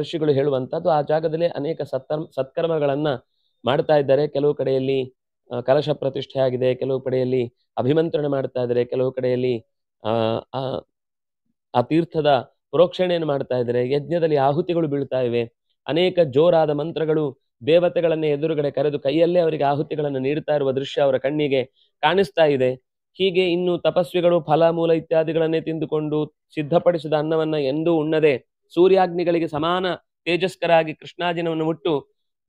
ಋಷಿಗಳು ಹೇಳುವಂಥದ್ದು ಆ ಜಾಗದಲ್ಲಿ ಅನೇಕ ಸತ್ಕರ್ಮ ಸತ್ಕರ್ಮಗಳನ್ನು ಮಾಡ್ತಾ ಇದ್ದಾರೆ ಕೆಲವು ಕಡೆಯಲ್ಲಿ ಕಲಶ ಪ್ರತಿಷ್ಠೆ ಆಗಿದೆ ಕೆಲವು ಕಡೆಯಲ್ಲಿ ಅಭಿಮಂತ್ರಣ ಮಾಡ್ತಾ ಇದ್ದಾರೆ ಕೆಲವು ಕಡೆಯಲ್ಲಿ ಆ ತೀರ್ಥದ ಪ್ರೋಕ್ಷಣೆಯನ್ನು ಮಾಡ್ತಾ ಇದ್ದಾರೆ ಯಜ್ಞದಲ್ಲಿ ಆಹುತಿಗಳು ಬೀಳ್ತಾ ಇವೆ ಅನೇಕ ಜೋರಾದ ಮಂತ್ರಗಳು ದೇವತೆಗಳನ್ನು ಎದುರುಗಡೆ ಕರೆದು ಕೈಯಲ್ಲೇ ಅವರಿಗೆ ಆಹುತಿಗಳನ್ನು ನೀಡುತ್ತಾ ಇರುವ ದೃಶ್ಯ ಅವರ ಕಣ್ಣಿಗೆ ಕಾಣಿಸ್ತಾ ಇದೆ ಹೀಗೆ ಇನ್ನು ತಪಸ್ವಿಗಳು ಫಲ ಮೂಲ ಇತ್ಯಾದಿಗಳನ್ನೇ ತಿಂದುಕೊಂಡು ಸಿದ್ಧಪಡಿಸಿದ ಅನ್ನವನ್ನ ಎಂದೂ ಉಣ್ಣದೆ ಸೂರ್ಯಾಗ್ನಿಗಳಿಗೆ ಸಮಾನ ತೇಜಸ್ಕರಾಗಿ ಕೃಷ್ಣಾಜಿನವನ್ನು ಮುಟ್ಟು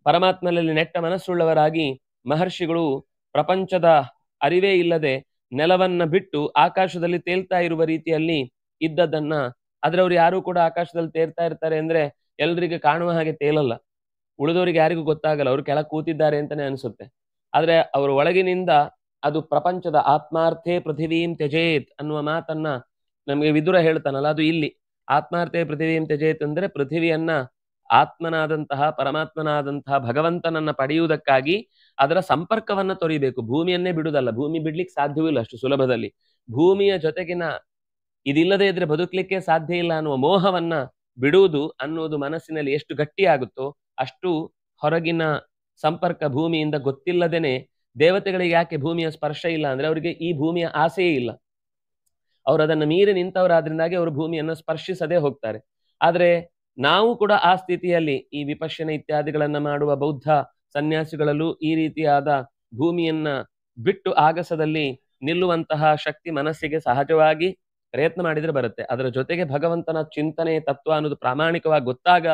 ಪರಮಾತ್ಮನಲ್ಲಿ ನೆಟ್ಟ ಮನಸ್ಸುಳ್ಳವರಾಗಿ ಮಹರ್ಷಿಗಳು ಪ್ರಪಂಚದ ಅರಿವೇ ಇಲ್ಲದೆ ನೆಲವನ್ನ ಬಿಟ್ಟು ಆಕಾಶದಲ್ಲಿ ತೇಲ್ತಾ ಇರುವ ರೀತಿಯಲ್ಲಿ ಇದ್ದದ್ದನ್ನ ಆದ್ರೆ ಅವ್ರು ಯಾರು ಕೂಡ ಆಕಾಶದಲ್ಲಿ ತೇರ್ತಾ ಇರ್ತಾರೆ ಅಂದ್ರೆ ಎಲ್ರಿಗೆ ಕಾಣುವ ಹಾಗೆ ತೇಲಲ್ಲ ಉಳಿದವರಿಗೆ ಯಾರಿಗೂ ಗೊತ್ತಾಗಲ್ಲ ಅವರು ಕೆಳ ಕೂತಿದ್ದಾರೆ ಅಂತಾನೆ ಅನಿಸುತ್ತೆ ಆದರೆ ಅವರ ಒಳಗಿನಿಂದ ಅದು ಪ್ರಪಂಚದ ಆತ್ಮಾರ್ಥೆ ಪೃಥಿವೀಂ ತ್ಯಜೇತ್ ಅನ್ನುವ ಮಾತನ್ನ ನಮಗೆ ವಿದುರ ಹೇಳ್ತಾನಲ್ಲ ಅದು ಇಲ್ಲಿ ಆತ್ಮಾರ್ಥೆ ಪೃಥಿವೀಂ ತ್ಯಜೇತ್ ಅಂದ್ರೆ ಪೃಥಿವಿಯನ್ನ ಆತ್ಮನಾದಂತಹ ಪರಮಾತ್ಮನಾದಂತಹ ಭಗವಂತನನ್ನ ಪಡೆಯುವುದಕ್ಕಾಗಿ ಅದರ ಸಂಪರ್ಕವನ್ನ ತೊರಿಬೇಕು ಭೂಮಿಯನ್ನೇ ಬಿಡುವುದಲ್ಲ ಭೂಮಿ ಬಿಡ್ಲಿಕ್ಕೆ ಸಾಧ್ಯವಿಲ್ಲ ಅಷ್ಟು ಸುಲಭದಲ್ಲಿ ಭೂಮಿಯ ಜೊತೆಗಿನ ಇದಿಲ್ಲದೆ ಇದ್ರೆ ಬದುಕಲಿಕ್ಕೆ ಸಾಧ್ಯ ಇಲ್ಲ ಅನ್ನುವ ಮೋಹವನ್ನ ಬಿಡುವುದು ಅನ್ನೋದು ಮನಸ್ಸಿನಲ್ಲಿ ಎಷ್ಟು ಗಟ್ಟಿಯಾಗುತ್ತೋ ಅಷ್ಟು ಹೊರಗಿನ ಸಂಪರ್ಕ ಭೂಮಿಯಿಂದ ಗೊತ್ತಿಲ್ಲದೇನೆ ದೇವತೆಗಳಿಗೆ ಯಾಕೆ ಭೂಮಿಯ ಸ್ಪರ್ಶ ಇಲ್ಲ ಅಂದ್ರೆ ಅವರಿಗೆ ಈ ಭೂಮಿಯ ಆಸೆಯೇ ಇಲ್ಲ ಅವರು ಅದನ್ನು ಮೀರಿ ನಿಂತವರಾದ್ರಿಂದಾಗಿ ಅವರು ಭೂಮಿಯನ್ನು ಸ್ಪರ್ಶಿಸದೆ ಹೋಗ್ತಾರೆ ಆದರೆ ನಾವು ಕೂಡ ಆ ಸ್ಥಿತಿಯಲ್ಲಿ ಈ ವಿಪಶ್ಯನ ಇತ್ಯಾದಿಗಳನ್ನು ಮಾಡುವ ಬೌದ್ಧ ಸನ್ಯಾಸಿಗಳಲ್ಲೂ ಈ ರೀತಿಯಾದ ಭೂಮಿಯನ್ನ ಬಿಟ್ಟು ಆಗಸದಲ್ಲಿ ನಿಲ್ಲುವಂತಹ ಶಕ್ತಿ ಮನಸ್ಸಿಗೆ ಸಹಜವಾಗಿ ಪ್ರಯತ್ನ ಮಾಡಿದ್ರೆ ಬರುತ್ತೆ ಅದರ ಜೊತೆಗೆ ಭಗವಂತನ ಚಿಂತನೆ ತತ್ವ ಅನ್ನೋದು ಪ್ರಾಮಾಣಿಕವಾಗಿ ಗೊತ್ತಾಗ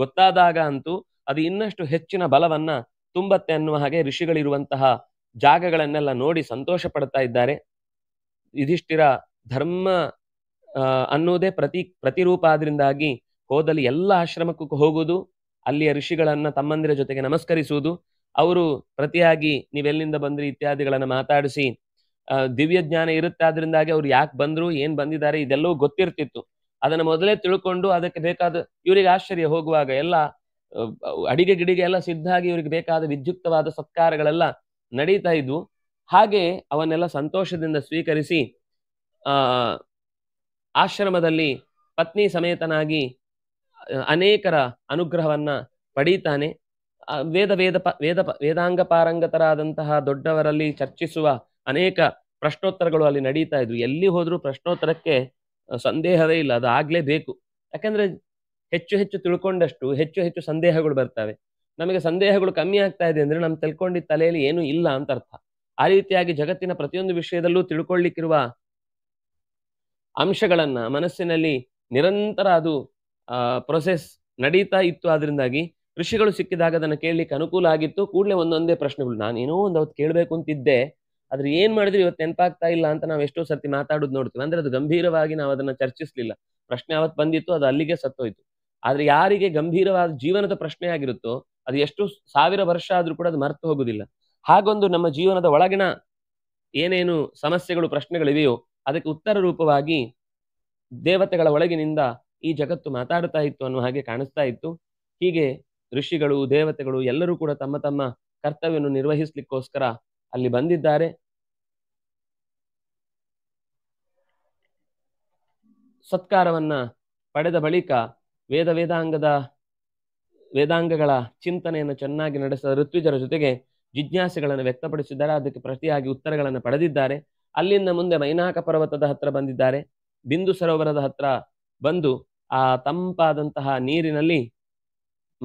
ಗೊತ್ತಾದಾಗ ಅಂತೂ ಅದು ಇನ್ನಷ್ಟು ಹೆಚ್ಚಿನ ಬಲವನ್ನ ತುಂಬತ್ತೆ ಅನ್ನುವ ಹಾಗೆ ಋಷಿಗಳಿರುವಂತಹ ಜಾಗಗಳನ್ನೆಲ್ಲ ನೋಡಿ ಸಂತೋಷ ಪಡ್ತಾ ಇದ್ದಾರೆ ಇದಿಷ್ಟಿರ ಧರ್ಮ ಅನ್ನೋದೇ ಪ್ರತಿ ಪ್ರತಿರೂಪ ಆದ್ರಿಂದಾಗಿ ಹೋದಲ್ಲಿ ಎಲ್ಲ ಆಶ್ರಮಕ್ಕೂ ಹೋಗುವುದು ಅಲ್ಲಿಯ ಋಷಿಗಳನ್ನ ತಮ್ಮಂದಿರ ಜೊತೆಗೆ ನಮಸ್ಕರಿಸುವುದು ಅವರು ಪ್ರತಿಯಾಗಿ ನೀವೆಲ್ಲಿಂದ ಬಂದ್ರಿ ಇತ್ಯಾದಿಗಳನ್ನ ಮಾತಾಡಿಸಿ ದಿವ್ಯ ಜ್ಞಾನ ಇರುತ್ತೆ ಆದ್ರಿಂದಾಗಿ ಅವ್ರು ಯಾಕೆ ಬಂದ್ರು ಏನ್ ಬಂದಿದ್ದಾರೆ ಇದೆಲ್ಲವೂ ಗೊತ್ತಿರ್ತಿತ್ತು ಅದನ್ನು ಮೊದಲೇ ತಿಳ್ಕೊಂಡು ಅದಕ್ಕೆ ಬೇಕಾದ ಇವರಿಗೆ ಆಶ್ಚರ್ಯ ಹೋಗುವಾಗ ಎಲ್ಲ ಅಡಿಗೆ ಗಿಡಿಗೆ ಎಲ್ಲ ಸಿದ್ಧಾಗಿ ಇವರಿಗೆ ಬೇಕಾದ ವಿದ್ಯುಕ್ತವಾದ ಸತ್ಕಾರಗಳೆಲ್ಲ ನಡೀತಾ ಇದ್ವು ಹಾಗೆ ಅವನ್ನೆಲ್ಲ ಸಂತೋಷದಿಂದ ಸ್ವೀಕರಿಸಿ ಆ ಆಶ್ರಮದಲ್ಲಿ ಪತ್ನಿ ಸಮೇತನಾಗಿ ಅನೇಕರ ಅನುಗ್ರಹವನ್ನ ಪಡೀತಾನೆ ವೇದ ವೇದ ಪ ವೇದ ವೇದಾಂಗ ಪಾರಂಗತರಾದಂತಹ ದೊಡ್ಡವರಲ್ಲಿ ಚರ್ಚಿಸುವ ಅನೇಕ ಪ್ರಶ್ನೋತ್ತರಗಳು ಅಲ್ಲಿ ನಡೀತಾ ಇದ್ವು ಎಲ್ಲಿ ಹೋದರೂ ಪ್ರಶ್ನೋತ್ತರಕ್ಕೆ ಸಂದೇಹವೇ ಇಲ್ಲ ಅದು ಆಗ್ಲೇಬೇಕು ಯಾಕಂದ್ರೆ ಹೆಚ್ಚು ಹೆಚ್ಚು ತಿಳ್ಕೊಂಡಷ್ಟು ಹೆಚ್ಚು ಹೆಚ್ಚು ಸಂದೇಹಗಳು ಬರ್ತವೆ ನಮಗೆ ಸಂದೇಹಗಳು ಕಮ್ಮಿ ಆಗ್ತಾ ಇದೆ ಅಂದ್ರೆ ನಮ್ ತಿಳ್ಕೊಂಡಿದ್ದ ತಲೆಯಲ್ಲಿ ಏನೂ ಇಲ್ಲ ಅಂತ ಅರ್ಥ ಆ ರೀತಿಯಾಗಿ ಜಗತ್ತಿನ ಪ್ರತಿಯೊಂದು ವಿಷಯದಲ್ಲೂ ತಿಳ್ಕೊಳ್ಳಿಕ್ಕಿರುವ ಅಂಶಗಳನ್ನ ಮನಸ್ಸಿನಲ್ಲಿ ನಿರಂತರ ಅದು ಪ್ರೊಸೆಸ್ ನಡೀತಾ ಇತ್ತು ಆದ್ರಿಂದಾಗಿ ಋಷಿಗಳು ಸಿಕ್ಕಿದಾಗ ಅದನ್ನು ಕೇಳಲಿಕ್ಕೆ ಅನುಕೂಲ ಆಗಿತ್ತು ಕೂಡಲೇ ಒಂದೊಂದೇ ಪ್ರಶ್ನೆಗಳು ಏನೋ ಒಂದು ಅವತ್ತು ಕೇಳಬೇಕು ಅಂತಿದ್ದೆ ಆದ್ರೆ ಏನ್ ಮಾಡಿದ್ರು ಇವತ್ತು ನೆನಪಾಗ್ತಾ ಇಲ್ಲ ಅಂತ ನಾವು ಎಷ್ಟೋ ಸರ್ತಿ ಮಾತಾಡೋದು ನೋಡ್ತೀವಿ ಅಂದ್ರೆ ಅದು ಗಂಭೀರವಾಗಿ ನಾವು ಅದನ್ನ ಚರ್ಚಿಸ್ಲಿಲ್ಲ ಪ್ರಶ್ನೆ ಅವತ್ತು ಬಂದಿತ್ತು ಅದು ಅಲ್ಲಿಗೆ ಸತ್ತೋಯ್ತು ಆದ್ರೆ ಯಾರಿಗೆ ಗಂಭೀರವಾದ ಜೀವನದ ಪ್ರಶ್ನೆ ಆಗಿರುತ್ತೋ ಅದು ಎಷ್ಟು ಸಾವಿರ ವರ್ಷ ಆದ್ರೂ ಕೂಡ ಅದು ಮರೆತು ಹೋಗುದಿಲ್ಲ ಹಾಗೊಂದು ನಮ್ಮ ಜೀವನದ ಒಳಗಿನ ಏನೇನು ಸಮಸ್ಯೆಗಳು ಪ್ರಶ್ನೆಗಳಿವೆಯೋ ಅದಕ್ಕೆ ಉತ್ತರ ರೂಪವಾಗಿ ದೇವತೆಗಳ ಒಳಗಿನಿಂದ ಈ ಜಗತ್ತು ಮಾತಾಡ್ತಾ ಇತ್ತು ಅನ್ನೋ ಹಾಗೆ ಕಾಣಿಸ್ತಾ ಇತ್ತು ಹೀಗೆ ಋಷಿಗಳು ದೇವತೆಗಳು ಎಲ್ಲರೂ ಕೂಡ ತಮ್ಮ ತಮ್ಮ ಕರ್ತವ್ಯವನ್ನು ನಿರ್ವಹಿಸ್ಲಿಕ್ಕೋಸ್ಕರ ಅಲ್ಲಿ ಬಂದಿದ್ದಾರೆ ಸತ್ಕಾರವನ್ನ ಪಡೆದ ಬಳಿಕ ವೇದ ವೇದಾಂಗದ ವೇದಾಂಗಗಳ ಚಿಂತನೆಯನ್ನು ಚೆನ್ನಾಗಿ ನಡೆಸಿದ ಋತ್ವಿಜರ ಜೊತೆಗೆ ಜಿಜ್ಞಾಸೆಗಳನ್ನು ವ್ಯಕ್ತಪಡಿಸಿದ್ದಾರೆ ಅದಕ್ಕೆ ಪ್ರತಿಯಾಗಿ ಉತ್ತರಗಳನ್ನು ಪಡೆದಿದ್ದಾರೆ ಅಲ್ಲಿಂದ ಮುಂದೆ ಮೈನಾಕ ಪರ್ವತದ ಹತ್ರ ಬಂದಿದ್ದಾರೆ ಬಿಂದು ಸರೋವರದ ಹತ್ರ ಬಂದು ಆ ತಂಪಾದಂತಹ ನೀರಿನಲ್ಲಿ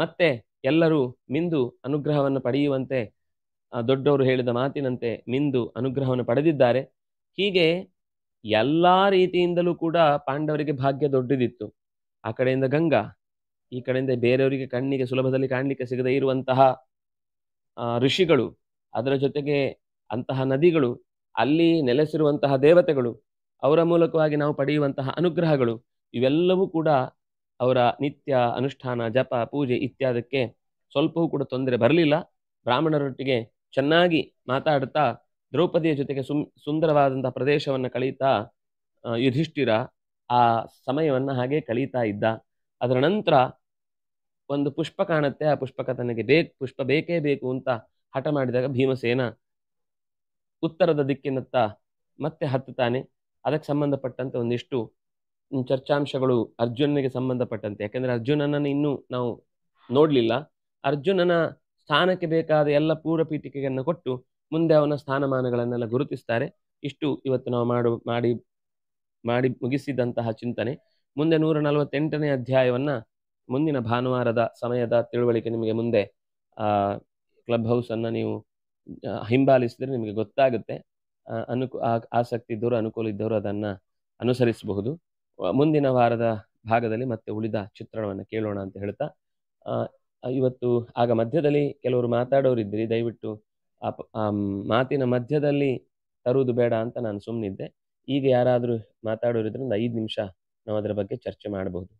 ಮತ್ತೆ ಎಲ್ಲರೂ ಮಿಂದು ಅನುಗ್ರಹವನ್ನು ಪಡೆಯುವಂತೆ ದೊಡ್ಡವರು ಹೇಳಿದ ಮಾತಿನಂತೆ ಮಿಂದು ಅನುಗ್ರಹವನ್ನು ಪಡೆದಿದ್ದಾರೆ ಹೀಗೆ ಎಲ್ಲ ರೀತಿಯಿಂದಲೂ ಕೂಡ ಪಾಂಡವರಿಗೆ ಭಾಗ್ಯ ದೊಡ್ಡದಿತ್ತು ಆ ಕಡೆಯಿಂದ ಗಂಗಾ ಈ ಕಡೆಯಿಂದ ಬೇರೆಯವರಿಗೆ ಕಣ್ಣಿಗೆ ಸುಲಭದಲ್ಲಿ ಕಾಣಲಿಕ್ಕೆ ಸಿಗದೆ ಇರುವಂತಹ ಋಷಿಗಳು ಅದರ ಜೊತೆಗೆ ಅಂತಹ ನದಿಗಳು ಅಲ್ಲಿ ನೆಲೆಸಿರುವಂತಹ ದೇವತೆಗಳು ಅವರ ಮೂಲಕವಾಗಿ ನಾವು ಪಡೆಯುವಂತಹ ಅನುಗ್ರಹಗಳು ಇವೆಲ್ಲವೂ ಕೂಡ ಅವರ ನಿತ್ಯ ಅನುಷ್ಠಾನ ಜಪ ಪೂಜೆ ಇತ್ಯಾದಕ್ಕೆ ಸ್ವಲ್ಪವೂ ಕೂಡ ತೊಂದರೆ ಬರಲಿಲ್ಲ ಬ್ರಾಹ್ಮಣರೊಟ್ಟಿಗೆ ಚೆನ್ನಾಗಿ ಮಾತಾಡ್ತಾ ದ್ರೌಪದಿಯ ಜೊತೆಗೆ ಸುಂ ಸುಂದರವಾದಂಥ ಪ್ರದೇಶವನ್ನು ಕಳೀತಾ ಯುಧಿಷ್ಠಿರ ಆ ಸಮಯವನ್ನು ಹಾಗೆ ಕಳೀತಾ ಇದ್ದ ಅದರ ನಂತರ ಒಂದು ಪುಷ್ಪ ಕಾಣುತ್ತೆ ಆ ಪುಷ್ಪಕ ತನಗೆ ಬೇಕ್ ಪುಷ್ಪ ಬೇಕೇ ಬೇಕು ಅಂತ ಹಠ ಮಾಡಿದಾಗ ಭೀಮಸೇನ ಉತ್ತರದ ದಿಕ್ಕಿನತ್ತ ಮತ್ತೆ ಹತ್ತುತ್ತಾನೆ ಅದಕ್ಕೆ ಸಂಬಂಧಪಟ್ಟಂತೆ ಒಂದಿಷ್ಟು ಚರ್ಚಾಂಶಗಳು ಅರ್ಜುನನಿಗೆ ಸಂಬಂಧಪಟ್ಟಂತೆ ಯಾಕೆಂದರೆ ಅರ್ಜುನನನ್ನು ಇನ್ನೂ ನಾವು ನೋಡಲಿಲ್ಲ ಅರ್ಜುನನ ಸ್ಥಾನಕ್ಕೆ ಬೇಕಾದ ಎಲ್ಲ ಪೂರ್ವ ಪೀಠಿಕೆಯನ್ನು ಕೊಟ್ಟು ಮುಂದೆ ಅವನ ಸ್ಥಾನಮಾನಗಳನ್ನೆಲ್ಲ ಗುರುತಿಸ್ತಾರೆ ಇಷ್ಟು ಇವತ್ತು ನಾವು ಮಾಡು ಮಾಡಿ ಮಾಡಿ ಮುಗಿಸಿದಂತಹ ಚಿಂತನೆ ಮುಂದೆ ನೂರ ನಲವತ್ತೆಂಟನೇ ಅಧ್ಯಾಯವನ್ನು ಮುಂದಿನ ಭಾನುವಾರದ ಸಮಯದ ತಿಳುವಳಿಕೆ ನಿಮಗೆ ಮುಂದೆ ಕ್ಲಬ್ ಹೌಸನ್ನು ನೀವು ಹಿಂಬಾಲಿಸಿದರೆ ನಿಮಗೆ ಗೊತ್ತಾಗುತ್ತೆ ಅನುಕು ಆಸಕ್ತಿ ಇದ್ದವರು ಅನುಕೂಲ ಇದ್ದವರು ಅದನ್ನು ಅನುಸರಿಸಬಹುದು ಮುಂದಿನ ವಾರದ ಭಾಗದಲ್ಲಿ ಮತ್ತೆ ಉಳಿದ ಚಿತ್ರಣವನ್ನು ಕೇಳೋಣ ಅಂತ ಹೇಳ್ತಾ ಇವತ್ತು ಆಗ ಮಧ್ಯದಲ್ಲಿ ಕೆಲವರು ಮಾತಾಡೋರಿದ್ರಿ ದಯವಿಟ್ಟು ಆ ಮಾತಿನ ಮಧ್ಯದಲ್ಲಿ ತರುವುದು ಬೇಡ ಅಂತ ನಾನು ಸುಮ್ಮನಿದ್ದೆ ಈಗ ಯಾರಾದರೂ ಮಾತಾಡೋರಿದ್ರೆ ಒಂದು ಐದು ನಿಮಿಷ ನಾವು ಅದರ ಬಗ್ಗೆ ಚರ್ಚೆ ಮಾಡಬಹುದು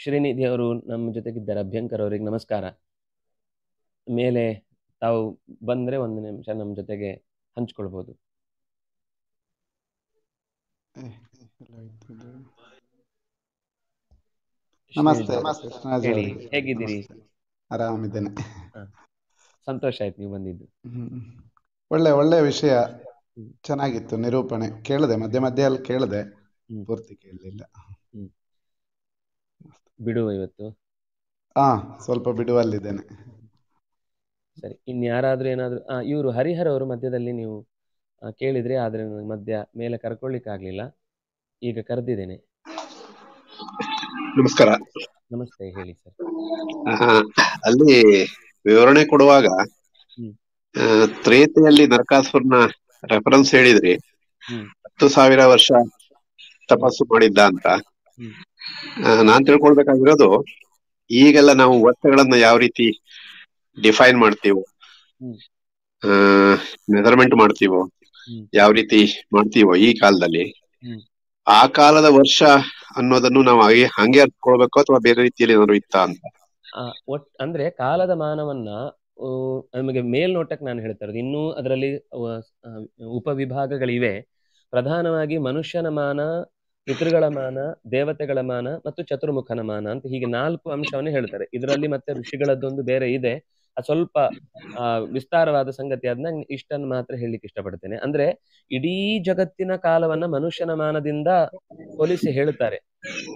ಶ್ರೀನಿಧಿ ಅವರು ನಮ್ಮ ಜೊತೆಗಿದ್ದಾರೆ ಅಭ್ಯಂಕರ್ ಅವರಿಗೆ ನಮಸ್ಕಾರ ಮೇಲೆ ತಾವು ಬಂದ್ರೆ ಒಂದು ನಿಮಿಷ ನಮ್ಮ ಜೊತೆಗೆ ಹಂಚ್ಕೊಳ್ಬಹುದು ಹೇಗಿದ್ದೀರಿ ಆರಾಮಿದ್ದೇನೆ ಸಂತೋಷ ಆಯ್ತು ನೀವು ಬಂದಿದ್ದು ಒಳ್ಳೆ ಒಳ್ಳೆ ವಿಷಯ ಚೆನ್ನಾಗಿತ್ತು ನಿರೂಪಣೆ ಕೇಳದೆ ಮಧ್ಯ ಮಧ್ಯ ಅಲ್ಲಿ ಕೇಳಿದೆ ಪೂರ್ತಿ ಕೇಳಲಿಲ್ಲ ಬಿಡುವ ಇವತ್ತು ಹಾ ಸ್ವಲ್ಪ ಬಿಡುವಲ್ಲಿದ್ದೇನೆ ಸರಿ ಇನ್ಯಾರಾದ್ರೂ ಏನಾದರೂ ಇವರು ಹರಿಹರ ಅವರು ಮಧ್ಯದಲ್ಲಿ ನೀವು ಕೇಳಿದ್ರೆ ಆದ್ರೆ ಮಧ್ಯ ಮೇಲೆ ಕರ್ಕೊಳ್ಳಿಕ್ಕಾಗ್ಲಿಲ್ಲ ಈಗ ಕರೆದಿದ್ದೇನೆ ನಮಸ್ಕಾರ ನಮಸ್ತೆ ಹೇಳಿ ಸರ್ ಅಲ್ಲಿ ವಿವರಣೆ ಕೊಡುವಾಗ ತ್ರೇತೆಯಲ್ಲಿ ನರಕಾಸುರನ ರೆಫರೆನ್ಸ್ ಹೇಳಿದ್ರಿ ಹತ್ತು ಸಾವಿರ ವರ್ಷ ತಪಸ್ಸು ಮಾಡಿದ್ದ ಅಂತ ನಾನ್ ತಿಳ್ಕೊಳ್ಬೇಕಾಗಿರೋದು ಈಗೆಲ್ಲ ನಾವು ವರ್ಷಗಳನ್ನ ಯಾವ ರೀತಿ ಡಿಫೈನ್ ಮಾಡ್ತೀವೋ ಮೆಜರ್ಮೆಂಟ್ ಮಾಡ್ತೀವೋ ಯಾವ ರೀತಿ ಮಾಡ್ತೀವೋ ಈ ಕಾಲದಲ್ಲಿ ಆ ಕಾಲದ ವರ್ಷ ಅನ್ನೋದನ್ನು ನಾವು ಹಾಗೆ ಹಂಗೆ ಅರ್ಥಕೊಳ್ಬೇಕು ಅಥವಾ ಬೇರೆ ರೀತಿಯಲ್ಲಿ ಏನಾದ್ರು ಇತ್ತ ಅಂತ ಒಟ್ ಅಂದ್ರೆ ಕಾಲದ ಮಾನವನ್ನ ನಮಗೆ ಮೇಲ್ನೋಟಕ್ಕೆ ನಾನು ಹೇಳ್ತಾ ಇರೋದು ಇನ್ನೂ ಅದರಲ್ಲಿ ಉಪವಿಭಾಗಗಳಿವೆ ಪ್ರಧಾನವಾಗಿ ಮನುಷ್ಯನ ಮಾನ ಪಿತೃಗಳ ಮಾನ ದೇವತೆಗಳ ಮಾನ ಮತ್ತು ಚತುರ್ಮುಖನ ಮಾನ ಅಂತ ಹೀಗೆ ನಾಲ್ಕು ಅಂಶವನ್ನು ಹೇಳ್ತಾರೆ ಇದರಲ್ಲಿ ಮತ್ತೆ ಋಷಿಗಳದ್ದೊಂದು ಬೇರೆ ಇದೆ ಸ್ವಲ್ಪ ವಿಸ್ತಾರವಾದ ಸಂಗತಿ ಅದನ್ನ ಇಷ್ಟನ್ನು ಮಾತ್ರ ಹೇಳಲಿಕ್ಕೆ ಇಷ್ಟಪಡ್ತೇನೆ ಅಂದ್ರೆ ಇಡೀ ಜಗತ್ತಿನ ಕಾಲವನ್ನ ಮನುಷ್ಯನ ಮಾನದಿಂದ ಹೋಲಿಸಿ ಹೇಳುತ್ತಾರೆ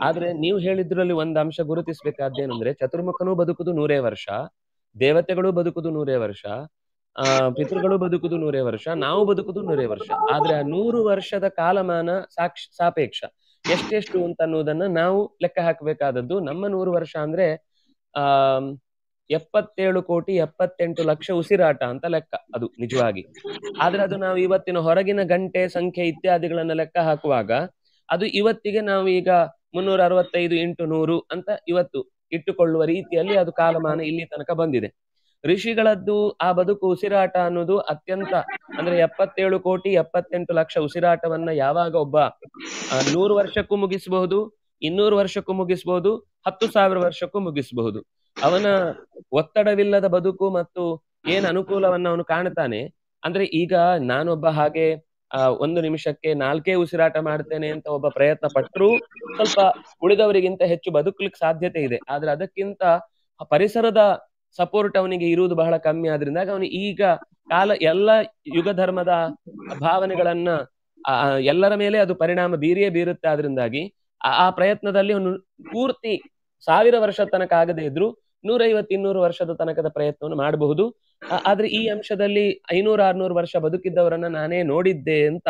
ಆದ್ರೆ ನೀವು ಹೇಳಿದ್ರಲ್ಲಿ ಒಂದು ಅಂಶ ಗುರುತಿಸಬೇಕಾದ್ದೇನಂದ್ರೆ ಚತುರ್ಮುಖನೂ ಬದುಕುದು ನೂರೇ ವರ್ಷ ದೇವತೆಗಳು ಬದುಕುದು ನೂರೇ ವರ್ಷ ಆ ಪಿತೃಗಳು ಬದುಕುದು ನೂರೇ ವರ್ಷ ನಾವು ಬದುಕುದು ನೂರೇ ವರ್ಷ ಆದ್ರೆ ಆ ನೂರು ವರ್ಷದ ಕಾಲಮಾನ ಸಾಕ್ಷ ಸಾಪೇಕ್ಷ ಎಷ್ಟೆಷ್ಟು ಅಂತ ಅನ್ನೋದನ್ನ ನಾವು ಲೆಕ್ಕ ಹಾಕಬೇಕಾದದ್ದು ನಮ್ಮ ನೂರು ವರ್ಷ ಅಂದ್ರೆ ಆ ಎಪ್ಪತ್ತೇಳು ಕೋಟಿ ಎಪ್ಪತ್ತೆಂಟು ಲಕ್ಷ ಉಸಿರಾಟ ಅಂತ ಲೆಕ್ಕ ಅದು ನಿಜವಾಗಿ ಆದ್ರೆ ಅದು ನಾವು ಇವತ್ತಿನ ಹೊರಗಿನ ಗಂಟೆ ಸಂಖ್ಯೆ ಇತ್ಯಾದಿಗಳನ್ನ ಲೆಕ್ಕ ಹಾಕುವಾಗ ಅದು ಇವತ್ತಿಗೆ ನಾವು ಈಗ ಮುನ್ನೂರ ಅರವತ್ತೈದು ಇಂಟು ನೂರು ಅಂತ ಇವತ್ತು ಇಟ್ಟುಕೊಳ್ಳುವ ರೀತಿಯಲ್ಲಿ ಅದು ಕಾಲಮಾನ ಇಲ್ಲಿ ತನಕ ಬಂದಿದೆ ಋಷಿಗಳದ್ದು ಆ ಬದುಕು ಉಸಿರಾಟ ಅನ್ನೋದು ಅತ್ಯಂತ ಅಂದ್ರೆ ಎಪ್ಪತ್ತೇಳು ಕೋಟಿ ಎಪ್ಪತ್ತೆಂಟು ಲಕ್ಷ ಉಸಿರಾಟವನ್ನ ಯಾವಾಗ ಒಬ್ಬ ನೂರು ವರ್ಷಕ್ಕೂ ಮುಗಿಸಬಹುದು ಇನ್ನೂರು ವರ್ಷಕ್ಕೂ ಮುಗಿಸಬಹುದು ಹತ್ತು ಸಾವಿರ ವರ್ಷಕ್ಕೂ ಮುಗಿಸಬಹುದು ಅವನ ಒತ್ತಡವಿಲ್ಲದ ಬದುಕು ಮತ್ತು ಏನ್ ಅನುಕೂಲವನ್ನ ಅವನು ಕಾಣ್ತಾನೆ ಅಂದ್ರೆ ಈಗ ನಾನೊಬ್ಬ ಹಾಗೆ ಆ ಒಂದು ನಿಮಿಷಕ್ಕೆ ನಾಲ್ಕೇ ಉಸಿರಾಟ ಮಾಡ್ತೇನೆ ಅಂತ ಒಬ್ಬ ಪ್ರಯತ್ನ ಪಟ್ಟರು ಸ್ವಲ್ಪ ಉಳಿದವರಿಗಿಂತ ಹೆಚ್ಚು ಬದುಕಲಿಕ್ಕೆ ಸಾಧ್ಯತೆ ಇದೆ ಆದ್ರೆ ಅದಕ್ಕಿಂತ ಪರಿಸರದ ಸಪೋರ್ಟ್ ಅವನಿಗೆ ಇರುವುದು ಬಹಳ ಕಮ್ಮಿ ಆದ್ರಿಂದ ಅವನು ಈಗ ಕಾಲ ಎಲ್ಲ ಯುಗ ಧರ್ಮದ ಭಾವನೆಗಳನ್ನ ಎಲ್ಲರ ಮೇಲೆ ಅದು ಪರಿಣಾಮ ಬೀರಿಯೇ ಬೀರುತ್ತೆ ಆದ್ರಿಂದಾಗಿ ಆ ಪ್ರಯತ್ನದಲ್ಲಿ ಅವನು ಪೂರ್ತಿ ಸಾವಿರ ವರ್ಷ ತನಕ ಆಗದೇ ಇದ್ರು ನೂರೈವತ್ ಇನ್ನೂರು ವರ್ಷದ ತನಕದ ಪ್ರಯತ್ನವನ್ನು ಮಾಡಬಹುದು ಆದ್ರೆ ಈ ಅಂಶದಲ್ಲಿ ಐನೂರ ಆರ್ನೂರು ವರ್ಷ ಬದುಕಿದ್ದವರನ್ನ ನಾನೇ ನೋಡಿದ್ದೆ ಅಂತ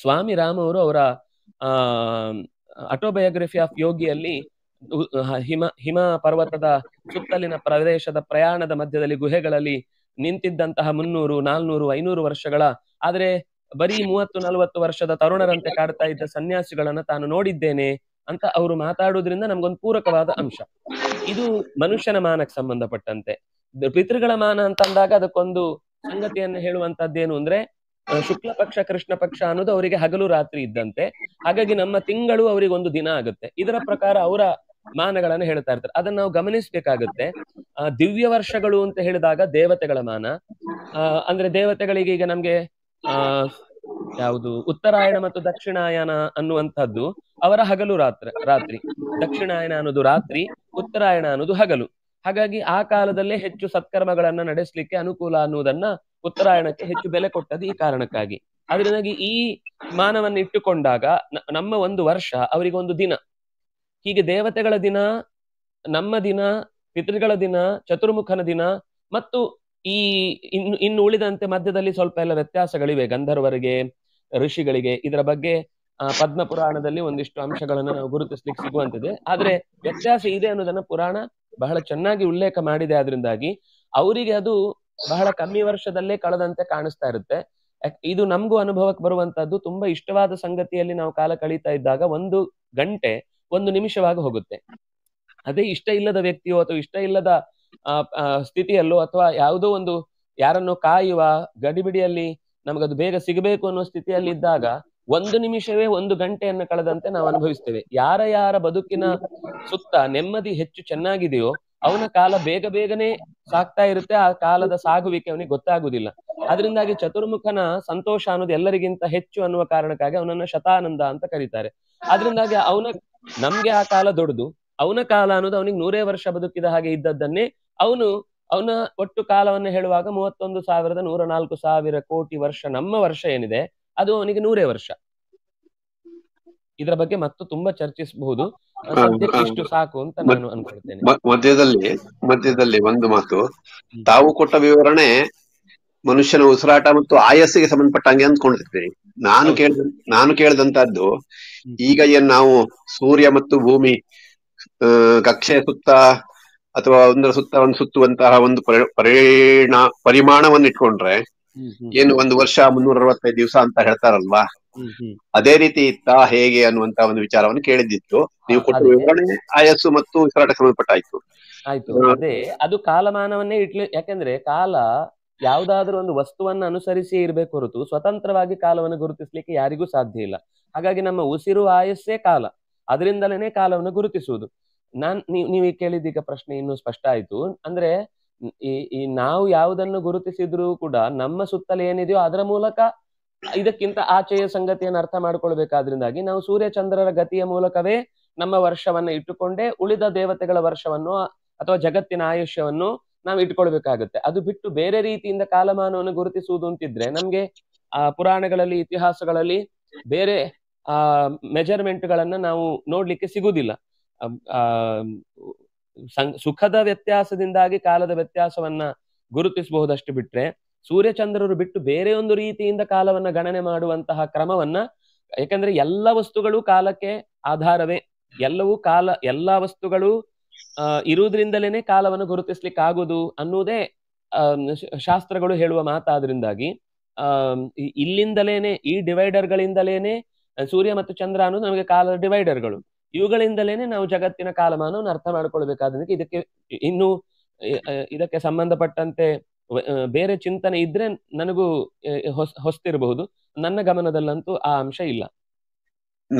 ಸ್ವಾಮಿ ರಾಮ್ ಅವರ ಆ ಅಟೋಬಯೋಗ್ರಫಿ ಆಫ್ ಯೋಗಿಯಲ್ಲಿ ಹಿಮ ಹಿಮ ಪರ್ವತದ ಸುತ್ತಲಿನ ಪ್ರದೇಶದ ಪ್ರಯಾಣದ ಮಧ್ಯದಲ್ಲಿ ಗುಹೆಗಳಲ್ಲಿ ನಿಂತಿದ್ದಂತಹ ಮುನ್ನೂರು ನಾಲ್ನೂರು ಐನೂರು ವರ್ಷಗಳ ಆದ್ರೆ ಬರೀ ಮೂವತ್ತು ನಲವತ್ತು ವರ್ಷದ ತರುಣರಂತೆ ಕಾಡ್ತಾ ಇದ್ದ ಸನ್ಯಾಸಿಗಳನ್ನ ತಾನು ನೋಡಿದ್ದೇನೆ ಅಂತ ಅವರು ಮಾತಾಡೋದ್ರಿಂದ ನಮ್ಗೊಂದು ಪೂರಕವಾದ ಅಂಶ ಇದು ಮನುಷ್ಯನ ಮಾನಕ್ಕೆ ಸಂಬಂಧಪಟ್ಟಂತೆ ಪಿತೃಗಳ ಮಾನ ಅಂತ ಅಂದಾಗ ಅದಕ್ಕೊಂದು ಸಂಗತಿಯನ್ನು ಹೇಳುವಂತದ್ದೇನು ಅಂದ್ರೆ ಶುಕ್ಲ ಪಕ್ಷ ಕೃಷ್ಣ ಪಕ್ಷ ಅನ್ನೋದು ಅವರಿಗೆ ಹಗಲು ರಾತ್ರಿ ಇದ್ದಂತೆ ಹಾಗಾಗಿ ನಮ್ಮ ತಿಂಗಳು ಅವರಿಗೆ ಒಂದು ದಿನ ಆಗುತ್ತೆ ಇದರ ಪ್ರಕಾರ ಅವರ ಮಾನಗಳನ್ನು ಹೇಳ್ತಾ ಇರ್ತಾರೆ ಅದನ್ನ ನಾವು ಗಮನಿಸಬೇಕಾಗುತ್ತೆ ಆ ದಿವ್ಯ ವರ್ಷಗಳು ಅಂತ ಹೇಳಿದಾಗ ದೇವತೆಗಳ ಮಾನ ಅಂದ್ರೆ ದೇವತೆಗಳಿಗೆ ಈಗ ನಮ್ಗೆ ಆ ಯಾವುದು ಉತ್ತರಾಯಣ ಮತ್ತು ದಕ್ಷಿಣಾಯನ ಅನ್ನುವಂಥದ್ದು ಅವರ ಹಗಲು ರಾತ್ರ ರಾತ್ರಿ ದಕ್ಷಿಣಾಯನ ಅನ್ನೋದು ರಾತ್ರಿ ಉತ್ತರಾಯಣ ಅನ್ನೋದು ಹಗಲು ಹಾಗಾಗಿ ಆ ಕಾಲದಲ್ಲೇ ಹೆಚ್ಚು ಸತ್ಕರ್ಮಗಳನ್ನ ನಡೆಸಲಿಕ್ಕೆ ಅನುಕೂಲ ಅನ್ನುವುದನ್ನ ಉತ್ತರಾಯಣಕ್ಕೆ ಹೆಚ್ಚು ಬೆಲೆ ಕೊಟ್ಟದ್ದು ಈ ಕಾರಣಕ್ಕಾಗಿ ಅದರಿಂದಾಗಿ ಈ ಮಾನವನ್ನ ಇಟ್ಟುಕೊಂಡಾಗ ನಮ್ಮ ಒಂದು ವರ್ಷ ಅವರಿಗೆ ಒಂದು ದಿನ ಹೀಗೆ ದೇವತೆಗಳ ದಿನ ನಮ್ಮ ದಿನ ಪಿತೃಗಳ ದಿನ ಚತುರ್ಮುಖನ ದಿನ ಮತ್ತು ಈ ಇನ್ನು ಇನ್ನು ಉಳಿದಂತೆ ಮಧ್ಯದಲ್ಲಿ ಸ್ವಲ್ಪ ಎಲ್ಲ ವ್ಯತ್ಯಾಸಗಳಿವೆ ಗಂಧರ್ವರಿಗೆ ಋಷಿಗಳಿಗೆ ಇದರ ಬಗ್ಗೆ ಪದ್ಮ ಪುರಾಣದಲ್ಲಿ ಒಂದಿಷ್ಟು ಅಂಶಗಳನ್ನು ನಾವು ಗುರುತಿಸ್ಲಿಕ್ಕೆ ಸಿಗುವಂತಿದೆ ಆದ್ರೆ ವ್ಯತ್ಯಾಸ ಇದೆ ಅನ್ನೋದನ್ನ ಪುರಾಣ ಬಹಳ ಚೆನ್ನಾಗಿ ಉಲ್ಲೇಖ ಮಾಡಿದೆ ಆದ್ರಿಂದಾಗಿ ಅವರಿಗೆ ಅದು ಬಹಳ ಕಮ್ಮಿ ವರ್ಷದಲ್ಲೇ ಕಳೆದಂತೆ ಕಾಣಿಸ್ತಾ ಇರುತ್ತೆ ಇದು ನಮಗೂ ಅನುಭವಕ್ಕೆ ಬರುವಂತದ್ದು ತುಂಬಾ ಇಷ್ಟವಾದ ಸಂಗತಿಯಲ್ಲಿ ನಾವು ಕಾಲ ಕಳೀತಾ ಇದ್ದಾಗ ಒಂದು ಗಂಟೆ ಒಂದು ನಿಮಿಷವಾಗಿ ಹೋಗುತ್ತೆ ಅದೇ ಇಷ್ಟ ಇಲ್ಲದ ವ್ಯಕ್ತಿಯೋ ಅಥವಾ ಇಷ್ಟ ಇಲ್ಲದ ಸ್ಥಿತಿಯಲ್ಲೋ ಅಥವಾ ಯಾವುದೋ ಒಂದು ಯಾರನ್ನೋ ಕಾಯುವ ಗಡಿಬಿಡಿಯಲ್ಲಿ ನಮಗದು ಬೇಗ ಸಿಗಬೇಕು ಅನ್ನೋ ಸ್ಥಿತಿಯಲ್ಲಿ ಇದ್ದಾಗ ಒಂದು ನಿಮಿಷವೇ ಒಂದು ಗಂಟೆಯನ್ನು ಕಳೆದಂತೆ ನಾವು ಅನುಭವಿಸ್ತೇವೆ ಯಾರ ಯಾರ ಬದುಕಿನ ಸುತ್ತ ನೆಮ್ಮದಿ ಹೆಚ್ಚು ಚೆನ್ನಾಗಿದೆಯೋ ಅವನ ಕಾಲ ಬೇಗ ಬೇಗನೆ ಸಾಕ್ತಾ ಇರುತ್ತೆ ಆ ಕಾಲದ ಸಾಗುವಿಕೆ ಅವನಿಗೆ ಗೊತ್ತಾಗುದಿಲ್ಲ ಅದರಿಂದಾಗಿ ಚತುರ್ಮುಖನ ಸಂತೋಷ ಅನ್ನೋದು ಎಲ್ಲರಿಗಿಂತ ಹೆಚ್ಚು ಅನ್ನುವ ಕಾರಣಕ್ಕಾಗಿ ಅವನನ್ನ ಶತಾನಂದ ಅಂತ ಕರೀತಾರೆ ಅದರಿಂದಾಗಿ ಅವನ ನಮ್ಗೆ ಆ ಕಾಲ ದೊಡ್ಡದು ಅವನ ಕಾಲ ಅನ್ನೋದು ಅವನಿಗೆ ನೂರೇ ವರ್ಷ ಬದುಕಿದ ಹಾಗೆ ಇದ್ದದ್ದನ್ನೇ ಅವನು ಅವನ ಒಟ್ಟು ಕಾಲವನ್ನು ಹೇಳುವಾಗ ಮೂವತ್ತೊಂದು ಸಾವಿರದ ನೂರ ನಾಲ್ಕು ಸಾವಿರ ಕೋಟಿ ವರ್ಷ ನಮ್ಮ ವರ್ಷ ಏನಿದೆ ಅದು ಅವನಿಗೆ ನೂರೇ ವರ್ಷ ಇದರ ಬಗ್ಗೆ ಮತ್ತೆ ತುಂಬಾ ಚರ್ಚಿಸಬಹುದು ಇಷ್ಟು ಸಾಕು ಅಂತ ನಾನು ಅನ್ಕೊಳ್ತೇನೆ ಮಧ್ಯದಲ್ಲಿ ಮಧ್ಯದಲ್ಲಿ ಒಂದು ಮಾತು ತಾವು ಕೊಟ್ಟ ವಿವರಣೆ ಮನುಷ್ಯನ ಉಸಿರಾಟ ಮತ್ತು ಆಯಸ್ಸಿಗೆ ಸಂಬಂಧಪಟ್ಟಂಗೆ ಅಂದ್ಕೊಂಡಿರ್ತೀನಿ ನಾನು ಕೇಳ ನಾನು ಕೇಳ್ದಂತಹದ್ದು ಈಗ ಏನ್ ನಾವು ಸೂರ್ಯ ಮತ್ತು ಭೂಮಿ ಕಕ್ಷೆಯ ಸುತ್ತ ಅಥವಾ ಒಂದರ ಸುತ್ತ ಒಂದು ಸುತ್ತುವಂತಹ ಒಂದು ಪರಿಣಾಮ ಪರಿಮಾಣವನ್ನು ಇಟ್ಕೊಂಡ್ರೆ ಏನು ಒಂದು ವರ್ಷ ಮುನ್ನೂರ ಅರವತ್ತೈದು ದಿವಸ ಅಂತ ಹೇಳ್ತಾರಲ್ವಾ ಅದೇ ರೀತಿ ಇತ್ತ ಹೇಗೆ ಅನ್ನುವಂತ ಒಂದು ವಿಚಾರವನ್ನು ಕೇಳಿದಿತ್ತು ನೀವು ಕೊಟ್ಟ ವಿವರಣೆ ಆಯಸ್ಸು ಮತ್ತು ಉಸಿರಾಟ ಸಂಬಂಧಪಟ್ಟಾಯ್ತು ಆಯ್ತು ಅದೇ ಅದು ಕಾಲಮಾನವನ್ನೇ ಇಟ್ಲಿ ಯಾಕಂದ್ರೆ ಕಾಲ ಯಾವ್ದಾದ್ರೂ ಒಂದು ವಸ್ತುವನ್ನ ಅನುಸರಿಸಿ ಇರಬೇಕು ಹೊರತು ಸ್ವತಂತ್ರವಾಗಿ ಕಾಲವನ್ನು ಗುರುತಿಸ್ಲಿಕ್ಕೆ ಯಾರಿಗೂ ಸಾಧ್ಯ ಇಲ್ಲ ಹಾಗಾಗಿ ನಮ್ಮ ಉಸಿರು ಆಯಸ್ಸೇ ಕಾಲ ಅದರಿಂದಲೇ ಕಾಲವನ್ನು ಗುರುತಿಸುವುದು ನಾನ್ ನೀವ್ ನೀವು ಕೇಳಿದೀಗ ಪ್ರಶ್ನೆ ಇನ್ನೂ ಸ್ಪಷ್ಟ ಆಯ್ತು ಅಂದ್ರೆ ಈ ಈ ನಾವು ಯಾವುದನ್ನು ಗುರುತಿಸಿದ್ರು ಕೂಡ ನಮ್ಮ ಸುತ್ತಲೇ ಏನಿದೆಯೋ ಅದರ ಮೂಲಕ ಇದಕ್ಕಿಂತ ಆಚೆಯ ಸಂಗತಿಯನ್ನು ಅರ್ಥ ಮಾಡ್ಕೊಳ್ಬೇಕಾದ್ರಿಂದಾಗಿ ನಾವು ಸೂರ್ಯ ಚಂದ್ರರ ಗತಿಯ ಮೂಲಕವೇ ನಮ್ಮ ವರ್ಷವನ್ನು ಇಟ್ಟುಕೊಂಡೇ ಉಳಿದ ದೇವತೆಗಳ ವರ್ಷವನ್ನು ಅಥವಾ ಜಗತ್ತಿನ ಆಯುಷ್ಯವನ್ನು ನಾವು ಇಟ್ಕೊಳ್ಬೇಕಾಗುತ್ತೆ ಅದು ಬಿಟ್ಟು ಬೇರೆ ರೀತಿಯಿಂದ ಕಾಲಮಾನವನ್ನು ಗುರುತಿಸುವುದು ಅಂತಿದ್ರೆ ನಮ್ಗೆ ಆ ಪುರಾಣಗಳಲ್ಲಿ ಇತಿಹಾಸಗಳಲ್ಲಿ ಬೇರೆ ಆ ಮೆಜರ್ಮೆಂಟ್ ನಾವು ನೋಡ್ಲಿಕ್ಕೆ ಸಿಗುವುದಿಲ್ಲ ಆ ಸುಖದ ವ್ಯತ್ಯಾಸದಿಂದಾಗಿ ಕಾಲದ ವ್ಯತ್ಯಾಸವನ್ನ ಗುರುತಿಸಬಹುದಷ್ಟು ಬಿಟ್ರೆ ಸೂರ್ಯಚಂದ್ರರು ಬಿಟ್ಟು ಬೇರೆ ಒಂದು ರೀತಿಯಿಂದ ಕಾಲವನ್ನ ಗಣನೆ ಮಾಡುವಂತಹ ಕ್ರಮವನ್ನ ಯಾಕಂದ್ರೆ ಎಲ್ಲ ವಸ್ತುಗಳು ಕಾಲಕ್ಕೆ ಆಧಾರವೇ ಎಲ್ಲವೂ ಕಾಲ ಎಲ್ಲಾ ವಸ್ತುಗಳು ಅಹ್ ಇರುವುದರಿಂದಲೇನೆ ಕಾಲವನ್ನು ಗುರುತಿಸ್ಲಿಕ್ಕೆ ಆಗುದು ಅನ್ನುವುದೇ ಶಾಸ್ತ್ರಗಳು ಹೇಳುವ ಮಾತಾದ್ರಿಂದಾಗಿ ಆ ಇಲ್ಲಿಂದಲೇನೆ ಈ ಡಿವೈಡರ್ಗಳಿಂದಲೇನೆ ಸೂರ್ಯ ಮತ್ತು ಚಂದ್ರ ಅನ್ನೋದು ನಮಗೆ ಕಾಲದ ಡಿವೈಡರ್ಗಳು ಇವುಗಳಿಂದಲೇನೆ ನಾವು ಜಗತ್ತಿನ ಕಾಲಮಾನವನ್ನು ಅರ್ಥ ಮಾಡ್ಕೊಳ್ಬೇಕಾದ್ರೆ ಇದಕ್ಕೆ ಇನ್ನು ಇದಕ್ಕೆ ಸಂಬಂಧಪಟ್ಟಂತೆ ಬೇರೆ ಚಿಂತನೆ ಇದ್ರೆ ನನಗೂ ಹೊಸ ಹೊಸ್ತಿರಬಹುದು ನನ್ನ ಗಮನದಲ್ಲಂತೂ ಆ ಅಂಶ ಇಲ್ಲ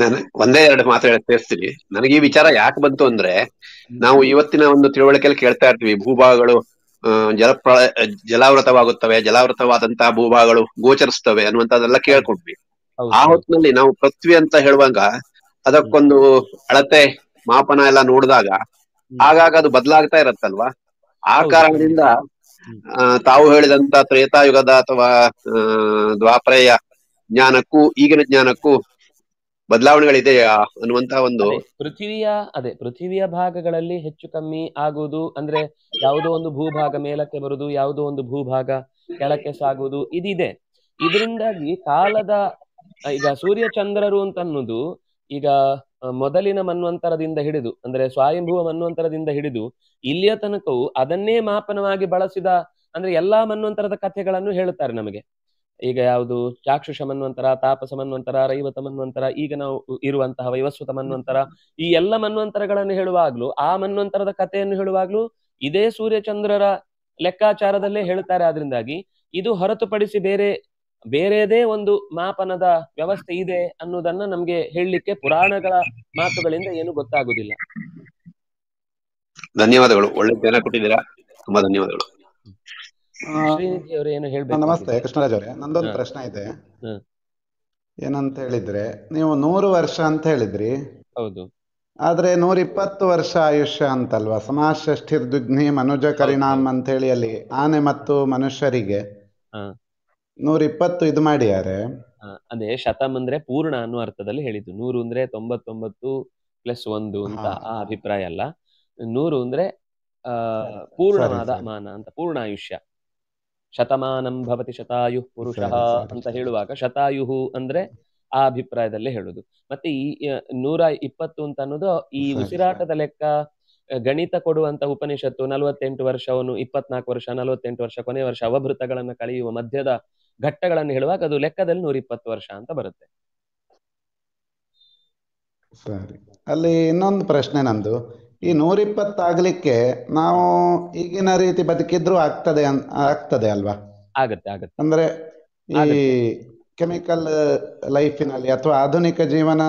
ನಾನು ಒಂದೇ ಎರಡು ಮಾತು ಸೇರಿಸ್ತೀನಿ ನನಗೆ ಈ ವಿಚಾರ ಯಾಕೆ ಬಂತು ಅಂದ್ರೆ ನಾವು ಇವತ್ತಿನ ಒಂದು ತಿಳುವಳಿಕೆಯಲ್ಲಿ ಕೇಳ್ತಾ ಇರ್ತೀವಿ ಭೂಭಾಗಗಳು ಜಲಪ್ರ ಜಲಾವೃತವಾಗುತ್ತವೆ ಜಲಾವೃತವಾದಂತಹ ಭೂಭಾಗಗಳು ಗೋಚರಿಸ್ತವೆ ಅನ್ನುವಂಥದ್ದೆಲ್ಲ ಕೇಳ್ಕೊಂಡ್ವಿ ಆ ಹೊತ್ತಿನಲ್ಲಿ ನಾವು ಪೃಥ್ವಿ ಅಂತ ಹೇಳುವಾಗ ಅದಕ್ಕೊಂದು ಅಳತೆ ಮಾಪನ ಎಲ್ಲ ನೋಡಿದಾಗ ಆಗಾಗ ಅದು ಬದಲಾಗ್ತಾ ಇರತ್ತಲ್ವಾ ಆ ಕಾರಣದಿಂದ ತಾವು ಹೇಳಿದಂತ ತ್ರೇತಾಯುಗದ ಅಥವಾ ದ್ವಾಪರೆಯ ಜ್ಞಾನಕ್ಕೂ ಈಗಿನ ಜ್ಞಾನಕ್ಕೂ ಬದಲಾವಣೆಗಳಿದೆಯಾ ಅನ್ನುವಂತಹ ಒಂದು ಪೃಥ್ವಿಯ ಅದೇ ಪೃಥ್ವಿಯ ಭಾಗಗಳಲ್ಲಿ ಹೆಚ್ಚು ಕಮ್ಮಿ ಆಗುವುದು ಅಂದ್ರೆ ಯಾವುದೋ ಒಂದು ಭೂಭಾಗ ಮೇಲಕ್ಕೆ ಬರುದು ಯಾವುದೋ ಒಂದು ಭೂಭಾಗ ಕೆಳಕ್ಕೆ ಸಾಗುವುದು ಇದಿದೆ ಇದರಿಂದಾಗಿ ಕಾಲದ ಈಗ ಸೂರ್ಯ ಚಂದ್ರರು ಅಂತ ಅನ್ನೋದು ಈಗ ಮೊದಲಿನ ಮನ್ವಂತರದಿಂದ ಹಿಡಿದು ಅಂದ್ರೆ ಸ್ವಾಯಂಭೂವ ಮನ್ವಂತರದಿಂದ ಹಿಡಿದು ಇಲ್ಲಿಯ ತನಕವು ಅದನ್ನೇ ಮಾಪನವಾಗಿ ಬಳಸಿದ ಅಂದ್ರೆ ಎಲ್ಲಾ ಮನ್ವಂತರದ ಕಥೆಗಳನ್ನು ಹೇಳುತ್ತಾರೆ ನಮಗೆ ಈಗ ಯಾವುದು ಚಾಕ್ಷುಷ ಮನ್ವಂತರ ತಾಪಸ ಮನ್ವಂತರ ರೈವತ ಮನ್ವಂತರ ಈಗ ನಾವು ಇರುವಂತಹ ವೈವಸ್ವತ ಮನ್ವಂತರ ಈ ಎಲ್ಲ ಮನ್ವಂತರಗಳನ್ನು ಹೇಳುವಾಗ್ಲೂ ಆ ಮನ್ವಂತರದ ಕಥೆಯನ್ನು ಹೇಳುವಾಗ್ಲೂ ಇದೇ ಸೂರ್ಯಚಂದ್ರರ ಲೆಕ್ಕಾಚಾರದಲ್ಲೇ ಹೇಳುತ್ತಾರೆ ಆದ್ರಿಂದಾಗಿ ಇದು ಹೊರತುಪಡಿಸಿ ಬೇರೆ ಬೇರೆದೇ ಒಂದು ಮಾಪನದ ವ್ಯವಸ್ಥೆ ಇದೆ ಅನ್ನೋದನ್ನ ನಮ್ಗೆ ಹೇಳಲಿಕ್ಕೆ ಪುರಾಣಗಳ ಮಾತುಗಳಿಂದ ಏನು ಗೊತ್ತಾಗುದಿಲ್ಲ ಧನ್ಯವಾದಗಳು ಒಳ್ಳೆ ಜ್ಞಾನ ಕೊಟ್ಟಿದ್ದೀರಾ ತುಂಬಾ ಧನ್ಯವಾದಗಳು ಏನು ನಮಸ್ತೆ ಕೃಷ್ಣರಾಜ್ ಅವರೇ ನಂದೊಂದು ಪ್ರಶ್ನೆ ಇದೆ ಏನಂತ ಹೇಳಿದ್ರೆ ನೀವು ನೂರು ವರ್ಷ ಅಂತ ಹೇಳಿದ್ರಿ ಹೌದು ಆದ್ರೆ ಇಪ್ಪತ್ತು ವರ್ಷ ಆಯುಷ್ಯ ಅಂತಲ್ವಾ ಸಮಾಜ ದುಗ್ನಿ ಮನುಜ ಕರಿಣಾಮ್ ಅಂತ ಹೇಳಿ ಅಲ್ಲಿ ಆನೆ ಮತ್ತು ಮನುಷ್ಯರಿಗೆ ಇಪ್ಪತ್ತು ಇದು ಮಾಡಿದ್ದಾರೆ ಅದೇ ಶತಮ್ ಅಂದ್ರೆ ಪೂರ್ಣ ಅನ್ನುವ ಅರ್ಥದಲ್ಲಿ ಹೇಳಿದ್ದು ನೂರು ಅಂದ್ರೆ ತೊಂಬತ್ತೊಂಬತ್ತು ಪ್ಲಸ್ ಒಂದು ಅಂತ ಆ ಅಭಿಪ್ರಾಯ ಅಲ್ಲ ನೂರು ಅಂದ್ರೆ ಪೂರ್ಣವಾದ ಮಾನ ಅಂತ ಪೂರ್ಣಾಯುಷ್ಯ ಶತಮಾನಂ ಭವತಿ ಶತಾಯು ಪುರುಷ ಅಂತ ಹೇಳುವಾಗ ಶತಾಯುಹು ಅಂದ್ರೆ ಆ ಅಭಿಪ್ರಾಯದಲ್ಲೇ ಹೇಳುದು ಮತ್ತೆ ಈ ನೂರ ಇಪ್ಪತ್ತು ಅಂತ ಅನ್ನೋದು ಈ ಉಸಿರಾಟದ ಲೆಕ್ಕ ಗಣಿತ ಕೊಡುವಂತ ಉಪನಿಷತ್ತು ನಲವತ್ತೆಂಟು ವರ್ಷವನ್ನು ಇಪ್ಪತ್ನಾಲ್ಕು ವರ್ಷ ನಲವತ್ತೆಂಟು ವರ್ಷ ಕೊನೆ ವರ್ಷ ಅವಭೃತಗಳನ್ನು ಕಳೆಯುವ ಮಧ್ಯದ ಘಟ್ಟಗಳನ್ನು ಹೇಳುವಾಗ ಅದು ಲೆಕ್ಕದಲ್ಲಿ ನೂರ ಇಪ್ಪತ್ತು ವರ್ಷ ಅಂತ ಬರುತ್ತೆ ಸರಿ ಅಲ್ಲಿ ಇನ್ನೊಂದು ಪ್ರಶ್ನೆ ನಂದು ಈ ನೂರಿಪ್ಪತ್ತಾಗಲಿಕ್ಕೆ ನಾವು ಈಗಿನ ರೀತಿ ಬದುಕಿದ್ರು ಆಗ್ತದೆ ಆಗ್ತದೆ ಅಲ್ವಾ ಆಗುತ್ತೆ ಆಗುತ್ತೆ ಅಂದ್ರೆ ಈ ಕೆಮಿಕಲ್ ಲೈಫಿನಲ್ಲಿ ಅಥವಾ ಆಧುನಿಕ ಜೀವನ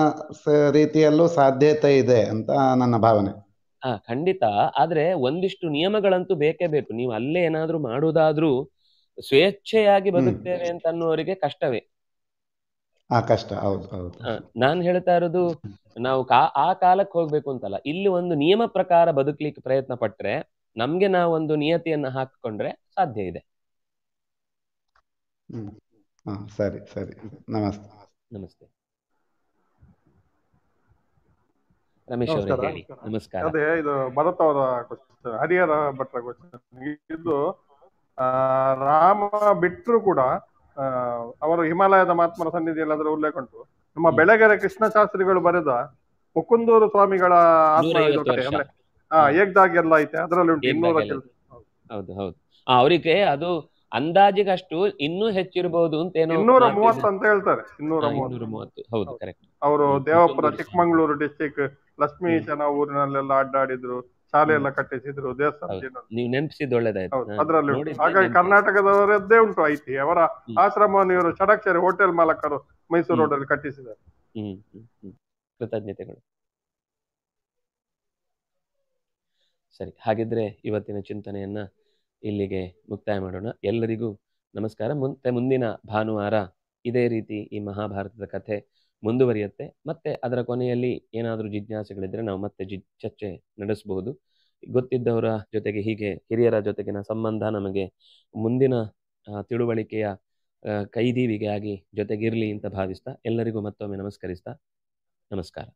ರೀತಿಯಲ್ಲೂ ಸಾಧ್ಯತೆ ಇದೆ ಅಂತ ನನ್ನ ಭಾವನೆ ಹಾ ಖಂಡಿತ ಆದ್ರೆ ಒಂದಿಷ್ಟು ನಿಯಮಗಳಂತೂ ಬೇಕೇ ಬೇಕು ನೀವು ಅಲ್ಲೇ ಏನಾದ್ರೂ ಮಾಡುದಾದ್ರೂ ಸ್ವೇಚ್ಛೆಯಾಗಿ ಬದುಕ್ತೇನೆ ಅಂತ ಅನ್ನುವರಿಗೆ ಕಷ್ಟವೇ ಆ ಕಷ್ಟ ಹೌದು ಹೌದು ನಾನ್ ಹೇಳ್ತಾ ಇರೋದು ನಾವು ಆ ಕಾಲಕ್ಕೆ ಹೋಗ್ಬೇಕು ಅಂತಲ್ಲ ಇಲ್ಲಿ ಒಂದು ನಿಯಮ ಪ್ರಕಾರ ಬದುಕ್ಲಿಕ್ಕೆ ಪ್ರಯತ್ನ ಪಟ್ರೆ ನಮ್ಗೆ ಒಂದು ನಿಯತಿಯನ್ನ ಹಾಕಿಕೊಂಡ್ರೆ ಸಾಧ್ಯ ಇದೆ ಸರಿ ಸರಿ ನಮಸ್ತೆ ನಮಸ್ತೆ ರಮೇಶ್ ನಮಸ್ಕಾರ ಅದೇ ಇದು ಭರತ್ ಅವರ ಹರಿಹರ ಭಟ್ರ ಇದು ರಾಮ ಬಿಟ್ಟರು ಕೂಡ ಅವರು ಹಿಮಾಲಯದ ಮಹಾತ್ಮರ ಸನ್ನಿಧಿಯಲ್ಲಿ ಅದರ ಉಲ್ಲೇಖ ಉಂಟು ನಮ್ಮ ಬೆಳಗೆರೆ ಕೃಷ್ಣ ಶಾಸ್ತ್ರಿಗಳು ಬರೆದ ಮುಕುಂದೂರು ಸ್ವಾಮಿಗಳ ಆತ್ಮ ಅಂದ್ರೆ ಎಲ್ಲ ಐತೆ ಅದರಲ್ಲಿ ಉಂಟು ಇನ್ನೂರ ಹೌದು ಹೌದು ಅವರಿಗೆ ಅದು ಅಂದಾಜಿಗಷ್ಟು ಇನ್ನೂ ಹೆಚ್ಚಿರಬಹುದು ಅಂತ ಏನೋ ಇನ್ನೂರ ಮೂವತ್ತು ಅಂತ ಹೇಳ್ತಾರೆ ಇನ್ನೂರ ಮೂವತ್ತು ಹೌದು ಕರೆಕ್ಟ್ ಅವರು ದೇವಪುರ ಚಿಕ್ಕಮಂಗ್ಳೂರು ಡಿಸ್ಟಿಕ್ ಲಕ್ಷ್ಮೀಶನ ಊರಿನಲ್ಲೆಲ್ಲ ಅಡ್ಡಾಡಿದ್ರು ಶಾಲೆ ಎಲ್ಲ ಕಟ್ಟಿಸಿದ್ರು ದೇವಸ್ಥಾನ ನೀವು ನೆನಪಿಸಿದ ಒಳ್ಳೇದಾಯ್ತು ಅದರಲ್ಲಿ ಹಾಗಾಗಿ ಕರ್ನಾಟಕದವರದ್ದೇ ಉಂಟು ಐತಿ ಅವರ ಆಶ್ರಮವನ್ನು ಇವರು ಷಡಕ್ಷರಿ ಹೋಟೆಲ್ ಮಾಲಕರು ಮೈಸೂರು ರೋಡ್ ಅಲ್ಲಿ ಕಟ್ಟಿಸಿದ್ದಾರೆ ಕೃತಜ್ಞತೆಗಳು ಸರಿ ಹಾಗಿದ್ರೆ ಇವತ್ತಿನ ಚಿಂತನೆಯನ್ನ ಇಲ್ಲಿಗೆ ಮುಕ್ತಾಯ ಮಾಡೋಣ ಎಲ್ಲರಿಗೂ ನಮಸ್ಕಾರ ಮುಂದೆ ಮುಂದಿನ ಭಾನುವಾರ ಇದೇ ರೀತಿ ಈ ಮಹಾಭಾರತದ ಕಥೆ ಮುಂದುವರಿಯುತ್ತೆ ಮತ್ತೆ ಅದರ ಕೊನೆಯಲ್ಲಿ ಏನಾದರೂ ಜಿಜ್ಞಾಸೆಗಳಿದ್ರೆ ನಾವು ಮತ್ತೆ ಜಿ ಚರ್ಚೆ ನಡೆಸಬಹುದು ಗೊತ್ತಿದ್ದವರ ಜೊತೆಗೆ ಹೀಗೆ ಹಿರಿಯರ ಜೊತೆಗಿನ ಸಂಬಂಧ ನಮಗೆ ಮುಂದಿನ ತಿಳುವಳಿಕೆಯ ಕೈದೀವಿಗೆ ಆಗಿ ಜೊತೆಗಿರಲಿ ಅಂತ ಭಾವಿಸ್ತಾ ಎಲ್ಲರಿಗೂ ಮತ್ತೊಮ್ಮೆ ನಮಸ್ಕರಿಸ್ತಾ ನಮಸ್ಕಾರ